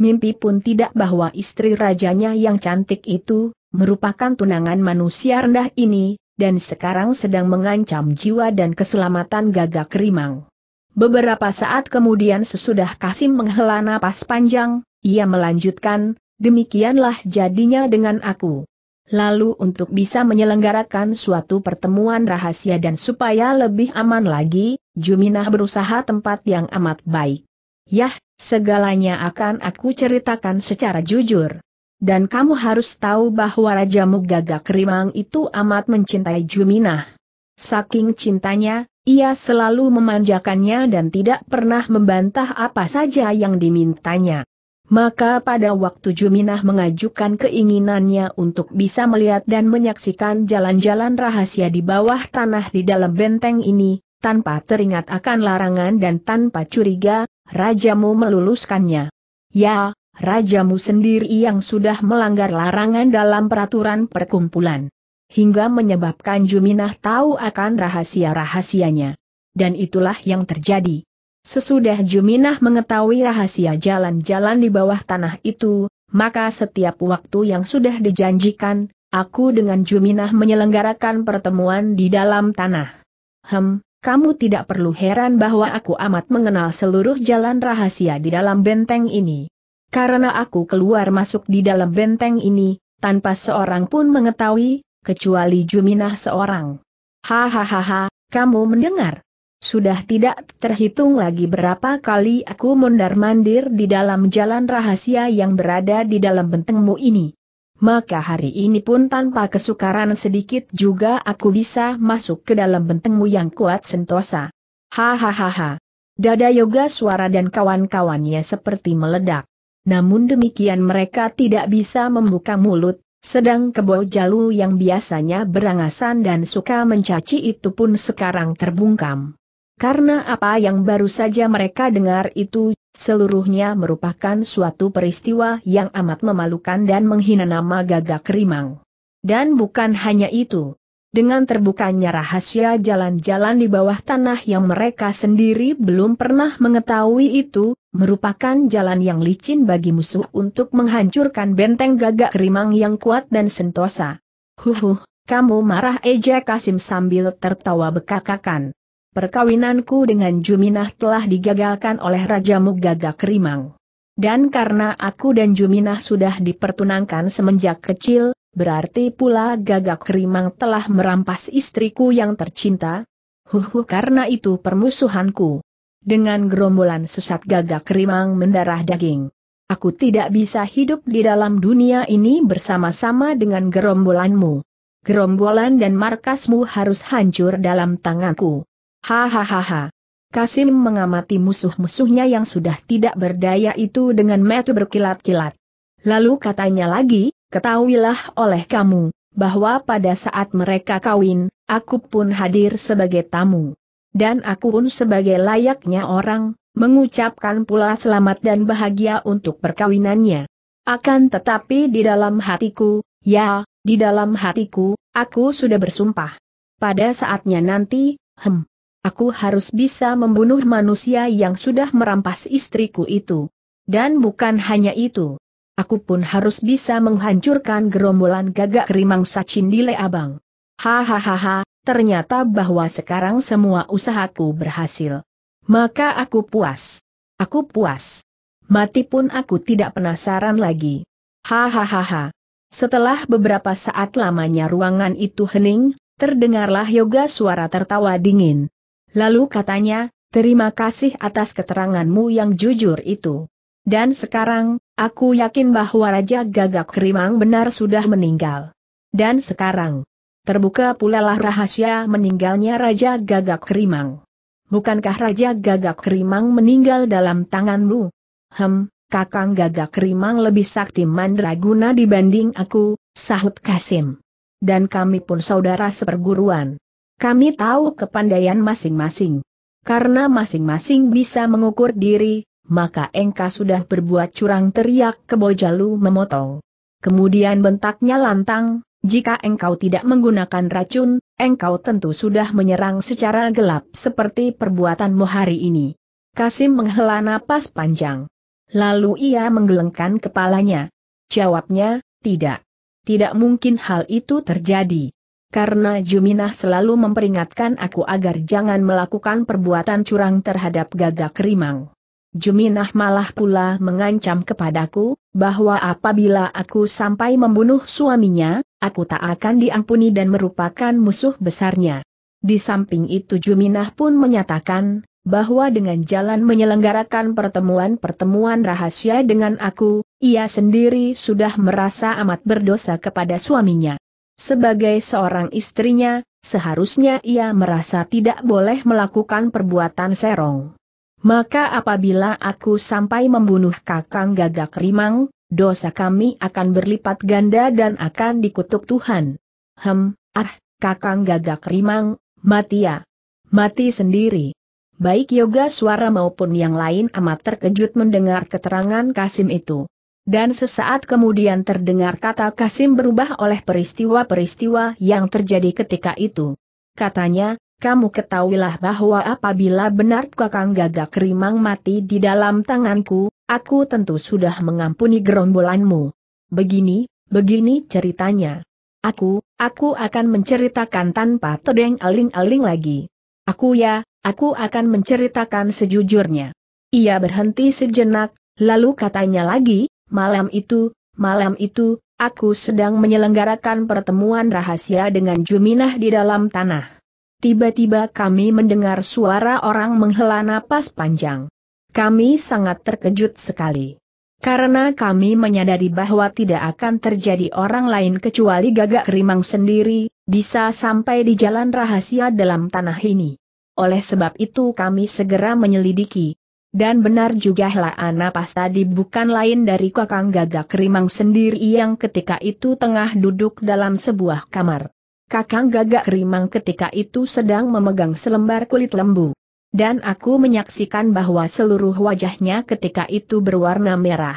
Mimpi pun tidak bahwa istri rajanya yang cantik itu, merupakan tunangan manusia rendah ini, dan sekarang sedang mengancam jiwa dan keselamatan gagak rimang. Beberapa saat kemudian sesudah Kasim menghela napas panjang, ia melanjutkan, demikianlah jadinya dengan aku. Lalu untuk bisa menyelenggarakan suatu pertemuan rahasia dan supaya lebih aman lagi, Juminah berusaha tempat yang amat baik. Yah, segalanya akan aku ceritakan secara jujur. Dan kamu harus tahu bahwa Raja Mugaga Rimang itu amat mencintai Juminah. Saking cintanya, ia selalu memanjakannya dan tidak pernah membantah apa saja yang dimintanya. Maka pada waktu Juminah mengajukan keinginannya untuk bisa melihat dan menyaksikan jalan-jalan rahasia di bawah tanah di dalam benteng ini, tanpa teringat akan larangan dan tanpa curiga, Rajamu meluluskannya. Ya, Rajamu sendiri yang sudah melanggar larangan dalam peraturan perkumpulan. Hingga menyebabkan Juminah tahu akan rahasia-rahasianya. Dan itulah yang terjadi. Sesudah Juminah mengetahui rahasia jalan-jalan di bawah tanah itu, maka setiap waktu yang sudah dijanjikan, aku dengan Juminah menyelenggarakan pertemuan di dalam tanah. Hem, kamu tidak perlu heran bahwa aku amat mengenal seluruh jalan rahasia di dalam benteng ini. Karena aku keluar masuk di dalam benteng ini, tanpa seorang pun mengetahui, kecuali Juminah seorang. Hahaha, kamu mendengar? Sudah tidak terhitung lagi berapa kali aku mondar-mandir di dalam jalan rahasia yang berada di dalam bentengmu ini. Maka hari ini pun tanpa kesukaran sedikit juga aku bisa masuk ke dalam bentengmu yang kuat sentosa. Hahaha. Dada yoga suara dan kawan-kawannya seperti meledak. Namun demikian mereka tidak bisa membuka mulut, sedang kebo jalu yang biasanya berangasan dan suka mencaci itu pun sekarang terbungkam karena apa yang baru saja mereka dengar itu, seluruhnya merupakan suatu peristiwa yang amat memalukan dan menghina nama gagak rimang. Dan bukan hanya itu. Dengan terbukanya rahasia jalan-jalan di bawah tanah yang mereka sendiri belum pernah mengetahui itu, merupakan jalan yang licin bagi musuh untuk menghancurkan benteng gagak rimang yang kuat dan sentosa. Huhuh, kamu marah eja Kasim sambil tertawa bekakakan perkawinanku dengan Juminah telah digagalkan oleh Raja Mugaga Kerimang. Dan karena aku dan Juminah sudah dipertunangkan semenjak kecil, berarti pula Gagak Kerimang telah merampas istriku yang tercinta. Huhu karena itu permusuhanku. Dengan gerombolan sesat Gagak Kerimang mendarah daging. Aku tidak bisa hidup di dalam dunia ini bersama-sama dengan gerombolanmu. Gerombolan dan markasmu harus hancur dalam tanganku. Hahaha. Kasim mengamati musuh-musuhnya yang sudah tidak berdaya itu dengan mata berkilat-kilat. Lalu katanya lagi, ketahuilah oleh kamu, bahwa pada saat mereka kawin, aku pun hadir sebagai tamu. Dan aku pun sebagai layaknya orang, mengucapkan pula selamat dan bahagia untuk perkawinannya. Akan tetapi di dalam hatiku, ya, di dalam hatiku, aku sudah bersumpah. Pada saatnya nanti, hem Aku harus bisa membunuh manusia yang sudah merampas istriku itu. Dan bukan hanya itu. Aku pun harus bisa menghancurkan gerombolan gagak kerimang Sacindile Abang. Hahaha, ternyata bahwa sekarang semua usahaku berhasil. Maka aku puas. Aku puas. Mati pun aku tidak penasaran lagi. Hahaha. Setelah beberapa saat lamanya ruangan itu hening, terdengarlah yoga suara tertawa dingin. Lalu katanya, terima kasih atas keteranganmu yang jujur itu. Dan sekarang, aku yakin bahwa Raja Gagak Rimang benar sudah meninggal. Dan sekarang, terbuka pula lah rahasia meninggalnya Raja Gagak Rimang. Bukankah Raja Gagak Rimang meninggal dalam tanganmu? Hem, Kakang Gagak Rimang lebih sakti mandraguna dibanding aku, sahut Kasim. Dan kami pun saudara seperguruan. Kami tahu kepandaian masing-masing. Karena masing-masing bisa mengukur diri, maka engka sudah berbuat curang teriak kebojalu memotong. Kemudian bentaknya lantang, jika engkau tidak menggunakan racun, engkau tentu sudah menyerang secara gelap seperti perbuatanmu hari ini. Kasim menghela napas panjang. Lalu ia menggelengkan kepalanya. Jawabnya, tidak. Tidak mungkin hal itu terjadi karena Juminah selalu memperingatkan aku agar jangan melakukan perbuatan curang terhadap gagak rimang. Juminah malah pula mengancam kepadaku, bahwa apabila aku sampai membunuh suaminya, aku tak akan diampuni dan merupakan musuh besarnya. Di samping itu Juminah pun menyatakan, bahwa dengan jalan menyelenggarakan pertemuan-pertemuan rahasia dengan aku, ia sendiri sudah merasa amat berdosa kepada suaminya. Sebagai seorang istrinya, seharusnya ia merasa tidak boleh melakukan perbuatan serong. Maka apabila aku sampai membunuh kakang gagak rimang, dosa kami akan berlipat ganda dan akan dikutuk Tuhan. Hem, ah, kakang gagak rimang, mati ya. Mati sendiri. Baik yoga suara maupun yang lain amat terkejut mendengar keterangan Kasim itu dan sesaat kemudian terdengar kata Kasim berubah oleh peristiwa-peristiwa yang terjadi ketika itu. Katanya, kamu ketahuilah bahwa apabila benar kakang gagak rimang mati di dalam tanganku, aku tentu sudah mengampuni gerombolanmu. Begini, begini ceritanya. Aku, aku akan menceritakan tanpa tedeng aling-aling lagi. Aku ya, aku akan menceritakan sejujurnya. Ia berhenti sejenak, lalu katanya lagi, Malam itu, malam itu, aku sedang menyelenggarakan pertemuan rahasia dengan Juminah di dalam tanah. Tiba-tiba kami mendengar suara orang menghela napas panjang. Kami sangat terkejut sekali. Karena kami menyadari bahwa tidak akan terjadi orang lain kecuali gagak rimang sendiri, bisa sampai di jalan rahasia dalam tanah ini. Oleh sebab itu kami segera menyelidiki, dan benar juga lah napas tadi bukan lain dari kakang gagak rimang sendiri yang ketika itu tengah duduk dalam sebuah kamar. Kakang gagak rimang ketika itu sedang memegang selembar kulit lembu. Dan aku menyaksikan bahwa seluruh wajahnya ketika itu berwarna merah.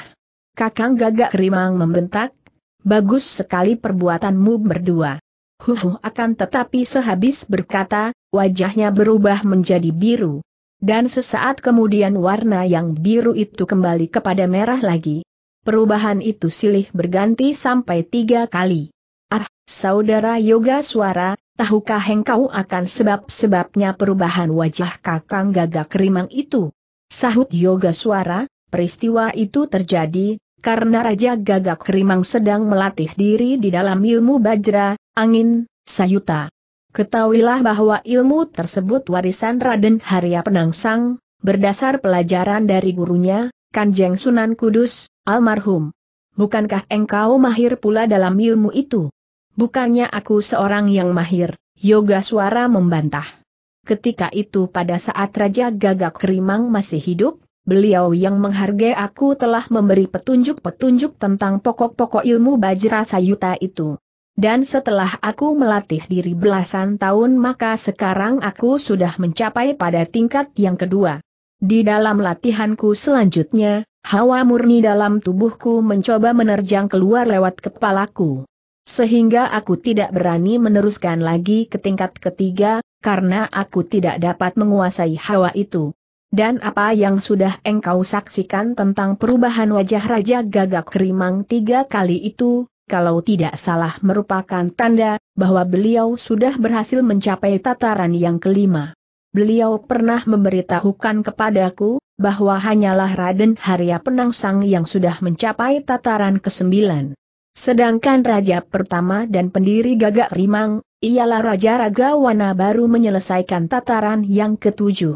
Kakang gagak rimang membentak, bagus sekali perbuatanmu berdua. Huhuh akan tetapi sehabis berkata, wajahnya berubah menjadi biru. Dan sesaat kemudian warna yang biru itu kembali kepada merah lagi. Perubahan itu silih berganti sampai tiga kali. Ah, saudara yoga suara, tahukah engkau akan sebab-sebabnya perubahan wajah kakang gagak rimang itu? Sahut yoga suara, peristiwa itu terjadi, karena Raja Gagak Rimang sedang melatih diri di dalam ilmu Bajra, angin, sayuta. Ketahuilah bahwa ilmu tersebut warisan Raden Harya Penangsang, berdasar pelajaran dari gurunya, Kanjeng Sunan Kudus, almarhum. Bukankah engkau mahir pula dalam ilmu itu? Bukannya aku seorang yang mahir, yoga suara membantah. Ketika itu pada saat Raja Gagak Kerimang masih hidup, beliau yang menghargai aku telah memberi petunjuk-petunjuk tentang pokok-pokok ilmu Bajra Sayuta itu. Dan setelah aku melatih diri belasan tahun maka sekarang aku sudah mencapai pada tingkat yang kedua. Di dalam latihanku selanjutnya, hawa murni dalam tubuhku mencoba menerjang keluar lewat kepalaku. Sehingga aku tidak berani meneruskan lagi ke tingkat ketiga, karena aku tidak dapat menguasai hawa itu. Dan apa yang sudah engkau saksikan tentang perubahan wajah Raja Gagak Rimang tiga kali itu, kalau tidak salah merupakan tanda bahwa beliau sudah berhasil mencapai tataran yang kelima. Beliau pernah memberitahukan kepadaku bahwa hanyalah Raden Harya Penangsang yang sudah mencapai tataran kesembilan. Sedangkan Raja pertama dan pendiri Gagak Rimang, ialah Raja Raga Wana baru menyelesaikan tataran yang ketujuh.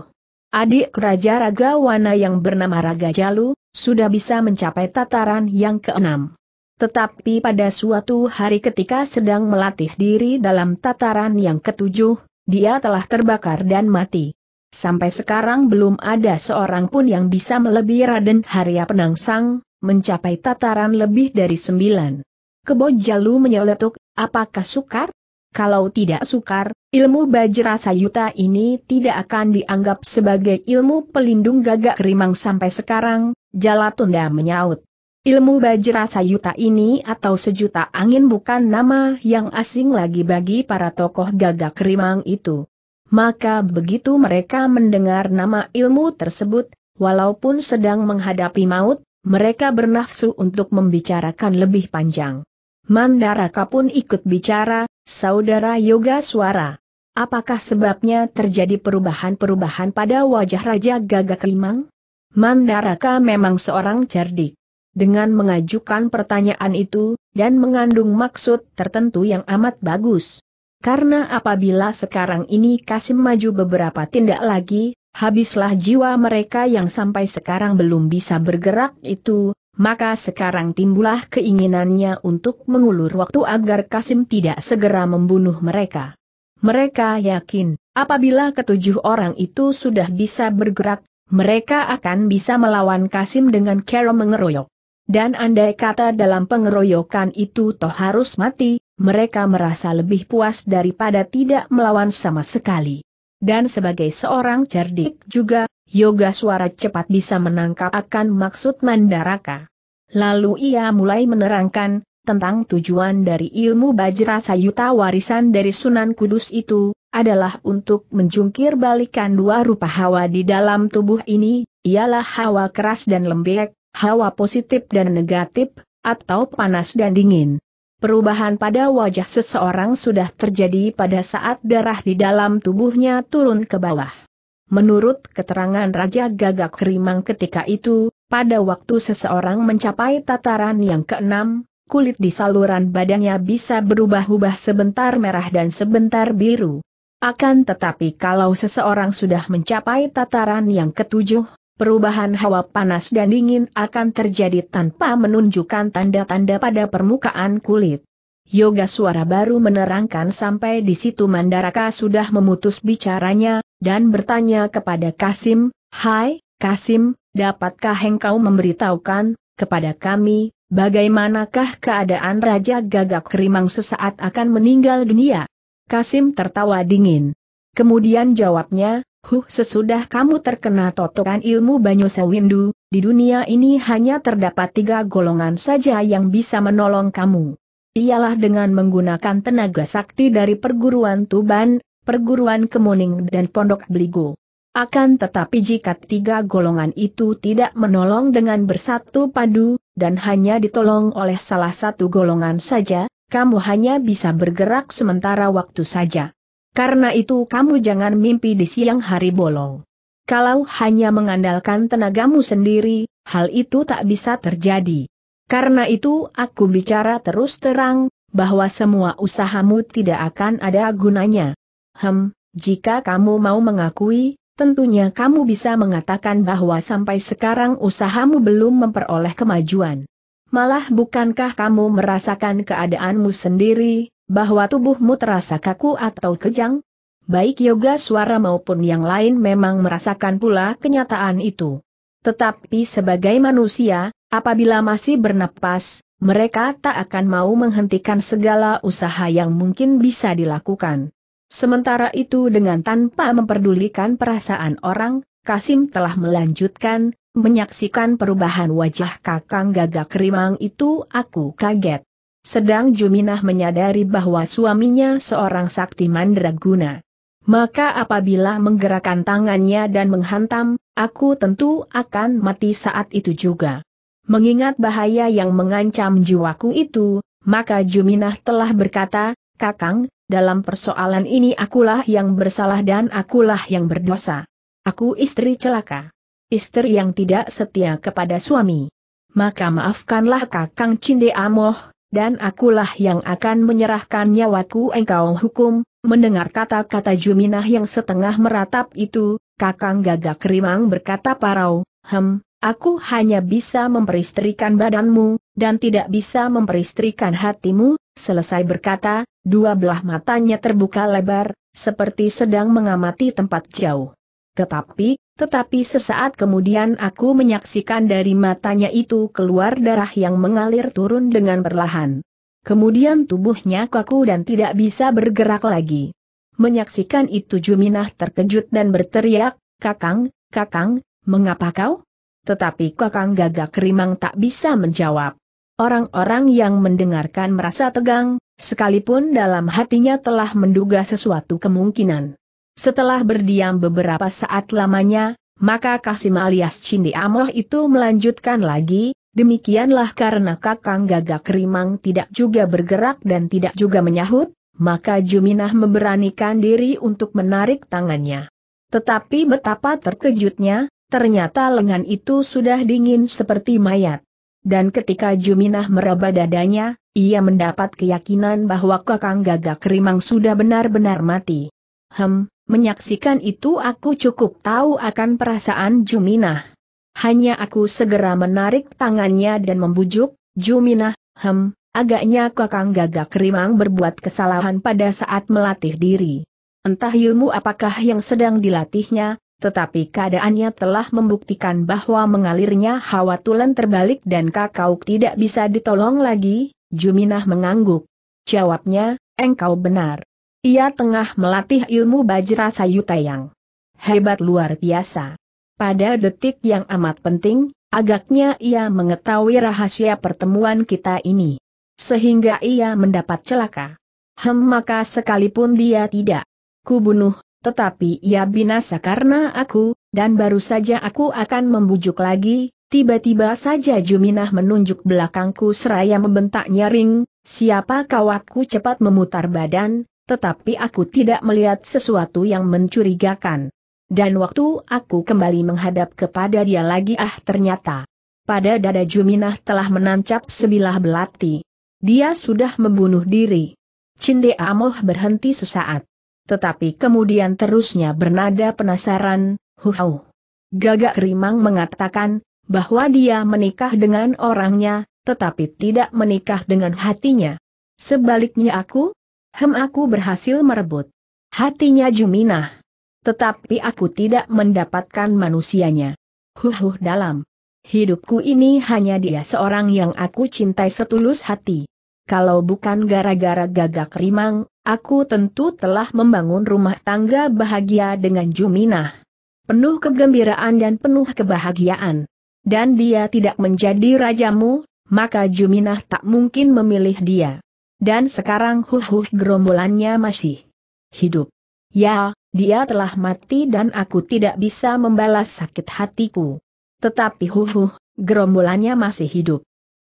Adik Raja Raga Wana yang bernama Raga Jalu, sudah bisa mencapai tataran yang keenam. Tetapi pada suatu hari ketika sedang melatih diri dalam tataran yang ketujuh, dia telah terbakar dan mati. Sampai sekarang belum ada seorang pun yang bisa melebihi Raden Harya Penangsang, mencapai tataran lebih dari sembilan. Kebo Kebojalu menyeletuk, apakah sukar? Kalau tidak sukar, ilmu Bajra Sayuta ini tidak akan dianggap sebagai ilmu pelindung gagak rimang sampai sekarang, Jalatunda menyaut. Ilmu bajra sayuta ini atau sejuta angin bukan nama yang asing lagi bagi para tokoh gagak rimang itu. Maka begitu mereka mendengar nama ilmu tersebut, walaupun sedang menghadapi maut, mereka bernafsu untuk membicarakan lebih panjang. Mandaraka pun ikut bicara, saudara Yoga Suara. Apakah sebabnya terjadi perubahan-perubahan pada wajah Raja Gagak rimang? Mandaraka memang seorang cerdik dengan mengajukan pertanyaan itu, dan mengandung maksud tertentu yang amat bagus. Karena apabila sekarang ini Kasim maju beberapa tindak lagi, habislah jiwa mereka yang sampai sekarang belum bisa bergerak itu, maka sekarang timbullah keinginannya untuk mengulur waktu agar Kasim tidak segera membunuh mereka. Mereka yakin, apabila ketujuh orang itu sudah bisa bergerak, mereka akan bisa melawan Kasim dengan cara mengeroyok. Dan andai kata dalam pengeroyokan itu toh harus mati, mereka merasa lebih puas daripada tidak melawan sama sekali. Dan sebagai seorang cerdik juga, yoga suara cepat bisa menangkap akan maksud Mandaraka. Lalu ia mulai menerangkan, tentang tujuan dari ilmu Bajra Sayuta warisan dari Sunan Kudus itu, adalah untuk menjungkir balikan dua rupa hawa di dalam tubuh ini, ialah hawa keras dan lembek, hawa positif dan negatif, atau panas dan dingin. Perubahan pada wajah seseorang sudah terjadi pada saat darah di dalam tubuhnya turun ke bawah. Menurut keterangan Raja Gagak Rimang ketika itu, pada waktu seseorang mencapai tataran yang keenam, kulit di saluran badannya bisa berubah-ubah sebentar merah dan sebentar biru. Akan tetapi kalau seseorang sudah mencapai tataran yang ketujuh, Perubahan hawa panas dan dingin akan terjadi tanpa menunjukkan tanda-tanda pada permukaan kulit. Yoga suara baru menerangkan sampai di situ Mandaraka sudah memutus bicaranya, dan bertanya kepada Kasim, Hai, Kasim, dapatkah engkau memberitahukan, kepada kami, bagaimanakah keadaan Raja Gagak Rimang sesaat akan meninggal dunia? Kasim tertawa dingin. Kemudian jawabnya, Huh sesudah kamu terkena totokan ilmu Banyu Sewindu, di dunia ini hanya terdapat tiga golongan saja yang bisa menolong kamu. Ialah dengan menggunakan tenaga sakti dari perguruan Tuban, perguruan Kemuning dan Pondok Beligo. Akan tetapi jika tiga golongan itu tidak menolong dengan bersatu padu, dan hanya ditolong oleh salah satu golongan saja, kamu hanya bisa bergerak sementara waktu saja. Karena itu kamu jangan mimpi di siang hari bolong. Kalau hanya mengandalkan tenagamu sendiri, hal itu tak bisa terjadi. Karena itu aku bicara terus terang, bahwa semua usahamu tidak akan ada gunanya. Hem, jika kamu mau mengakui, tentunya kamu bisa mengatakan bahwa sampai sekarang usahamu belum memperoleh kemajuan. Malah bukankah kamu merasakan keadaanmu sendiri, bahwa tubuhmu terasa kaku atau kejang? Baik yoga suara maupun yang lain memang merasakan pula kenyataan itu. Tetapi sebagai manusia, apabila masih bernapas, mereka tak akan mau menghentikan segala usaha yang mungkin bisa dilakukan. Sementara itu dengan tanpa memperdulikan perasaan orang, Kasim telah melanjutkan, menyaksikan perubahan wajah kakang gagak rimang itu aku kaget. Sedang Juminah menyadari bahwa suaminya seorang sakti mandraguna. Maka apabila menggerakkan tangannya dan menghantam, aku tentu akan mati saat itu juga. Mengingat bahaya yang mengancam jiwaku itu, maka Juminah telah berkata, Kakang, dalam persoalan ini akulah yang bersalah dan akulah yang berdosa. Aku istri celaka. Istri yang tidak setia kepada suami. Maka maafkanlah Kakang Cinde Amoh, dan akulah yang akan menyerahkan nyawaku engkau hukum, mendengar kata-kata Juminah yang setengah meratap itu, kakang gagak rimang berkata parau, hem, aku hanya bisa memperistrikan badanmu, dan tidak bisa memperistrikan hatimu, selesai berkata, dua belah matanya terbuka lebar, seperti sedang mengamati tempat jauh. Tetapi, tetapi sesaat kemudian aku menyaksikan dari matanya itu keluar darah yang mengalir turun dengan perlahan. Kemudian tubuhnya kaku dan tidak bisa bergerak lagi. Menyaksikan itu Juminah terkejut dan berteriak, Kakang, Kakang, mengapa kau? Tetapi Kakang gagak rimang tak bisa menjawab. Orang-orang yang mendengarkan merasa tegang, sekalipun dalam hatinya telah menduga sesuatu kemungkinan. Setelah berdiam beberapa saat lamanya, maka Kasim alias Cindi Amoh itu melanjutkan lagi, demikianlah karena Kakang Gagak Rimang tidak juga bergerak dan tidak juga menyahut, maka Juminah memberanikan diri untuk menarik tangannya. Tetapi betapa terkejutnya, ternyata lengan itu sudah dingin seperti mayat. Dan ketika Juminah meraba dadanya, ia mendapat keyakinan bahwa Kakang Gagak Rimang sudah benar-benar mati. Hem, Menyaksikan itu aku cukup tahu akan perasaan Juminah. Hanya aku segera menarik tangannya dan membujuk, Juminah, hem, agaknya kakang gagak rimang berbuat kesalahan pada saat melatih diri. Entah ilmu apakah yang sedang dilatihnya, tetapi keadaannya telah membuktikan bahwa mengalirnya hawa tulen terbalik dan kakau tidak bisa ditolong lagi, Juminah mengangguk. Jawabnya, engkau benar. Ia tengah melatih ilmu Bajra Sayutayang. Hebat luar biasa. Pada detik yang amat penting, agaknya ia mengetahui rahasia pertemuan kita ini. Sehingga ia mendapat celaka. Hem maka sekalipun dia tidak kubunuh, tetapi ia binasa karena aku, dan baru saja aku akan membujuk lagi, tiba-tiba saja Juminah menunjuk belakangku seraya membentak nyaring, siapa kawatku cepat memutar badan, tetapi aku tidak melihat sesuatu yang mencurigakan. Dan waktu aku kembali menghadap kepada dia lagi ah ternyata. Pada dada Juminah telah menancap sebilah belati. Dia sudah membunuh diri. Cinde Amoh berhenti sesaat. Tetapi kemudian terusnya bernada penasaran, huhau. Gagak Rimang mengatakan, bahwa dia menikah dengan orangnya, tetapi tidak menikah dengan hatinya. Sebaliknya aku, Hem aku berhasil merebut hatinya Juminah. Tetapi aku tidak mendapatkan manusianya. Huhuh dalam. Hidupku ini hanya dia seorang yang aku cintai setulus hati. Kalau bukan gara-gara gagak rimang, aku tentu telah membangun rumah tangga bahagia dengan Juminah. Penuh kegembiraan dan penuh kebahagiaan. Dan dia tidak menjadi rajamu, maka Juminah tak mungkin memilih dia. Dan sekarang huh-huh gerombolannya masih hidup. Ya, dia telah mati dan aku tidak bisa membalas sakit hatiku. Tetapi huh-huh, gerombolannya masih hidup.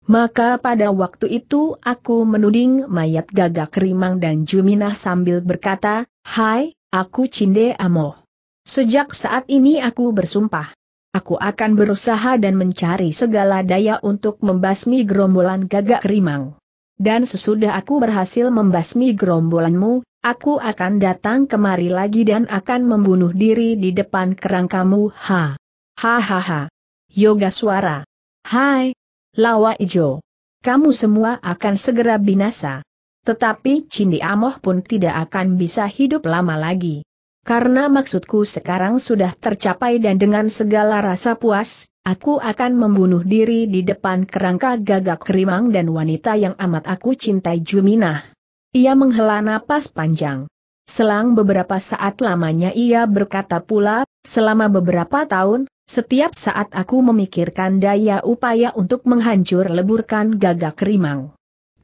Maka pada waktu itu aku menuding mayat gagak rimang dan Juminah sambil berkata, Hai, aku Cinde Amo. Sejak saat ini aku bersumpah. Aku akan berusaha dan mencari segala daya untuk membasmi gerombolan gagak rimang dan sesudah aku berhasil membasmi gerombolanmu, aku akan datang kemari lagi dan akan membunuh diri di depan kerangkamu. Ha. Hahaha. Yoga suara. Hai. Lawa Ijo. Kamu semua akan segera binasa. Tetapi Cindi Amoh pun tidak akan bisa hidup lama lagi. Karena maksudku sekarang sudah tercapai dan dengan segala rasa puas, Aku akan membunuh diri di depan kerangka gagak kerimang dan wanita yang amat aku cintai Juminah. Ia menghela napas panjang. Selang beberapa saat lamanya ia berkata pula, selama beberapa tahun, setiap saat aku memikirkan daya upaya untuk menghancur leburkan gagak kerimang.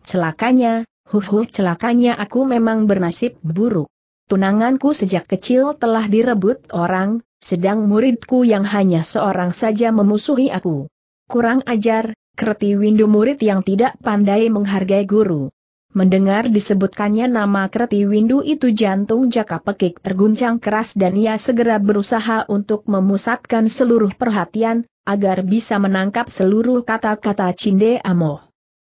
Celakanya, huhu celakanya aku memang bernasib buruk. Tunanganku sejak kecil telah direbut orang, sedang muridku yang hanya seorang saja memusuhi aku. Kurang ajar, kerti Windu murid yang tidak pandai menghargai guru. Mendengar disebutkannya nama Kerti Windu itu jantung jaka pekik terguncang keras dan ia segera berusaha untuk memusatkan seluruh perhatian, agar bisa menangkap seluruh kata-kata Cinde Amoh.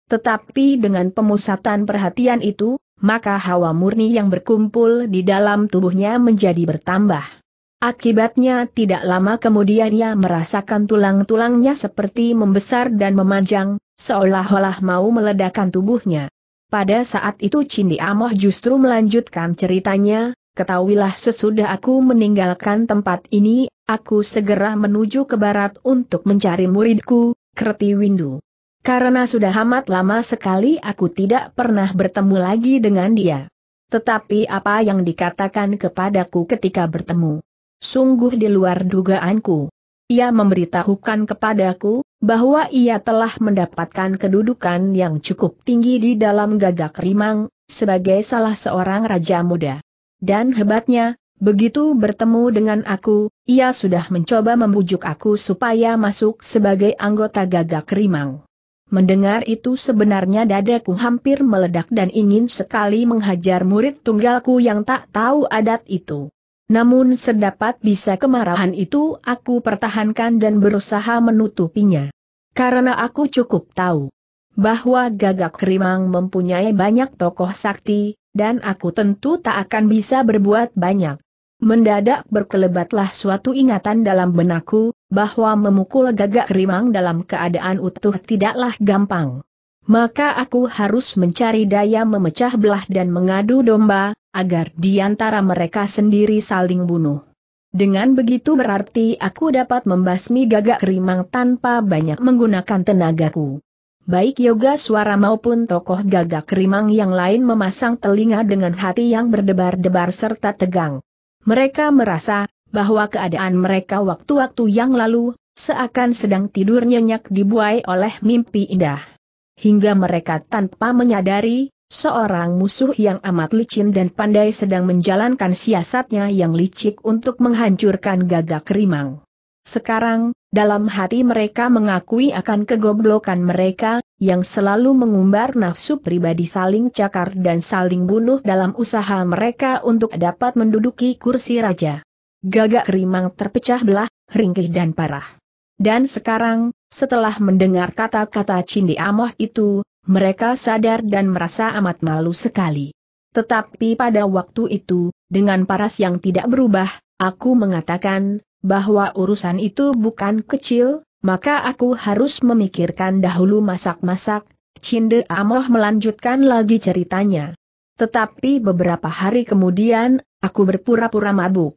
Tetapi dengan pemusatan perhatian itu, maka hawa murni yang berkumpul di dalam tubuhnya menjadi bertambah. Akibatnya tidak lama kemudian ia merasakan tulang-tulangnya seperti membesar dan memanjang, seolah-olah mau meledakkan tubuhnya. Pada saat itu Cindi Amoh justru melanjutkan ceritanya, ketahuilah sesudah aku meninggalkan tempat ini, aku segera menuju ke barat untuk mencari muridku, Kerti Windu. Karena sudah amat lama sekali aku tidak pernah bertemu lagi dengan dia. Tetapi apa yang dikatakan kepadaku ketika bertemu sungguh di luar dugaanku. Ia memberitahukan kepadaku, bahwa ia telah mendapatkan kedudukan yang cukup tinggi di dalam gagak rimang, sebagai salah seorang raja muda. Dan hebatnya, begitu bertemu dengan aku, ia sudah mencoba membujuk aku supaya masuk sebagai anggota gagak rimang. Mendengar itu sebenarnya dadaku hampir meledak dan ingin sekali menghajar murid tunggalku yang tak tahu adat itu. Namun sedapat bisa kemarahan itu aku pertahankan dan berusaha menutupinya. Karena aku cukup tahu bahwa Gagak Kerimang mempunyai banyak tokoh sakti, dan aku tentu tak akan bisa berbuat banyak. Mendadak berkelebatlah suatu ingatan dalam benakku, bahwa memukul gagak rimang dalam keadaan utuh tidaklah gampang. Maka aku harus mencari daya memecah belah dan mengadu domba, agar di antara mereka sendiri saling bunuh. Dengan begitu berarti aku dapat membasmi gagak rimang tanpa banyak menggunakan tenagaku. Baik yoga suara maupun tokoh gagak rimang yang lain memasang telinga dengan hati yang berdebar-debar serta tegang. Mereka merasa bahwa keadaan mereka waktu-waktu yang lalu seakan sedang tidur nyenyak dibuai oleh mimpi indah. Hingga mereka tanpa menyadari Seorang musuh yang amat licin dan pandai sedang menjalankan siasatnya yang licik untuk menghancurkan gagak rimang. Sekarang, dalam hati mereka mengakui akan kegoblokan mereka, yang selalu mengumbar nafsu pribadi saling cakar dan saling bunuh dalam usaha mereka untuk dapat menduduki kursi raja. Gagak rimang terpecah belah, ringkih dan parah. Dan sekarang, setelah mendengar kata-kata Cindi Amoh itu, mereka sadar dan merasa amat malu sekali. Tetapi pada waktu itu, dengan paras yang tidak berubah, aku mengatakan, bahwa urusan itu bukan kecil, maka aku harus memikirkan dahulu masak-masak, Cinde Amoh melanjutkan lagi ceritanya. Tetapi beberapa hari kemudian, aku berpura-pura mabuk.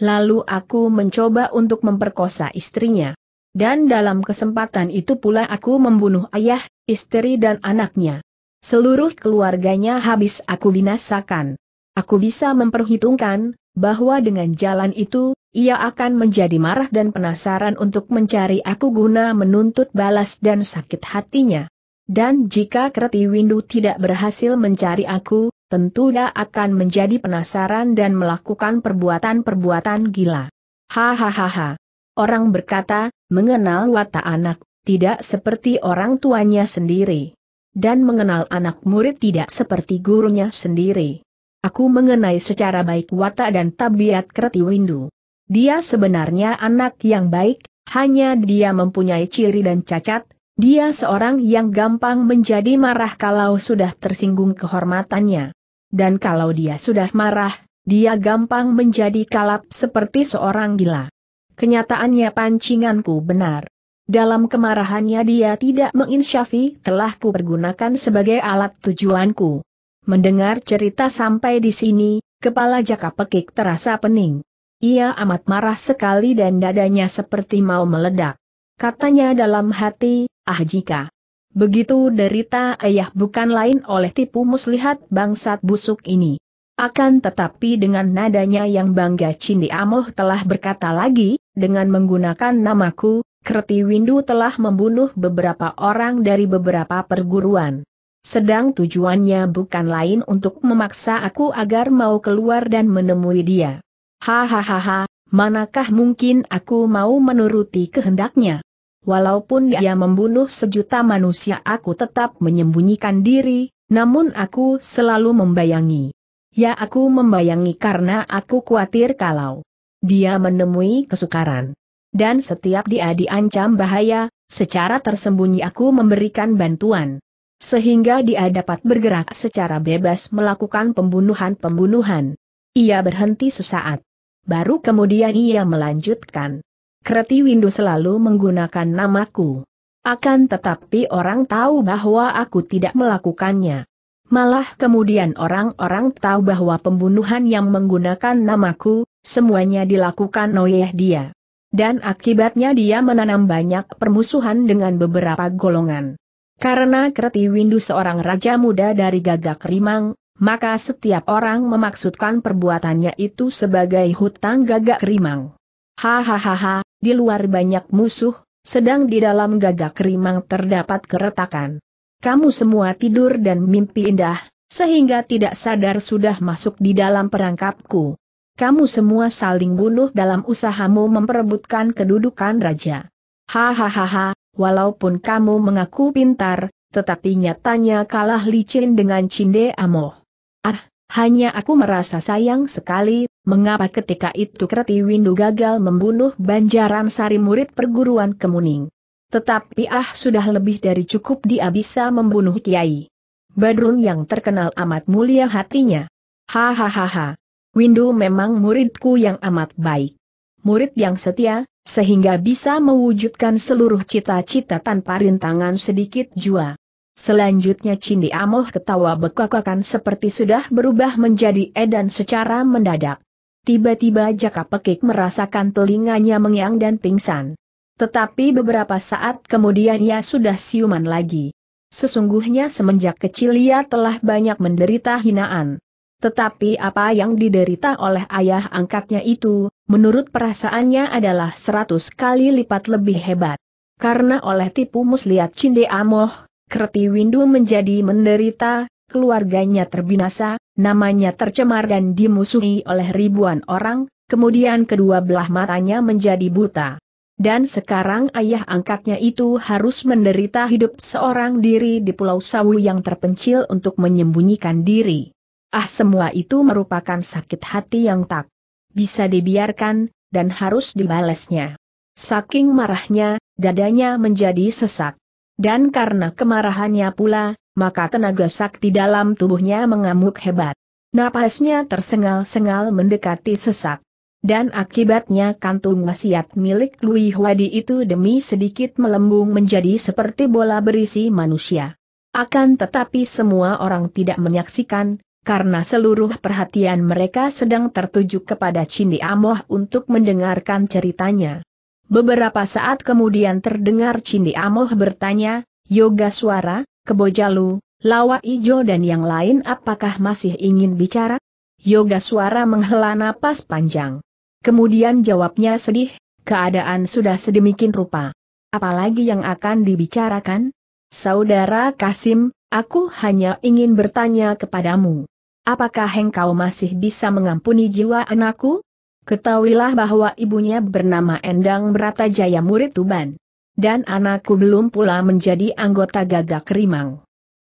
Lalu aku mencoba untuk memperkosa istrinya. Dan dalam kesempatan itu pula aku membunuh ayah, istri dan anaknya. Seluruh keluarganya habis aku binasakan. Aku bisa memperhitungkan, bahwa dengan jalan itu, ia akan menjadi marah dan penasaran untuk mencari aku guna menuntut balas dan sakit hatinya. Dan jika Kreti Windu tidak berhasil mencari aku, tentu dia akan menjadi penasaran dan melakukan perbuatan-perbuatan gila. Hahaha. Orang berkata, mengenal watak anak, tidak seperti orang tuanya sendiri. Dan mengenal anak murid tidak seperti gurunya sendiri. Aku mengenai secara baik watak dan tabiat Windu. Dia sebenarnya anak yang baik, hanya dia mempunyai ciri dan cacat, dia seorang yang gampang menjadi marah kalau sudah tersinggung kehormatannya. Dan kalau dia sudah marah, dia gampang menjadi kalap seperti seorang gila. Kenyataannya pancinganku benar. Dalam kemarahannya dia tidak menginsyafi telah kupergunakan sebagai alat tujuanku. Mendengar cerita sampai di sini, kepala jaka pekik terasa pening. Ia amat marah sekali dan dadanya seperti mau meledak. Katanya dalam hati, ah jika. Begitu derita ayah bukan lain oleh tipu muslihat bangsat busuk ini. Akan tetapi dengan nadanya yang bangga Cindi Amoh telah berkata lagi, dengan menggunakan namaku, Kerti Windu telah membunuh beberapa orang dari beberapa perguruan. Sedang tujuannya bukan lain untuk memaksa aku agar mau keluar dan menemui dia. Hahaha, manakah mungkin aku mau menuruti kehendaknya? Walaupun dia membunuh sejuta manusia aku tetap menyembunyikan diri, namun aku selalu membayangi Ya aku membayangi karena aku khawatir kalau dia menemui kesukaran. Dan setiap dia diancam bahaya, secara tersembunyi aku memberikan bantuan. Sehingga dia dapat bergerak secara bebas melakukan pembunuhan-pembunuhan. Ia berhenti sesaat. Baru kemudian ia melanjutkan. Kreti Windu selalu menggunakan namaku. Akan tetapi orang tahu bahwa aku tidak melakukannya. Malah kemudian orang-orang tahu bahwa pembunuhan yang menggunakan namaku, semuanya dilakukan oleh dia. Dan akibatnya dia menanam banyak permusuhan dengan beberapa golongan. Karena Kreti Windu seorang raja muda dari Gagak Rimang, maka setiap orang memaksudkan perbuatannya itu sebagai hutang Gagak Rimang. Hahaha, di luar banyak musuh, sedang di dalam Gagak Rimang terdapat keretakan kamu semua tidur dan mimpi indah, sehingga tidak sadar sudah masuk di dalam perangkapku. Kamu semua saling bunuh dalam usahamu memperebutkan kedudukan raja. Hahaha, walaupun kamu mengaku pintar, tetapi nyatanya kalah licin dengan Cinde Amoh. Ah, hanya aku merasa sayang sekali, mengapa ketika itu Kreti Windu gagal membunuh Banjaran Sari murid perguruan Kemuning. Tetapi ah sudah lebih dari cukup dia bisa membunuh Kiai. Badrun yang terkenal amat mulia hatinya. Hahaha. Windu memang muridku yang amat baik. Murid yang setia, sehingga bisa mewujudkan seluruh cita-cita tanpa rintangan sedikit jua. Selanjutnya Cindi Amoh ketawa bekakakan seperti sudah berubah menjadi edan secara mendadak. Tiba-tiba Jaka Pekik merasakan telinganya mengiang dan pingsan. Tetapi beberapa saat kemudian ia sudah siuman lagi. Sesungguhnya semenjak kecil ia telah banyak menderita hinaan. Tetapi apa yang diderita oleh ayah angkatnya itu, menurut perasaannya adalah seratus kali lipat lebih hebat. Karena oleh tipu muslihat Cinde Amoh, Kerti Windu menjadi menderita, keluarganya terbinasa, namanya tercemar dan dimusuhi oleh ribuan orang, kemudian kedua belah matanya menjadi buta. Dan sekarang ayah angkatnya itu harus menderita hidup seorang diri di Pulau Sawu yang terpencil untuk menyembunyikan diri. Ah semua itu merupakan sakit hati yang tak bisa dibiarkan, dan harus dibalasnya. Saking marahnya, dadanya menjadi sesak. Dan karena kemarahannya pula, maka tenaga sakti dalam tubuhnya mengamuk hebat. Napasnya tersengal-sengal mendekati sesak dan akibatnya kantung wasiat milik Lui Huadi itu demi sedikit melembung menjadi seperti bola berisi manusia. Akan tetapi semua orang tidak menyaksikan, karena seluruh perhatian mereka sedang tertuju kepada Cindi Amoh untuk mendengarkan ceritanya. Beberapa saat kemudian terdengar Cindi Amoh bertanya, Yoga Suara, Kebojalu, Lawa Ijo dan yang lain apakah masih ingin bicara? Yoga Suara menghela napas panjang. Kemudian jawabnya sedih, keadaan sudah sedemikian rupa. Apalagi yang akan dibicarakan? Saudara Kasim, aku hanya ingin bertanya kepadamu. Apakah engkau masih bisa mengampuni jiwa anakku? Ketahuilah bahwa ibunya bernama Endang Jaya murid Tuban. Dan anakku belum pula menjadi anggota gagak rimang.